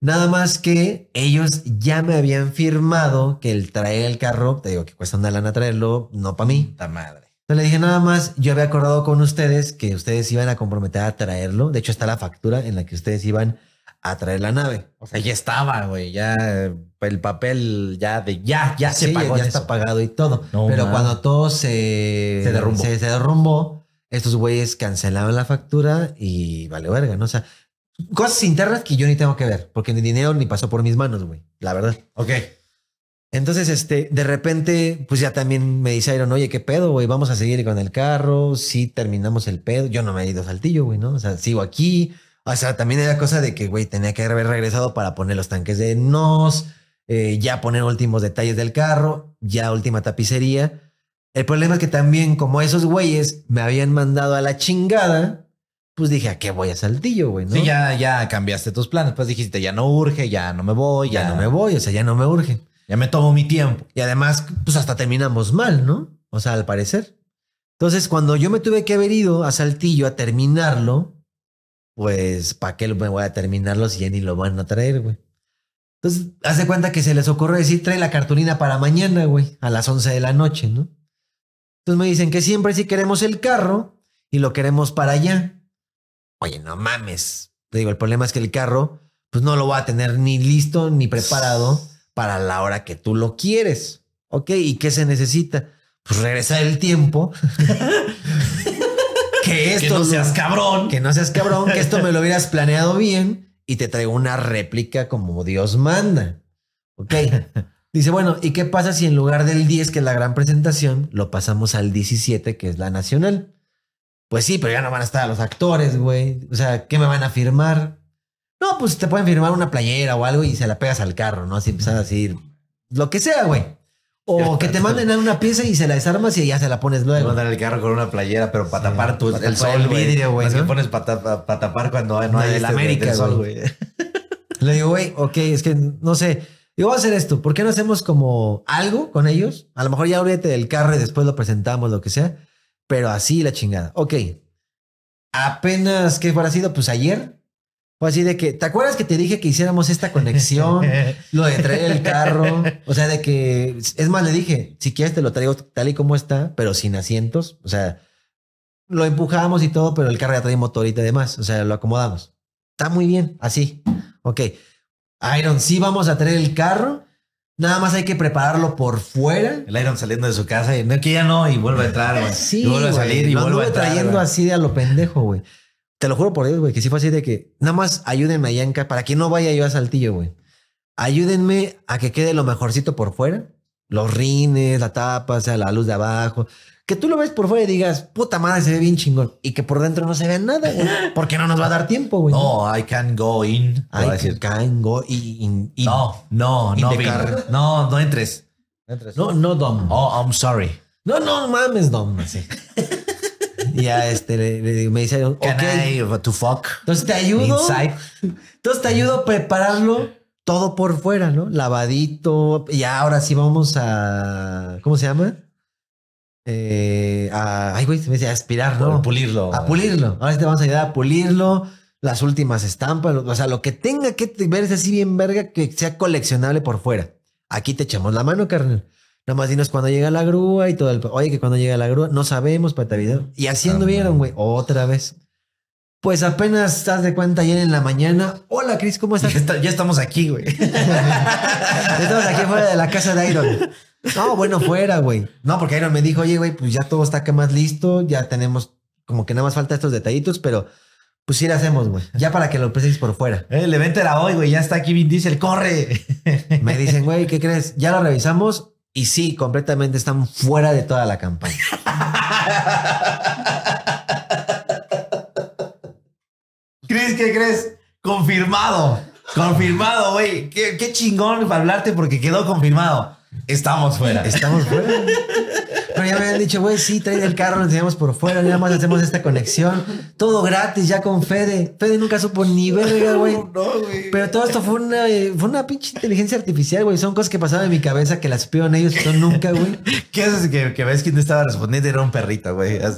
Nada más que ellos ya me habían firmado que el traer el carro, te digo que cuesta una lana traerlo, no para mí. La madre. le dije nada más, yo había acordado con ustedes que ustedes iban a comprometer a traerlo. De hecho, está la factura en la que ustedes iban a traer la nave. O sea, ya estaba, güey. Ya eh, el papel ya de ya, ya se pagó. Ya, está pagado y todo. Pero cuando todo se, Se, se derrumbó estos güeyes cancelaron la factura y vale verga, ¿no? O sea, cosas internas que yo ni tengo que ver, porque ni dinero ni pasó por mis manos, güey, la verdad. Ok. Entonces, este, de repente, pues ya también me dice Iron, oye, ¿qué pedo, güey? Vamos a seguir con el carro, si terminamos el pedo. Yo no me he ido saltillo, güey, ¿no? O sea, sigo aquí. O sea, también era cosa de que, güey, tenía que haber regresado para poner los tanques de nos, eh, ya poner últimos detalles del carro, ya última tapicería. El problema es que también, como esos güeyes me habían mandado a la chingada, pues dije, ¿a ah, qué voy a Saltillo, güey? ¿no? Sí, ya, ya cambiaste tus planes. Pues dijiste, ya no urge, ya no me voy, ya, no me voy, o sea, ya no me urge. Ya me tomo mi tiempo. Y además, pues hasta terminamos mal, ¿no? O sea, al parecer. Entonces, cuando yo me tuve que haber ido a Saltillo a terminarlo, pues, ¿para qué me voy a terminarlo si ya ni lo van a traer, güey? Entonces, hace cuenta que se les ocurre decir, trae la cartulina para mañana, güey, a las 11 de la noche, ¿no? Entonces me dicen que siempre si queremos el carro y lo queremos para allá. Oye, no mames. Te digo, el problema es que el carro, pues no lo va a tener ni listo ni preparado para la hora que tú lo quieres. Ok, ¿y qué se necesita? Pues regresar el tiempo. [laughs] que esto. no seas cabrón. Que no seas cabrón, que esto me lo hubieras planeado bien y te traigo una réplica como Dios manda. Ok. Dice, bueno, ¿y qué pasa si en lugar del 10, que es la gran presentación, lo pasamos al 17, que es la nacional? Pues sí, pero ya no van a estar los actores, güey. O sea, ¿qué me van a firmar? No, pues te pueden firmar una playera o algo y se la pegas al carro, ¿no? Así empiezas a decir lo que sea, güey. O que te manden a una pieza y se la desarmas y ya se la pones luego. Mandar el carro con una playera, pero para tapar tu, el sol, vidrio, güey. ¿no? pones para tapar cuando no hay, este, el sol, América, güey. [laughs] Le digo, güey, ok, es que no sé yo voy a hacer esto. ¿Por qué no hacemos como algo con ellos? A lo mejor ya olvídate del carro y después lo presentamos, lo que sea. Pero así la chingada. Ok. Apenas, que fuera sido? Pues ayer. Fue así de que, ¿te acuerdas que te dije que hiciéramos esta conexión? [laughs] lo de traer el carro. O sea, de que, es más, le dije, si quieres te lo traigo tal y como está, pero sin asientos. O sea, lo empujamos y todo, pero el carro ya trae motorita y demás. O sea, lo acomodamos. Está muy bien, así. Ok. Iron, sí vamos a traer el carro. Nada más hay que prepararlo por fuera. El Iron saliendo de su casa y no, que ya no, y vuelve a entrar, güey. Sí, vuelve a salir y vuelve a entrar. trayendo así de a lo pendejo, güey. Te lo juro por Dios, güey, que sí fue así de que nada más ayúdenme a Yanka para que no vaya yo a Saltillo, güey. Ayúdenme a que quede lo mejorcito por fuera. Los rines, la tapa, o sea, la luz de abajo que tú lo ves por fuera y digas, puta madre, se ve bien chingón. Y que por dentro no se vea nada, güey. [laughs] Porque no nos va a dar tiempo, güey. No, I can go in. I can go in. no, no, no, no, no entres. No, no, Dom. Oh, I'm sorry. No, no mames, Dom. Así. [laughs] ya este, me dice, can okay. I to fuck? Entonces te ayudo. Entonces te ayudo a prepararlo todo por fuera, ¿no? Lavadito. Y ahora sí vamos a. ¿Cómo se llama? eh, a, ay, güey, se me a ¿no? pulirlo. A pulirlo. Ahora te vamos a ayudar a pulirlo. Las últimas estampas, o sea, lo que tenga que verse así bien verga, que sea coleccionable por fuera. Aquí te echamos la mano, carnal. Nomás dinos cuando llega la grúa y todo el. Oye, que cuando llega la grúa, no sabemos, pata pues, Y así anduvieron, ah, güey, otra vez. Pues apenas estás de cuenta ayer en la mañana. Hola, Cris, ¿cómo estás? Ya, estamos aquí, güey. [laughs] estamos aquí fuera de la casa de Iron. No, bueno, fuera, güey. No, porque Iron me dijo, oye, güey, pues ya todo está acá más listo, ya tenemos como que nada más falta estos detallitos, pero pues sí lo hacemos, güey. Ya para que lo presentes por fuera. Eh, el evento era hoy, güey, ya está aquí Vin Diesel, corre. [laughs] Me dicen, güey, ¿qué crees? Ya lo revisamos y sí, completamente están fuera de toda la campaña. [laughs] Cris, ¿qué crees? Confirmado. Confirmado, güey. Qué, qué chingón para hablarte porque quedó confirmado. Estamos fuera. Estamos fuera. Pero ya me habían dicho, güey, sí, trae el carro, lo enseñamos por fuera, nada más hacemos esta conexión. Todo gratis, ya con Fede. Fede nunca supo ni ver, güey. güey. Pero todo esto fue una, eh, fue una pinche inteligencia artificial, güey. Son cosas que pasaban en mi cabeza que las en ellos, son nunca, güey. ¿Qué haces que, ves quién no estaba respondiendo? Era un perrito, güey. o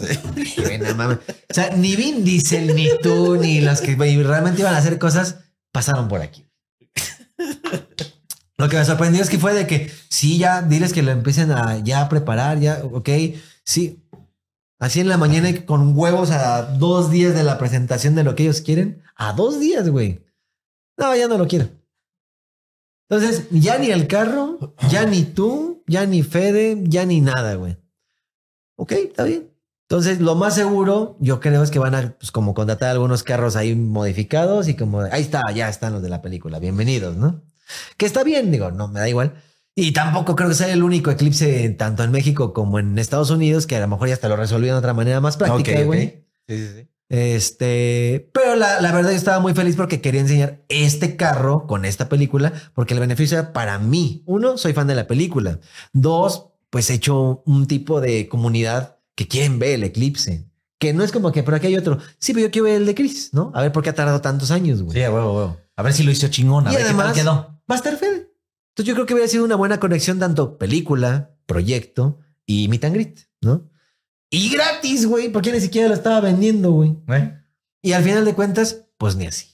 sea, ni Vin Diesel, ni tú, ni las que realmente iban a hacer cosas, pasaron por aquí. Lo que me sorprendió es que fue de que sí, ya diles que lo empiecen a ya preparar, ya, ok, sí. Así en la mañana y con huevos a dos días de la presentación de lo que ellos quieren. A dos días, güey. No, ya no lo quiero. Entonces, ya ni el carro, ya ni tú, ya ni Fede, ya ni nada, güey. Ok, está bien. Entonces, lo más seguro, yo creo, es que van a, pues, como contratar algunos carros ahí modificados y como, ahí está, ya están los de la película, bienvenidos, ¿no? Que está bien, digo, no, me da igual. Y tampoco creo que sea el único eclipse tanto en México como en Estados Unidos, que a lo mejor ya hasta lo resolvieron de otra manera más práctica, güey. Este, pero la, verdad yo estaba muy feliz porque quería enseñar este carro con esta película, porque el beneficio era para mí. Uno, soy fan de la película. Dos, pues he hecho un tipo de comunidad que quieren ver el eclipse. Que no es como que Pero aquí hay otro. Sí, pero yo quiero ver el de Chris, ¿no? A ver por qué ha tardado tantos años, güey. Sí, huevo, huevo. A ver si lo hizo chingón, a ver qué quedó va Entonces yo creo que hubiera sido una buena conexión tanto película, proyecto y meet and greet, ¿no? Y gratis, güey, porque ni siquiera lo estaba vendiendo, güey. Y al final de cuentas, pues ni así.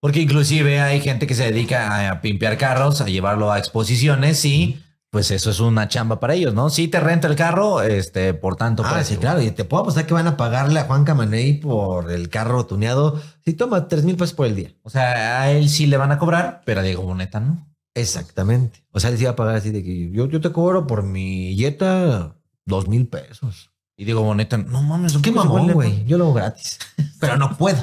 Porque inclusive hay gente que se dedica a pimpear carros, a llevarlo a exposiciones y pues eso es una chamba para ellos, ¿no? si te renta el carro, este, por tanto. Ah, para. Pues, claro. Y te puedo apostar que van a pagarle a Juan Camaney por el carro tuneado. Si toma tres mil pesos por el día. O sea, a él sí le van a cobrar, pero a Diego Boneta no. Exactamente. O sea, él sí va a pagar así de que yo, te cobro por mi Yeta dos mil pesos. Y Diego Boneta, no mames, qué mamón, güey. Yo lo hago gratis, [laughs] pero no puedo.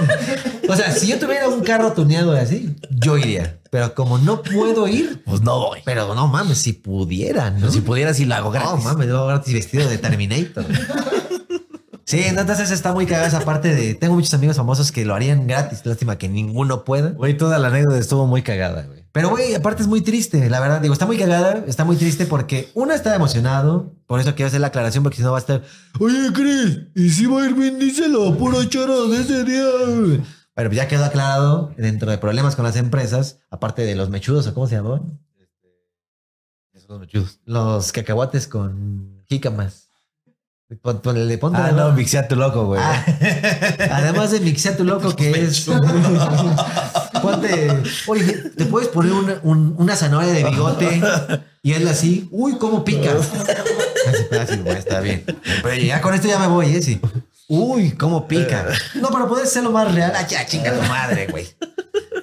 [laughs] o sea, si yo tuviera un carro tuneado así, yo iría. Pero como no puedo ir, pues no voy. Pero no mames, si pudiera, si pudiera, si lo hago gratis. No mames, lo hago gratis vestido de Terminator. sí, entonces está muy cagada esa parte de. Tengo muchos amigos famosos que lo harían gratis. Lástima que ninguno pueda. Güey, toda la anécdota estuvo muy cagada, güey. Pero, güey, aparte es muy triste, la verdad. Digo, está muy cagada, está muy triste porque uno está emocionado. Por eso quiero hacer la aclaración, porque si no va a estar, oye, Chris, y si va a ir bien, díselo, puro choro de ese día. Pero ya quedó aclarado dentro de problemas con las empresas, aparte de los mechudos, ¿o cómo se llamaban? Este, los mechudos. Los cacahuates con jícamas. cuánto le ponte ah, no, mixea tu loco, güey. Ah, [laughs] además de mixea tu loco, que es. [laughs] ponte. Oye, te puedes poner una, zanahoria de bigote y es así. Uy, cómo pica. [laughs] así, güey, está bien. Pero ya con esto ya me voy, ¿eh? Sí. Uy, cómo eh. pica. No, pero poder ser lo más real, ah, ya, chinga tu madre, güey.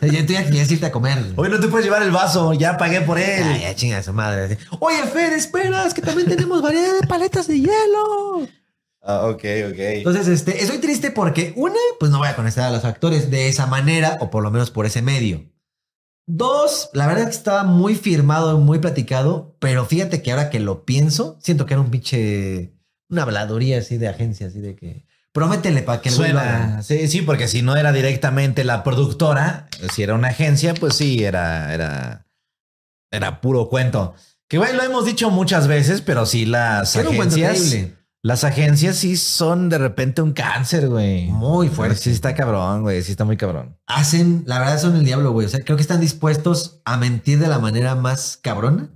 Ya, tenía que irte a comer. Oye, no te puedes llevar el vaso, ya pagué por él. Ya, ya chinga su madre. Oye, Fer, esperas que también tenemos variedad de paletas de hielo. Ah, ok, ok. Entonces, este, estoy triste porque, una, pues no voy a conectar a los actores de esa manera, o por lo menos por ese medio. Dos, la verdad es que estaba muy firmado, muy platicado, pero fíjate que ahora que lo pienso, siento que era un pinche, una habladuría así de agencia, así de que, Prométele para que Sí, sí, porque si no era directamente la productora, si era una agencia, pues sí, era, era, era puro cuento. Que güey, lo hemos dicho muchas veces, pero sí las agencias. Las agencias sí son de repente un cáncer, güey. Muy fuerte. Sí está cabrón, güey. Sí está muy cabrón. Hacen, la verdad son el diablo, güey. O sea, creo que están dispuestos a mentir de la manera más cabrona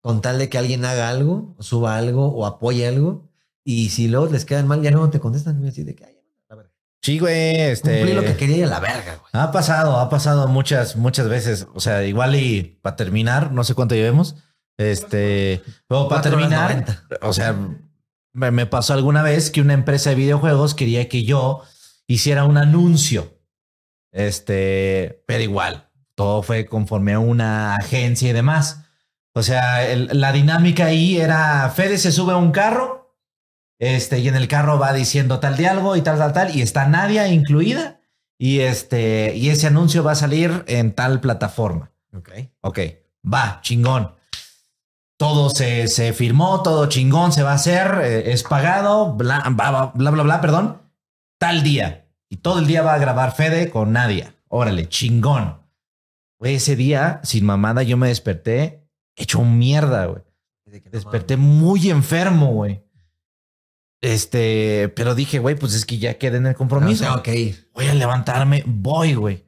con tal de que alguien haga algo, suba algo o apoye algo. Y si luego les quedan mal, ya no te contestan. de que, la Sí, güey, este. lo que este, quería y a la verga, güey. Ha pasado, ha pasado muchas, muchas veces. O sea, igual y para terminar, no sé cuánto llevemos. Este, para terminar, o sea, me, pasó alguna vez que una empresa de videojuegos quería que yo hiciera un anuncio. Este, pero igual, todo fue conforme a una agencia y demás. O sea, la dinámica ahí era Fede se sube a un carro este, y en el carro va diciendo tal de algo y tal, tal, tal, y está Nadia incluida. Y este, y ese anuncio va a salir en tal plataforma. Ok. Ok. Va, chingón. Todo se, se firmó, todo chingón se va a hacer, eh, es pagado, bla, bla, bla, bla, perdón. Tal día. Y todo el día va a grabar Fede con Nadia. Órale, chingón. ese día, sin mamada, yo me desperté hecho mierda, güey. Desperté muy enfermo, güey. Este, pero dije, güey, pues es que ya quedé en el compromiso. No, ah, tengo que ir. Voy a levantarme, voy, güey.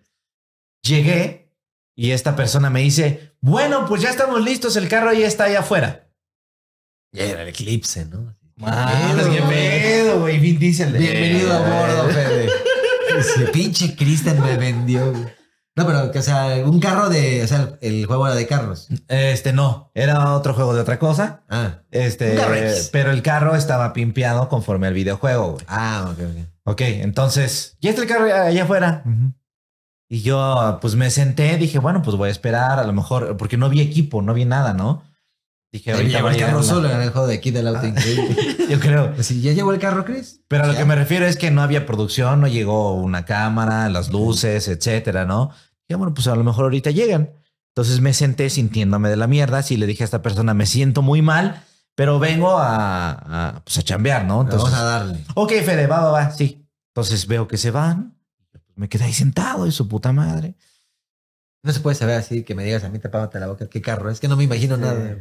Llegué y esta persona me dice, bueno, pues ya estamos listos, el carro ya está allá afuera. era el eclipse, ¿no? Bienvenido, güey. Eh. Bienvenido a bordo, Fede. Ese pinche Cristian me vendió, güey. No, pero que o sea, un carro de. O sea, el juego era de carros. Este no, era otro juego de otra cosa. Ah. Este. pero el carro estaba pimpeado conforme al videojuego, Ah, ok, ok. Ok, entonces. Ya está el carro allá afuera. Y yo, ah, pues me senté, dije, bueno, pues voy a esperar, a lo mejor, porque no vi equipo, no vi nada, ¿no? Dije, ya el carro solo en el de aquí del auto ah, increíble. [laughs] Yo creo. Pues ya llegó el carro, Chris. Pero a lo que me refiero es que no había producción, no llegó una cámara, las luces, etcétera, ¿no? Y bueno, pues a lo mejor ahorita llegan. Entonces me senté sintiéndome de la mierda. Así le dije a esta persona, me siento muy mal, pero vengo a, pues a chambear, ¿no? Entonces, vamos a darle. Ok, Fede, va, va, va, sí. Entonces veo que se van. Me quedé ahí sentado y su puta madre. No se puede saber así que me digas a mí te tapándote la boca qué carro. Es que no me imagino nada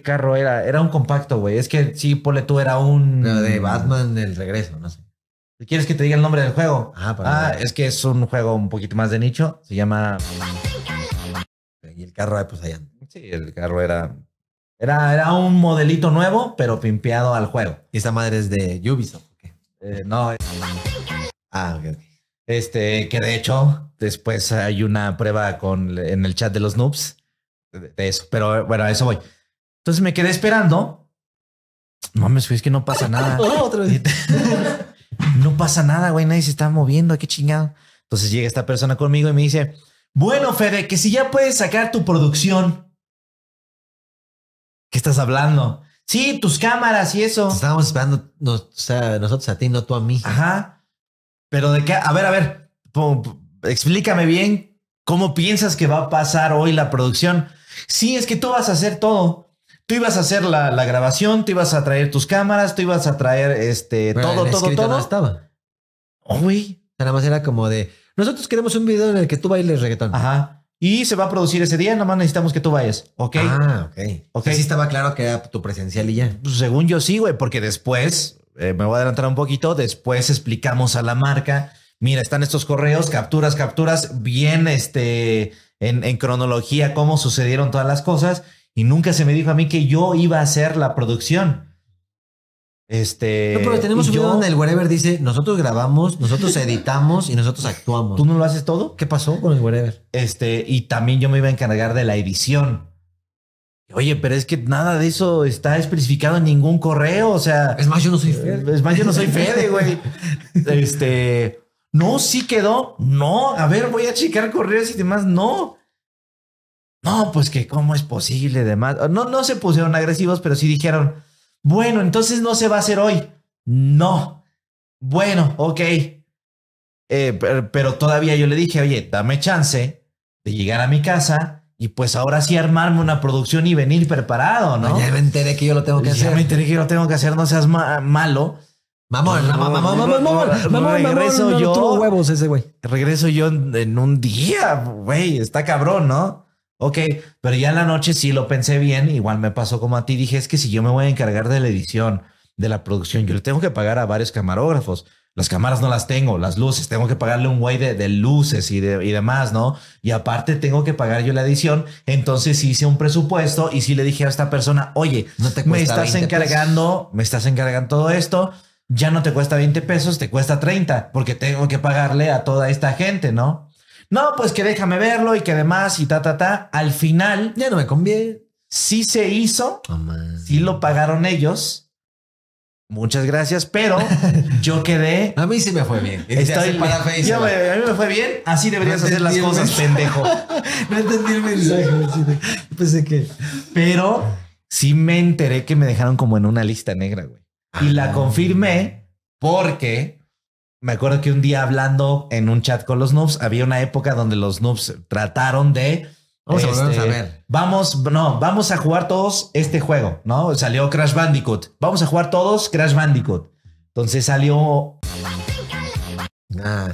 carro era? Era un compacto, güey. Es que sí, pole tú, era un. de Batman el regreso, no sé. ¿Quieres que te diga el nombre del juego? Ah, ah es que es un juego un poquito más de nicho. Se llama. Y el carro, pues allá. Sí, el carro era. Era, era un modelito nuevo, pero pimpeado al juego. ¿Y esta madre es de Ubisoft? Eh, no. Ah, Este, que de hecho, después hay una prueba con, en el chat de los noobs de eso. Pero bueno, a eso voy. Entonces me quedé esperando. No mames, es que no pasa nada. [laughs] no pasa nada, güey, nadie se está moviendo, qué chingado. Entonces llega esta persona conmigo y me dice, bueno, Fede, que si ya puedes sacar tu producción. ¿Qué estás hablando? Sí, tus cámaras y eso. Estábamos esperando o sea, nosotros a ti, no tú a mí. Ajá. Pero de qué, a ver, a ver, explícame bien cómo piensas que va a pasar hoy la producción. Sí, es que tú vas a hacer todo tú ibas a hacer la, la, grabación, te ibas a traer tus cámaras, tú ibas a traer este todo, todo, todo. No estaba. Oh, Nada más era como de nosotros queremos un video en el que tú bailes reggaetón. Ajá. Y se va a producir ese día, nada más necesitamos que tú vayas. Ok. Ah, ok. Ok. sí estaba claro que era tu presencial y ya. Pues, según yo sí, güey, porque después, eh, me voy a adelantar un poquito, después explicamos a la marca, mira, están estos correos, capturas, capturas, bien este, en, en cronología, cómo sucedieron todas las cosas y nunca se me dijo a mí que yo iba a hacer la producción. Este, no, pero tenemos un yo, video donde el Wherever dice, nosotros grabamos, nosotros editamos y nosotros actuamos. ¿Tú no lo haces todo? ¿Qué pasó con el Wherever? Este, y también yo me iba a encargar de la edición. Oye, pero es que nada de eso está especificado en ningún correo, o sea... Es más, yo no soy eh, Fede. Es más, yo no soy Fede, güey. [laughs] Este... No, sí quedó. No, a ver, voy a checar correos y demás. No no, pues que cómo es posible, demás. No, no se pusieron agresivos, pero sí dijeron, bueno, entonces no se va a hacer hoy. No. Bueno, ok. Eh, pero, todavía yo le dije, oye, dame chance de llegar a mi casa y pues ahora sí armarme una producción y venir preparado, ¿no? Ya me enteré que yo lo tengo que hacer. Ya me enteré que yo lo tengo que hacer, no seas malo. Mamón, mamón, mamón, mamón, regreso yo. Huevos ese güey. Regreso yo en un día, güey, está cabrón, ¿no? Ok, pero ya en la noche sí lo pensé bien, igual me pasó como a ti, dije, es que si yo me voy a encargar de la edición, de la producción, yo le tengo que pagar a varios camarógrafos, las cámaras no las tengo, las luces, tengo que pagarle un güey de, luces y, de, y demás, ¿no? Y aparte tengo que pagar yo la edición, entonces hice un presupuesto y sí le dije a esta persona, oye, no te me estás encargando, me estás encargando todo esto, ya no te cuesta 20 pesos, te cuesta 30, porque tengo que pagarle a toda esta gente, ¿no? no, pues que déjame verlo y que demás y ta, ta, ta. Al final. Ya no me conviene. Sí se hizo. Oh, sí lo pagaron ellos. Muchas gracias, pero [laughs] yo quedé. A mí sí me fue bien. Estoy para a mí me fue bien. Así deberías hacer las cosas, pendejo. [laughs] no entendí el mensaje. Pensé que. Pero sí me enteré que me dejaron como en una lista negra, güey. Y la ah, confirmé porque me acuerdo que un día hablando en un chat con los noobs, había una época donde los noobs trataron de... Vamos a ver. Este, vamos, no, vamos a jugar todos este juego, ¿no? Salió Crash Bandicoot. Vamos a jugar todos Crash Bandicoot. Entonces salió... Ah,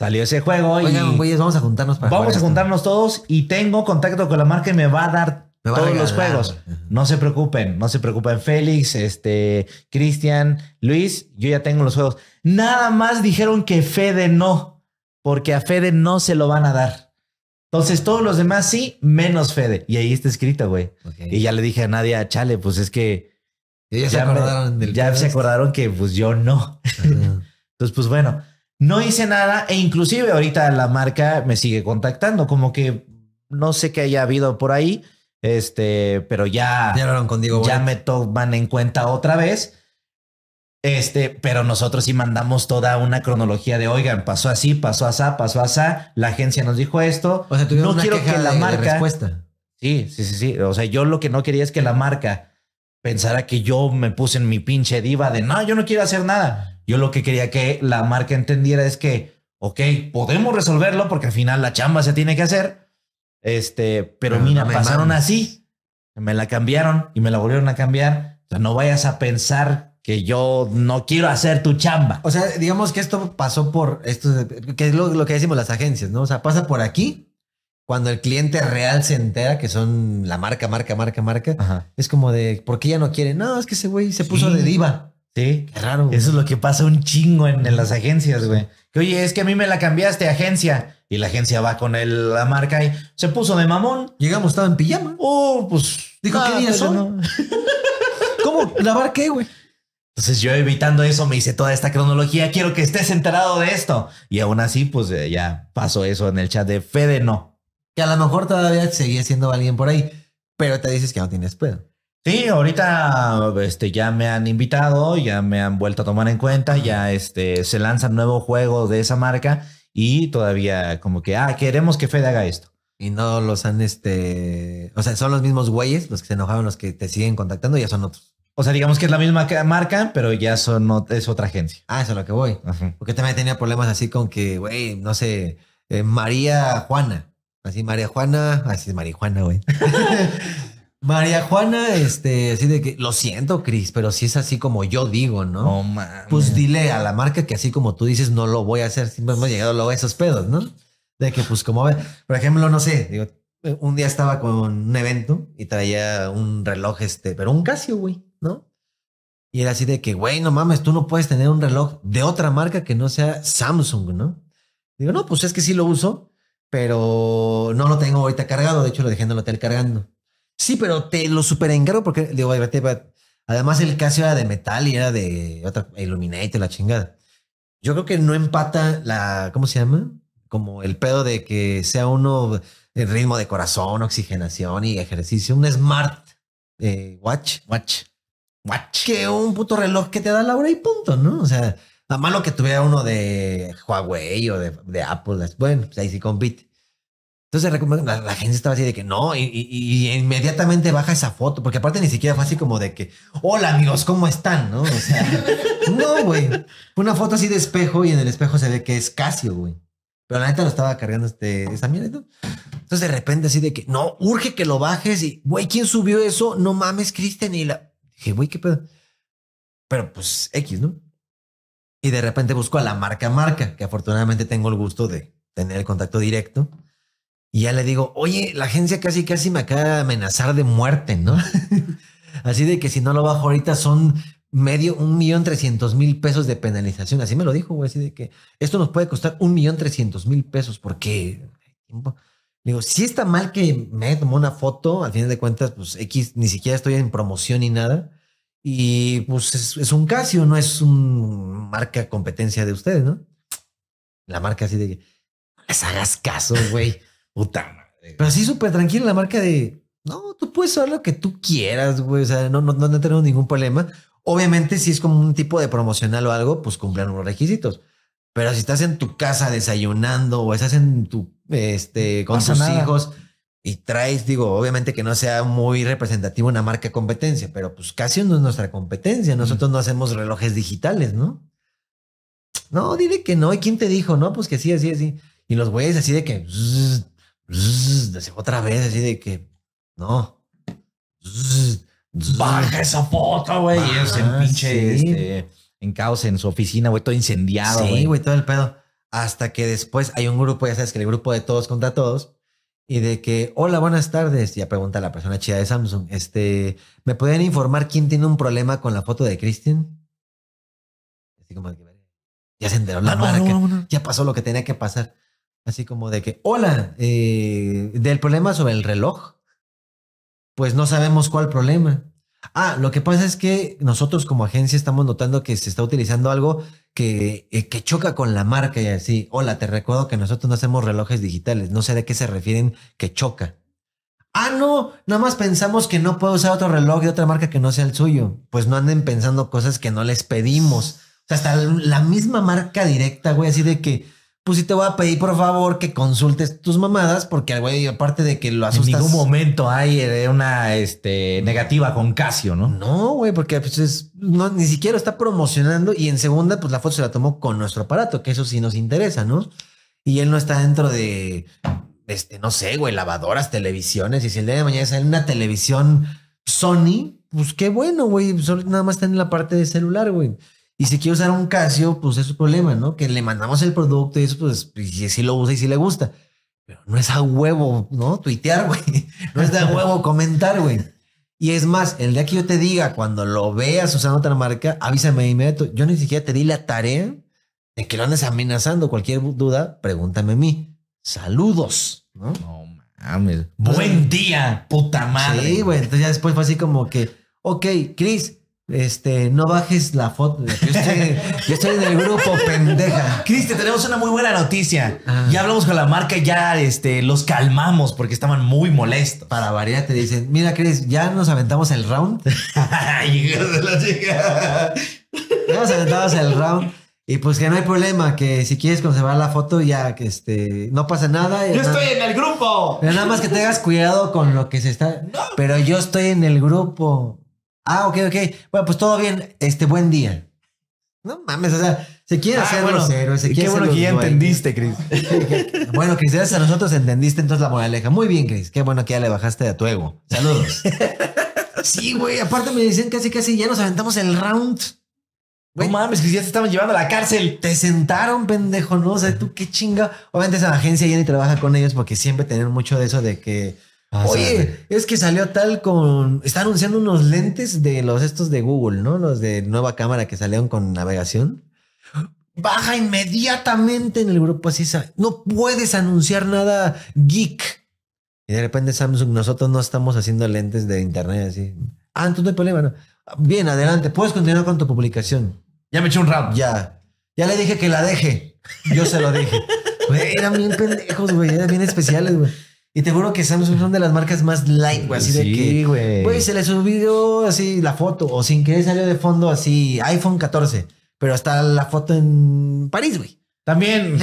Salió ese juego y... vamos a juntarnos para Vamos a juntarnos todos y tengo contacto con la marca y me va a dar todos los juegos. No se preocupen, no se preocupen. Félix, este, Cristian, Luis, yo ya tengo los juegos. Nada más dijeron que Fede no, porque a Fede no se lo van a dar. Entonces todos los demás sí, menos Fede. Y ahí está escrito, güey. Y ya le dije a Nadia, chale, pues es que... ya, se acordaron que pues yo no. Entonces, pues bueno, no hice nada e inclusive ahorita la marca me sigue contactando, como que no sé qué haya habido por ahí este, pero ya, ya Ya me toman en cuenta otra vez. Este, pero nosotros sí mandamos toda una cronología de, oigan, pasó así, pasó así, pasó así. la agencia nos dijo esto. O sea, tuvimos no una quiero queja que la marca respuesta. Sí, sí, sí, sí. O sea, yo lo que no quería es que la marca pensara que yo me puse en mi pinche diva de, no, yo no quiero hacer nada. Yo lo que quería que la marca entendiera es que, ok, podemos resolverlo porque al final la chamba se tiene que hacer, este, pero, mira, pasaron así. Me la cambiaron y me la volvieron a cambiar. O sea, no vayas a pensar que yo no quiero hacer tu chamba. O sea, digamos que esto pasó por esto, que es lo, que decimos las agencias, ¿no? O sea, pasa por aquí. Cuando el cliente real se entera que son la marca, marca, marca, marca, es como de, ¿por qué ya no quiere? No, es que ese güey se puso de diva. Sí. Qué raro. Eso es lo que pasa un chingo en las agencias, güey. Oye, es que a mí me la cambiaste, agencia. Y la agencia va con el, la marca y se puso de mamón. Llegamos, estaba en pijama. Oh, pues. Dijo, ¿qué ah, día pues, son? [laughs] ¿Cómo? ¿Lavar qué, güey? Entonces yo evitando eso me hice toda esta cronología. Quiero que estés enterado de esto. Y aún así, pues eh, ya pasó eso en el chat de Fede no. Que a lo mejor todavía seguía siendo alguien por ahí, pero te dices que no tienes pedo. Sí, ahorita este, ya me han invitado, ya me han vuelto a tomar en cuenta, ya este, se lanza un nuevo juego de esa marca y todavía como que, ah, queremos que Fede haga esto. Y no los han, este, o sea, son los mismos güeyes, los que se enojaban, los que te siguen contactando, ya son otros. O sea, digamos que es la misma marca, pero ya son, es otra agencia. Ah, eso es lo que voy. Porque también tenía problemas así con que, güey, no sé, eh, María Juana. Así, María Juana, así es Marijuana, güey. [laughs] María Juana, este, así de que, lo siento, Cris, pero si es así como yo digo, ¿no? No mames. Pues dile a la marca que así como tú dices, no lo voy a hacer. Siempre hemos llegado luego a esos pedos, ¿no? De que, pues, como, por ejemplo, no sé, digo, un día estaba con un evento y traía un reloj, este, pero un Casio, güey, ¿no? Y era así de que, güey, no mames, tú no puedes tener un reloj de otra marca que no sea Samsung, ¿no? Digo, no, pues es que sí lo uso, pero no lo tengo ahorita cargado. De hecho, lo dejé en el hotel cargando. Sí, pero te lo super porque, digo, además el caso era de metal y era de otra Illuminate, la chingada. Yo creo que no empata la, ¿cómo se llama? Como el pedo de que sea uno el ritmo de corazón, oxigenación y ejercicio, un smart eh, watch. Watch. Watch. Que un puto reloj que te da la hora y punto, ¿no? O sea, nada malo que tuviera uno de Huawei o de, de Apple. Bueno, pues ahí sí compite. Entonces la, gente estaba así de que no, y, inmediatamente baja esa foto, porque aparte ni siquiera fue así como de que, hola amigos, ¿cómo están? ¿No? O sea, [laughs] güey. Una foto así de espejo y en el espejo se ve que es Casio, güey. Pero la neta lo estaba cargando este, esa mierda. Entonces de repente así de que, no, urge que lo bajes y, güey, ¿quién subió eso? No mames, Kristen. Y la... Dije, güey, ¿qué pedo? Pero pues X, ¿no? Y de repente busco a la marca marca, que afortunadamente tengo el gusto de tener el contacto directo. Y ya le digo, oye, la agencia casi casi me acaba de amenazar de muerte, ¿no? [laughs] Así de que si no lo bajo ahorita son medio, un millón trescientos mil pesos de penalización. Así me lo dijo, güey, así de que esto nos puede costar un millón trescientos mil pesos porque... Digo, si está mal que me tomó una foto, al final de cuentas, pues X, ni siquiera estoy en promoción ni nada. Y pues es, un Casio, no es una marca competencia de ustedes, ¿no? La marca así de, no les hagas caso, güey. [laughs] Puta madre. Pero así súper tranquila la marca de, no, tú puedes hacer lo que tú quieras, güey. O sea, no, no, tenemos ningún problema. Obviamente, si es como un tipo de promocional o algo, pues cumplen los requisitos. Pero si estás en tu casa desayunando o estás en tu, este, con tus hijos y traes, digo, obviamente que no sea muy representativo una marca competencia, pero pues casi no es nuestra competencia. Nosotros no hacemos relojes digitales, ¿no? No, dile que no. ¿Y quién te dijo? No, pues que sí, así, así. Y los güeyes así de que otra vez, así de que, no. baja esa foto, güey. ese en pinche, este, en caos, en su oficina, güey, todo incendiado. Sí, güey, todo el pedo. Hasta que después hay un grupo, ya sabes que el grupo de todos contra todos, y de que, hola, buenas tardes. Ya pregunta la persona chida de Samsung, este, ¿me pueden informar quién tiene un problema con la foto de Christian? ya se enteró la marca, ya pasó lo que tenía que pasar. Así como de que, hola, eh, del problema sobre el reloj, pues no sabemos cuál problema. Ah, lo que pasa es que nosotros como agencia estamos notando que se está utilizando algo que, eh, que choca con la marca y así, hola, te recuerdo que nosotros no hacemos relojes digitales, no sé de qué se refieren que choca. Ah, no, nada más pensamos que no puedo usar otro reloj de otra marca que no sea el suyo. Pues no anden pensando cosas que no les pedimos. O sea, hasta la misma marca directa, güey, así de que pues sí te voy a pedir por favor que consultes tus mamadas, porque güey, aparte de que lo asustas. En ningún momento hay eh, una este, negativa con Casio, ¿no? No, güey, porque pues, no, ni siquiera está promocionando y en segunda, pues la foto se la tomó con nuestro aparato, que eso sí nos interesa, ¿no? Y él no está dentro de, este, no sé, güey, lavadoras, televisiones, y si el día de mañana sale una televisión Sony, pues qué bueno, güey, nada más está en la parte de celular, güey. Y si quiere usar un Casio, pues es su problema, ¿no? Que le mandamos el producto y eso, pues, si, si lo usa y si le gusta. Pero no es a huevo, ¿no? Tuitear, güey. [laughs] No es de a huevo comentar, güey. Y es más, el día que yo te diga, cuando lo veas usando otra marca, avísame de inmediato. Yo ni siquiera te di la tarea de que lo andes amenazando. Cualquier duda, pregúntame a mí. Saludos, ¿no? No mames. Pues, Buen día, puta madre. Sí, güey. Entonces ya después fue así como que, ok, Chris, este, no bajes la foto. Yo estoy, en el grupo, pendeja. Cristi, tenemos una muy buena noticia. Ah. Ya hablamos con la marca, y ya este, los calmamos porque estaban muy molestos. Para variar, te dicen, mira, Cris, ya nos aventamos el round. [laughs] ya nos aventamos el round. Y pues que no hay problema, que si quieres conservar la foto, ya que este, no pasa nada. Yo estoy en el grupo. Pero nada más que tengas cuidado con lo que se está. Pero yo estoy en el grupo. Ah, ok, ok. Bueno, pues todo bien. Este, buen día. No mames, o sea, se quiere hacer ah, los se quiere Qué bueno que ya entendiste, Cris. [laughs] bueno, Cris, gracias a nosotros entendiste entonces la moraleja. Muy bien, Cris. Qué bueno que ya le bajaste a tu ego. Saludos. [laughs] sí, güey. Aparte me dicen casi, casi ya nos aventamos el round. no mames, que ya te estamos llevando a la cárcel. Te sentaron, pendejo, ¿no? O sea, tú qué chinga. Obviamente esa agencia ya ni trabaja con ellos porque siempre tienen mucho de eso de que Ah, Oye, es que salió tal con. Está anunciando unos lentes de los estos de Google, ¿no? Los de nueva cámara que salieron con navegación. Baja inmediatamente en el grupo así. No puedes anunciar nada geek. Y de repente Samsung, nosotros no estamos haciendo lentes de internet así. Ah, entonces no hay problema. No. Bien, adelante. Puedes continuar con tu publicación. Ya me eché un rap. Ya. Ya le dije que la deje. Yo se lo dije. [laughs] eran bien pendejos, güey. Eran bien especiales, güey. Y te juro que Samsung son de las marcas más light, güey. Así de que. güey. se le subió así la foto. O sin querer salió de fondo así iPhone 14. Pero está la foto en París, güey. También,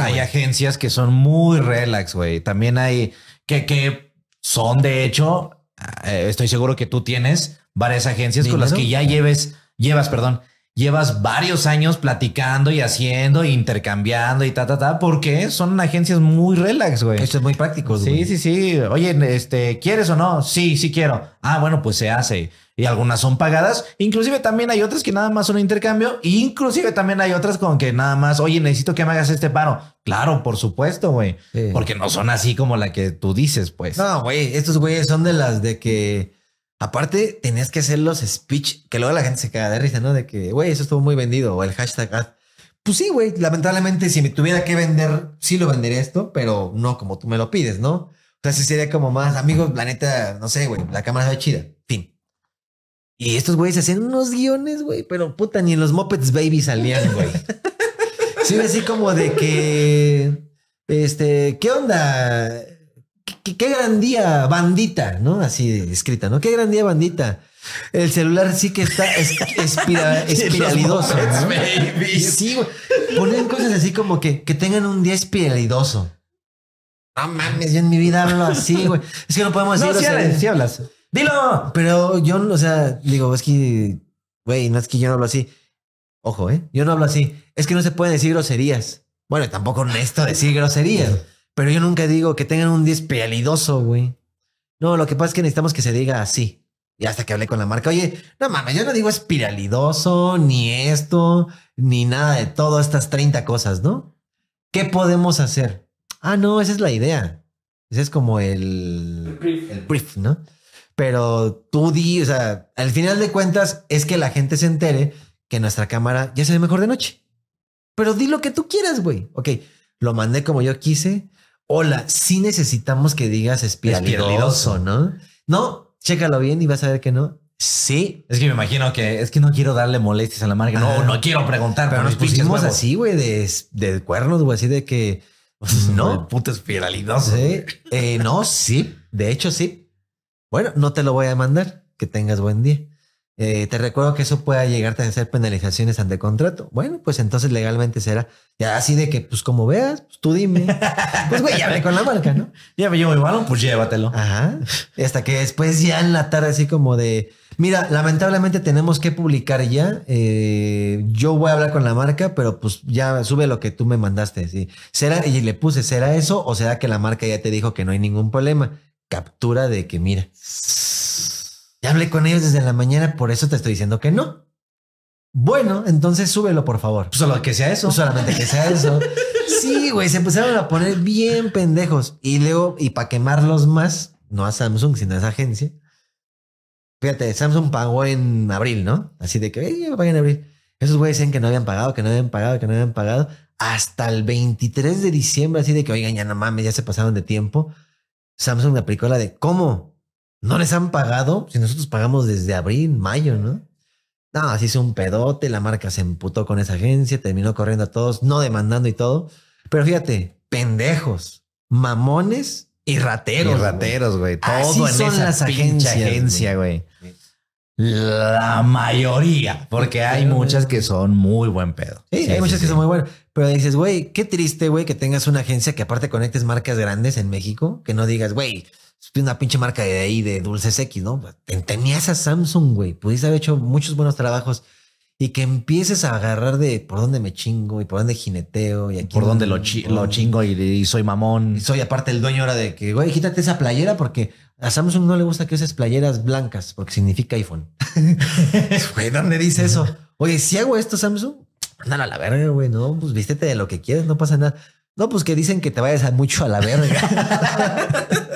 hay agencias que son muy relax, güey. También hay que, que son, de hecho, eh, estoy seguro que tú tienes varias agencias con las que ya lleves, llevas, perdón, llevas varios años platicando y haciendo, e intercambiando y ta, ta, ta, porque son agencias muy relax, güey. Esto es muy práctico. Sí, güey. sí, sí. Oye, este, ¿quieres o no? Sí, sí quiero. Ah, bueno, pues se hace. Y algunas son pagadas. Inclusive también hay otras que nada más son intercambio. inclusive también hay otras con que nada más, oye, necesito que me hagas este paro. Claro, por supuesto, güey. Porque no son así como la que tú dices, pues. No, güey, estos güeyes son de las de que Aparte, tenías que hacer los speech que luego la gente se caga de risa, ¿no? De que, güey, eso estuvo muy vendido o el hashtag Pues sí, güey, lamentablemente si me tuviera que vender, sí lo vendería esto, pero no como tú me lo pides, ¿no? O sea, sería como más, amigos, planeta no sé, güey, la cámara se chida, fin. Y estos güeyes hacen unos guiones, güey, pero puta, ni en los Muppets Baby salían, güey. sí, así como de que, este, ¿qué onda? qué, gran día, bandita, ¿no? Así escrita, ¿no? Qué gran día, bandita. El celular sí que está [laughs] espiralidoso. Sí, ponen cosas así como que, que tengan un día espiralidoso. No mames, yo en mi vida hablo así, güey. Es que no podemos decir. No, sí, Dilo. Pero yo, o sea, digo, es que, güey, no es que yo no hablo así. Ojo, ¿eh? Yo no hablo así. Es que no se pueden decir groserías. Bueno, tampoco honesto decir groserías. Pero yo nunca digo que tengan un espiralidoso, güey. No, lo que pasa es que necesitamos que se diga así. Y hasta que hablé con la marca, oye, no mames, yo no digo espiralidoso, ni esto, ni nada de todas estas 30 cosas, ¿no? ¿Qué podemos hacer? Ah, no, esa es la idea. Ese es como el, el, brief. el brief, ¿no? Pero tú di, o sea, al final de cuentas es que la gente se entere que nuestra cámara ya se ve mejor de noche. Pero di lo que tú quieras, güey. Ok, lo mandé como yo quise, hola, sí necesitamos que digas espiralidoso, ¿no? No, chécalo bien y vas a ver que no. Sí. Es que me imagino que es que no quiero darle molestias a la marca. No, no quiero preguntar. Pero nos pusimos así, güey, de, cuernos, güey, así de que [laughs] no. Puto espiralidoso. Eh, no, sí. De hecho, sí. Bueno, no te lo voy a mandar. Que tengas buen día. Eh, te recuerdo que eso pueda llegar a ser penalizaciones ante contrato. Bueno, pues entonces legalmente será. Ya así de que, pues como veas, pues, tú dime. [laughs] pues güey, ya hablé con la marca, ¿no? Ya me llevo el pues llévatelo. Ajá. hasta que después ya en la tarde así como de, mira, lamentablemente tenemos que publicar ya. Eh, yo voy a hablar con la marca, pero pues ya sube lo que tú me mandaste. ¿sí? ¿Será, y le puse, ¿será eso o será que la marca ya te dijo que no hay ningún problema? Captura de que, mira. Ya hablé con ellos desde la mañana, por eso te estoy diciendo que no. Bueno, entonces súbelo, por favor. solo pues, que sea eso. Pues, solamente que sea eso. [laughs] sí, güey, se pusieron a poner bien pendejos. Y luego, y para quemarlos más, no a Samsung, sino a esa agencia. Fíjate, Samsung pagó en abril, ¿no? Así de que, eh, pagué en abril. Esos güeyes decían que no habían pagado, que no habían pagado, que no habían pagado. Hasta el 23 de diciembre, así de que, oigan, ya no mames, ya se pasaron de tiempo. Samsung aplicó la de, ¿cómo? no les han pagado si nosotros pagamos desde abril, mayo, ¿no? No, así hizo un pedote, la marca se emputó con esa agencia, terminó corriendo a todos, no demandando y todo. Pero fíjate, pendejos, mamones y rateros. Y rateros, güey. Todo en esa las pinche agencia, güey. La mayoría, porque hay muchas que son muy buen pedo. Sí, hay muchas que son muy buenas. Pero dices, güey, qué triste, güey, que tengas una agencia que aparte conectes marcas grandes en México, que no digas, güey, una pinche marca de ahí de Dulces X, ¿no? Pues, tenías a Samsung, güey, pudiste haber hecho muchos buenos trabajos y que empieces a agarrar de por dónde me chingo y por dónde jineteo y aquí por dónde, lo, lo, chingo y, soy mamón. Y soy aparte el dueño ahora de que, güey, quítate esa playera porque a Samsung no le gusta que uses playeras blancas porque significa iPhone. [laughs] [laughs] Güey, ¿dónde dice eso? Oye, si hago esto Samsung, ándale a la verga, güey, no, pues vístete de lo que quieres, no pasa nada. No, pues que dicen que te vayas a mucho a la verga. [laughs]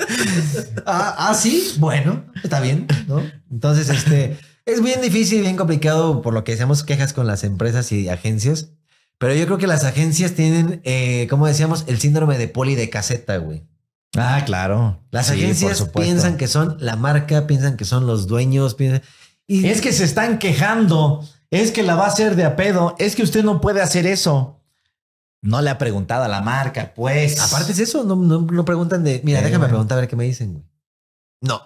Ah, ah, sí, bueno, está bien, ¿no? Entonces, este es bien difícil, bien complicado, por lo que decíamos, quejas con las empresas y agencias. Pero yo creo que las agencias tienen, eh, como decíamos, el síndrome de poli de caseta, güey. Ah, claro. Las agencias piensan que son la marca, piensan que son los dueños, piensan... Y es que se están quejando es que la va a hacer de a pedo, es que usted no puede hacer eso. No le ha preguntado a la marca, pues. Aparte es eso, no, no, preguntan de, mira, déjame preguntar a ver qué me dicen, güey. No.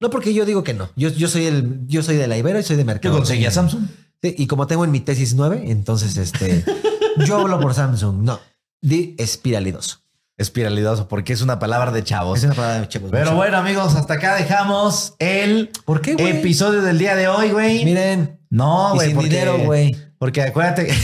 No porque yo digo que no. Yo, yo soy el, yo soy de la Ibero y soy de mercado. Yo conseguí Samsung. Sí, y como tengo en mi tesis 9, entonces este, yo hablo por Samsung. No, di espiralidoso. Espiralidoso, porque es una palabra de chavos. Es una palabra de chavos. Pero bueno, amigos, hasta acá dejamos el ¿Por qué, episodio del día de hoy, güey. Miren, no, güey. porque, dinero, güey. Porque acuérdate. [laughs]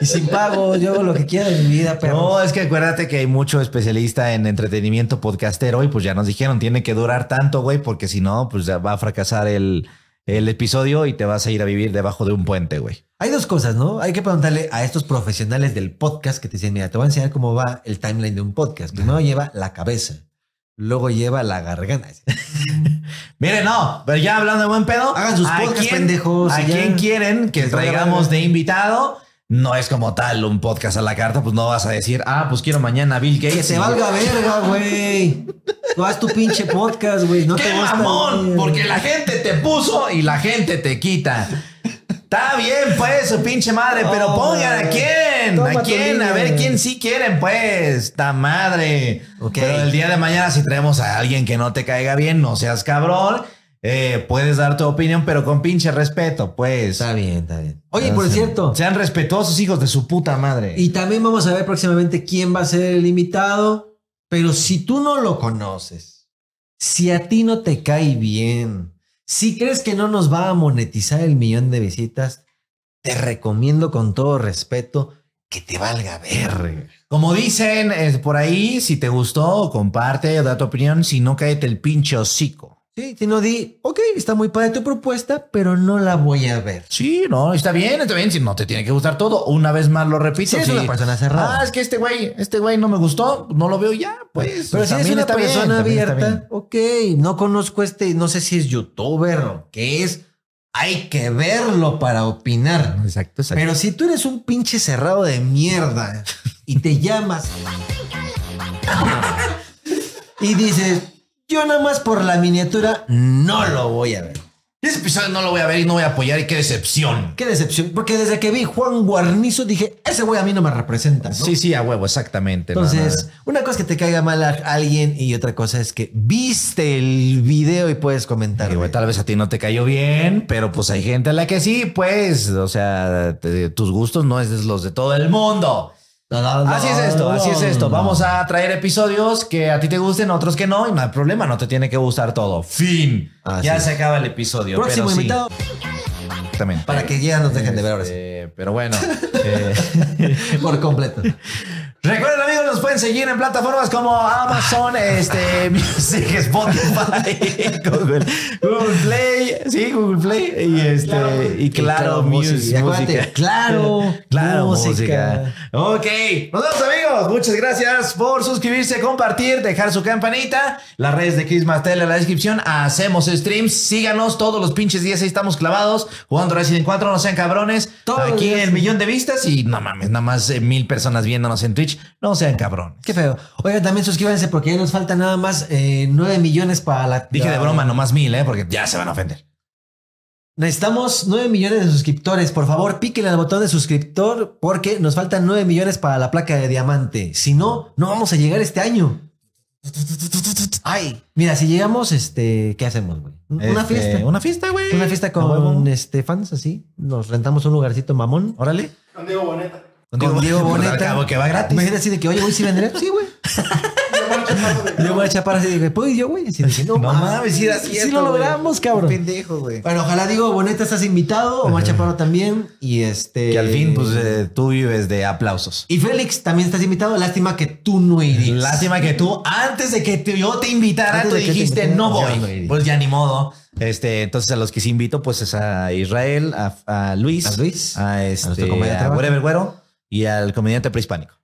y sin pago, yo hago lo que quiero en mi vida, pero. No, es que acuérdate que hay mucho especialista en entretenimiento podcastero y pues ya nos dijeron, tiene que durar tanto, güey, porque si no, pues ya va a fracasar el, el episodio y te vas a ir a vivir debajo de un puente, güey. Hay dos cosas, ¿no? Hay que preguntarle a estos profesionales del podcast que te dicen, mira, te voy a enseñar cómo va el timeline de un podcast. Primero lleva la cabeza luego lleva la garganta. [laughs] miren no, pero ya hablando de buen pedo. Hagan sus podcasts, pendejos. A quien quieren que traigamos de invitado. No es como tal un podcast a la carta, pues no vas a decir, ah, pues quiero mañana Bill Gates. Que se valga verga, güey. Tú [laughs] haz tu pinche podcast, güey. No te gusta, Porque la gente te puso y la gente te quita. Está bien, pues, su pinche madre, pero pongan a quién. ¿A quién? A ver quién sí quieren, pues. Ta madre. Pero el día de mañana, si traemos a alguien que no te caiga bien, no seas cabrón. Eh, puedes dar tu opinión, pero con pinche respeto, pues. Está bien, está bien. Oye, por cierto. Sean respetuosos, hijos de su puta madre. Y también vamos a ver próximamente quién va a ser el invitado. Pero si tú no lo conoces, si a ti no te cae bien, si crees que no nos va a monetizar el millón de visitas, te recomiendo con todo respeto que te valga ver. Como dicen eh, por ahí, si te gustó, comparte, o da tu opinión, si no, cállate el pinche hocico. Sí, si no di, ok, está muy padre tu propuesta, pero no la voy a ver. Sí, no, está bien, está bien, si no te tiene que gustar todo. Una vez más lo repito. Si es una persona cerrada. Ah, es que este güey, este güey no me gustó, no lo veo ya, pues. Pero si es una persona abierta, ok, no conozco este, no sé si es youtuber o qué es, hay que verlo para opinar. Exacto, exacto. Pero si tú eres un pinche cerrado de mierda y te llamas [laughs] y dices, yo nada más por la miniatura no lo voy a ver. Y ese episodio no lo voy a ver y no voy a apoyar y qué decepción. Qué decepción, porque desde que vi Juan Guarnizo dije, ese güey a mí no me representa. Sí, sí, a huevo, exactamente. Entonces, una cosa es que te caiga mal a alguien y otra cosa es que viste el video y puedes comentar. tal vez a ti no te cayó bien, pero pues hay gente a la que sí, pues, o sea, tus gustos no es los de todo el mundo. Así es esto, así es esto. Vamos a traer episodios que a ti te gusten, otros que no, y no hay problema, no te tiene que gustar todo. Fin. ya se acaba el episodio. Próximo Sí. También. Para que ya nos dejen de ver ahora este, Pero bueno. [laughs] Eh, Por completo. [laughs] Recuerden, amigos, nos pueden seguir en plataformas como Amazon, este, [laughs] Music, Spotify, [laughs] Google, Play, sí, Google Play y este claro, y claro, music, música. [laughs] Claro, claro, música. Ok, nos vemos, amigos. Muchas gracias por suscribirse, compartir, dejar su campanita, las redes de Chris Martel en la descripción. Hacemos streams, síganos todos los pinches días ahí estamos clavados jugando Resident 4, no sean cabrones. Aquí el millón de vistas y no mames, nada más eh, mil personas viéndonos en Twitch. No sean cabrón. Qué feo. Oigan, también suscríbanse porque ya nos falta nada más eh, 9 millones para la. Dije de broma, no más mil, ¿eh? Porque ya se van a ofender. Necesitamos 9 millones de suscriptores. Por favor, píquenle al botón de suscriptor porque nos faltan 9 millones para la placa de diamante. Si no, no vamos a llegar este año. Ay, mira, si llegamos, este, ¿qué hacemos, güey? Una este, fiesta. Una fiesta, güey. Una fiesta con este, no, así. Nos rentamos un lugarcito mamón. Órale. Con Diego Boneta. Con Diego, [laughs] Boneta. que va gratis. Imagínate así de que, oye, hoy ¿sí vendré? Sí, güey. [laughs] yo voy a chapar así de que, pues yo, güey. Así de que, no, mames, si así lo logramos, cabrón. Pendejo, güey. Bueno, ojalá Diego Boneta, estás invitado. Omar Chaparro también. Y este. Que al fin, pues eh, tú vives de aplausos. Y Félix, también estás invitado. Lástima que tú no irías. Lástima que tú, antes de que yo te invitara, tú dijiste, no voy. pues ya ni modo. Este, entonces a los que sí invito, pues es a Israel, a, a Luis, a Luis, a este, a, a Güero y al comediante prehispánico.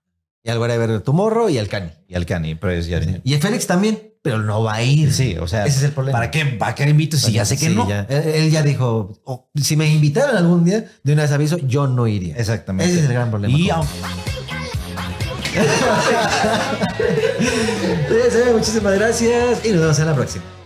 Y al Whatever Tomorrow y al Cani. Y al Cani. Pues ya Y el Félix también, pero no va a ir. Sí, o sea. Ese es el problema. ¿Para qué va a querer invito si ya sé que no? Él, ya dijo, si me invitaran algún día, de una vez aviso, yo no iría. Exactamente. Ese es el gran problema. Y aunque... [laughs] Muchísimas gracias y nos vemos en la próxima.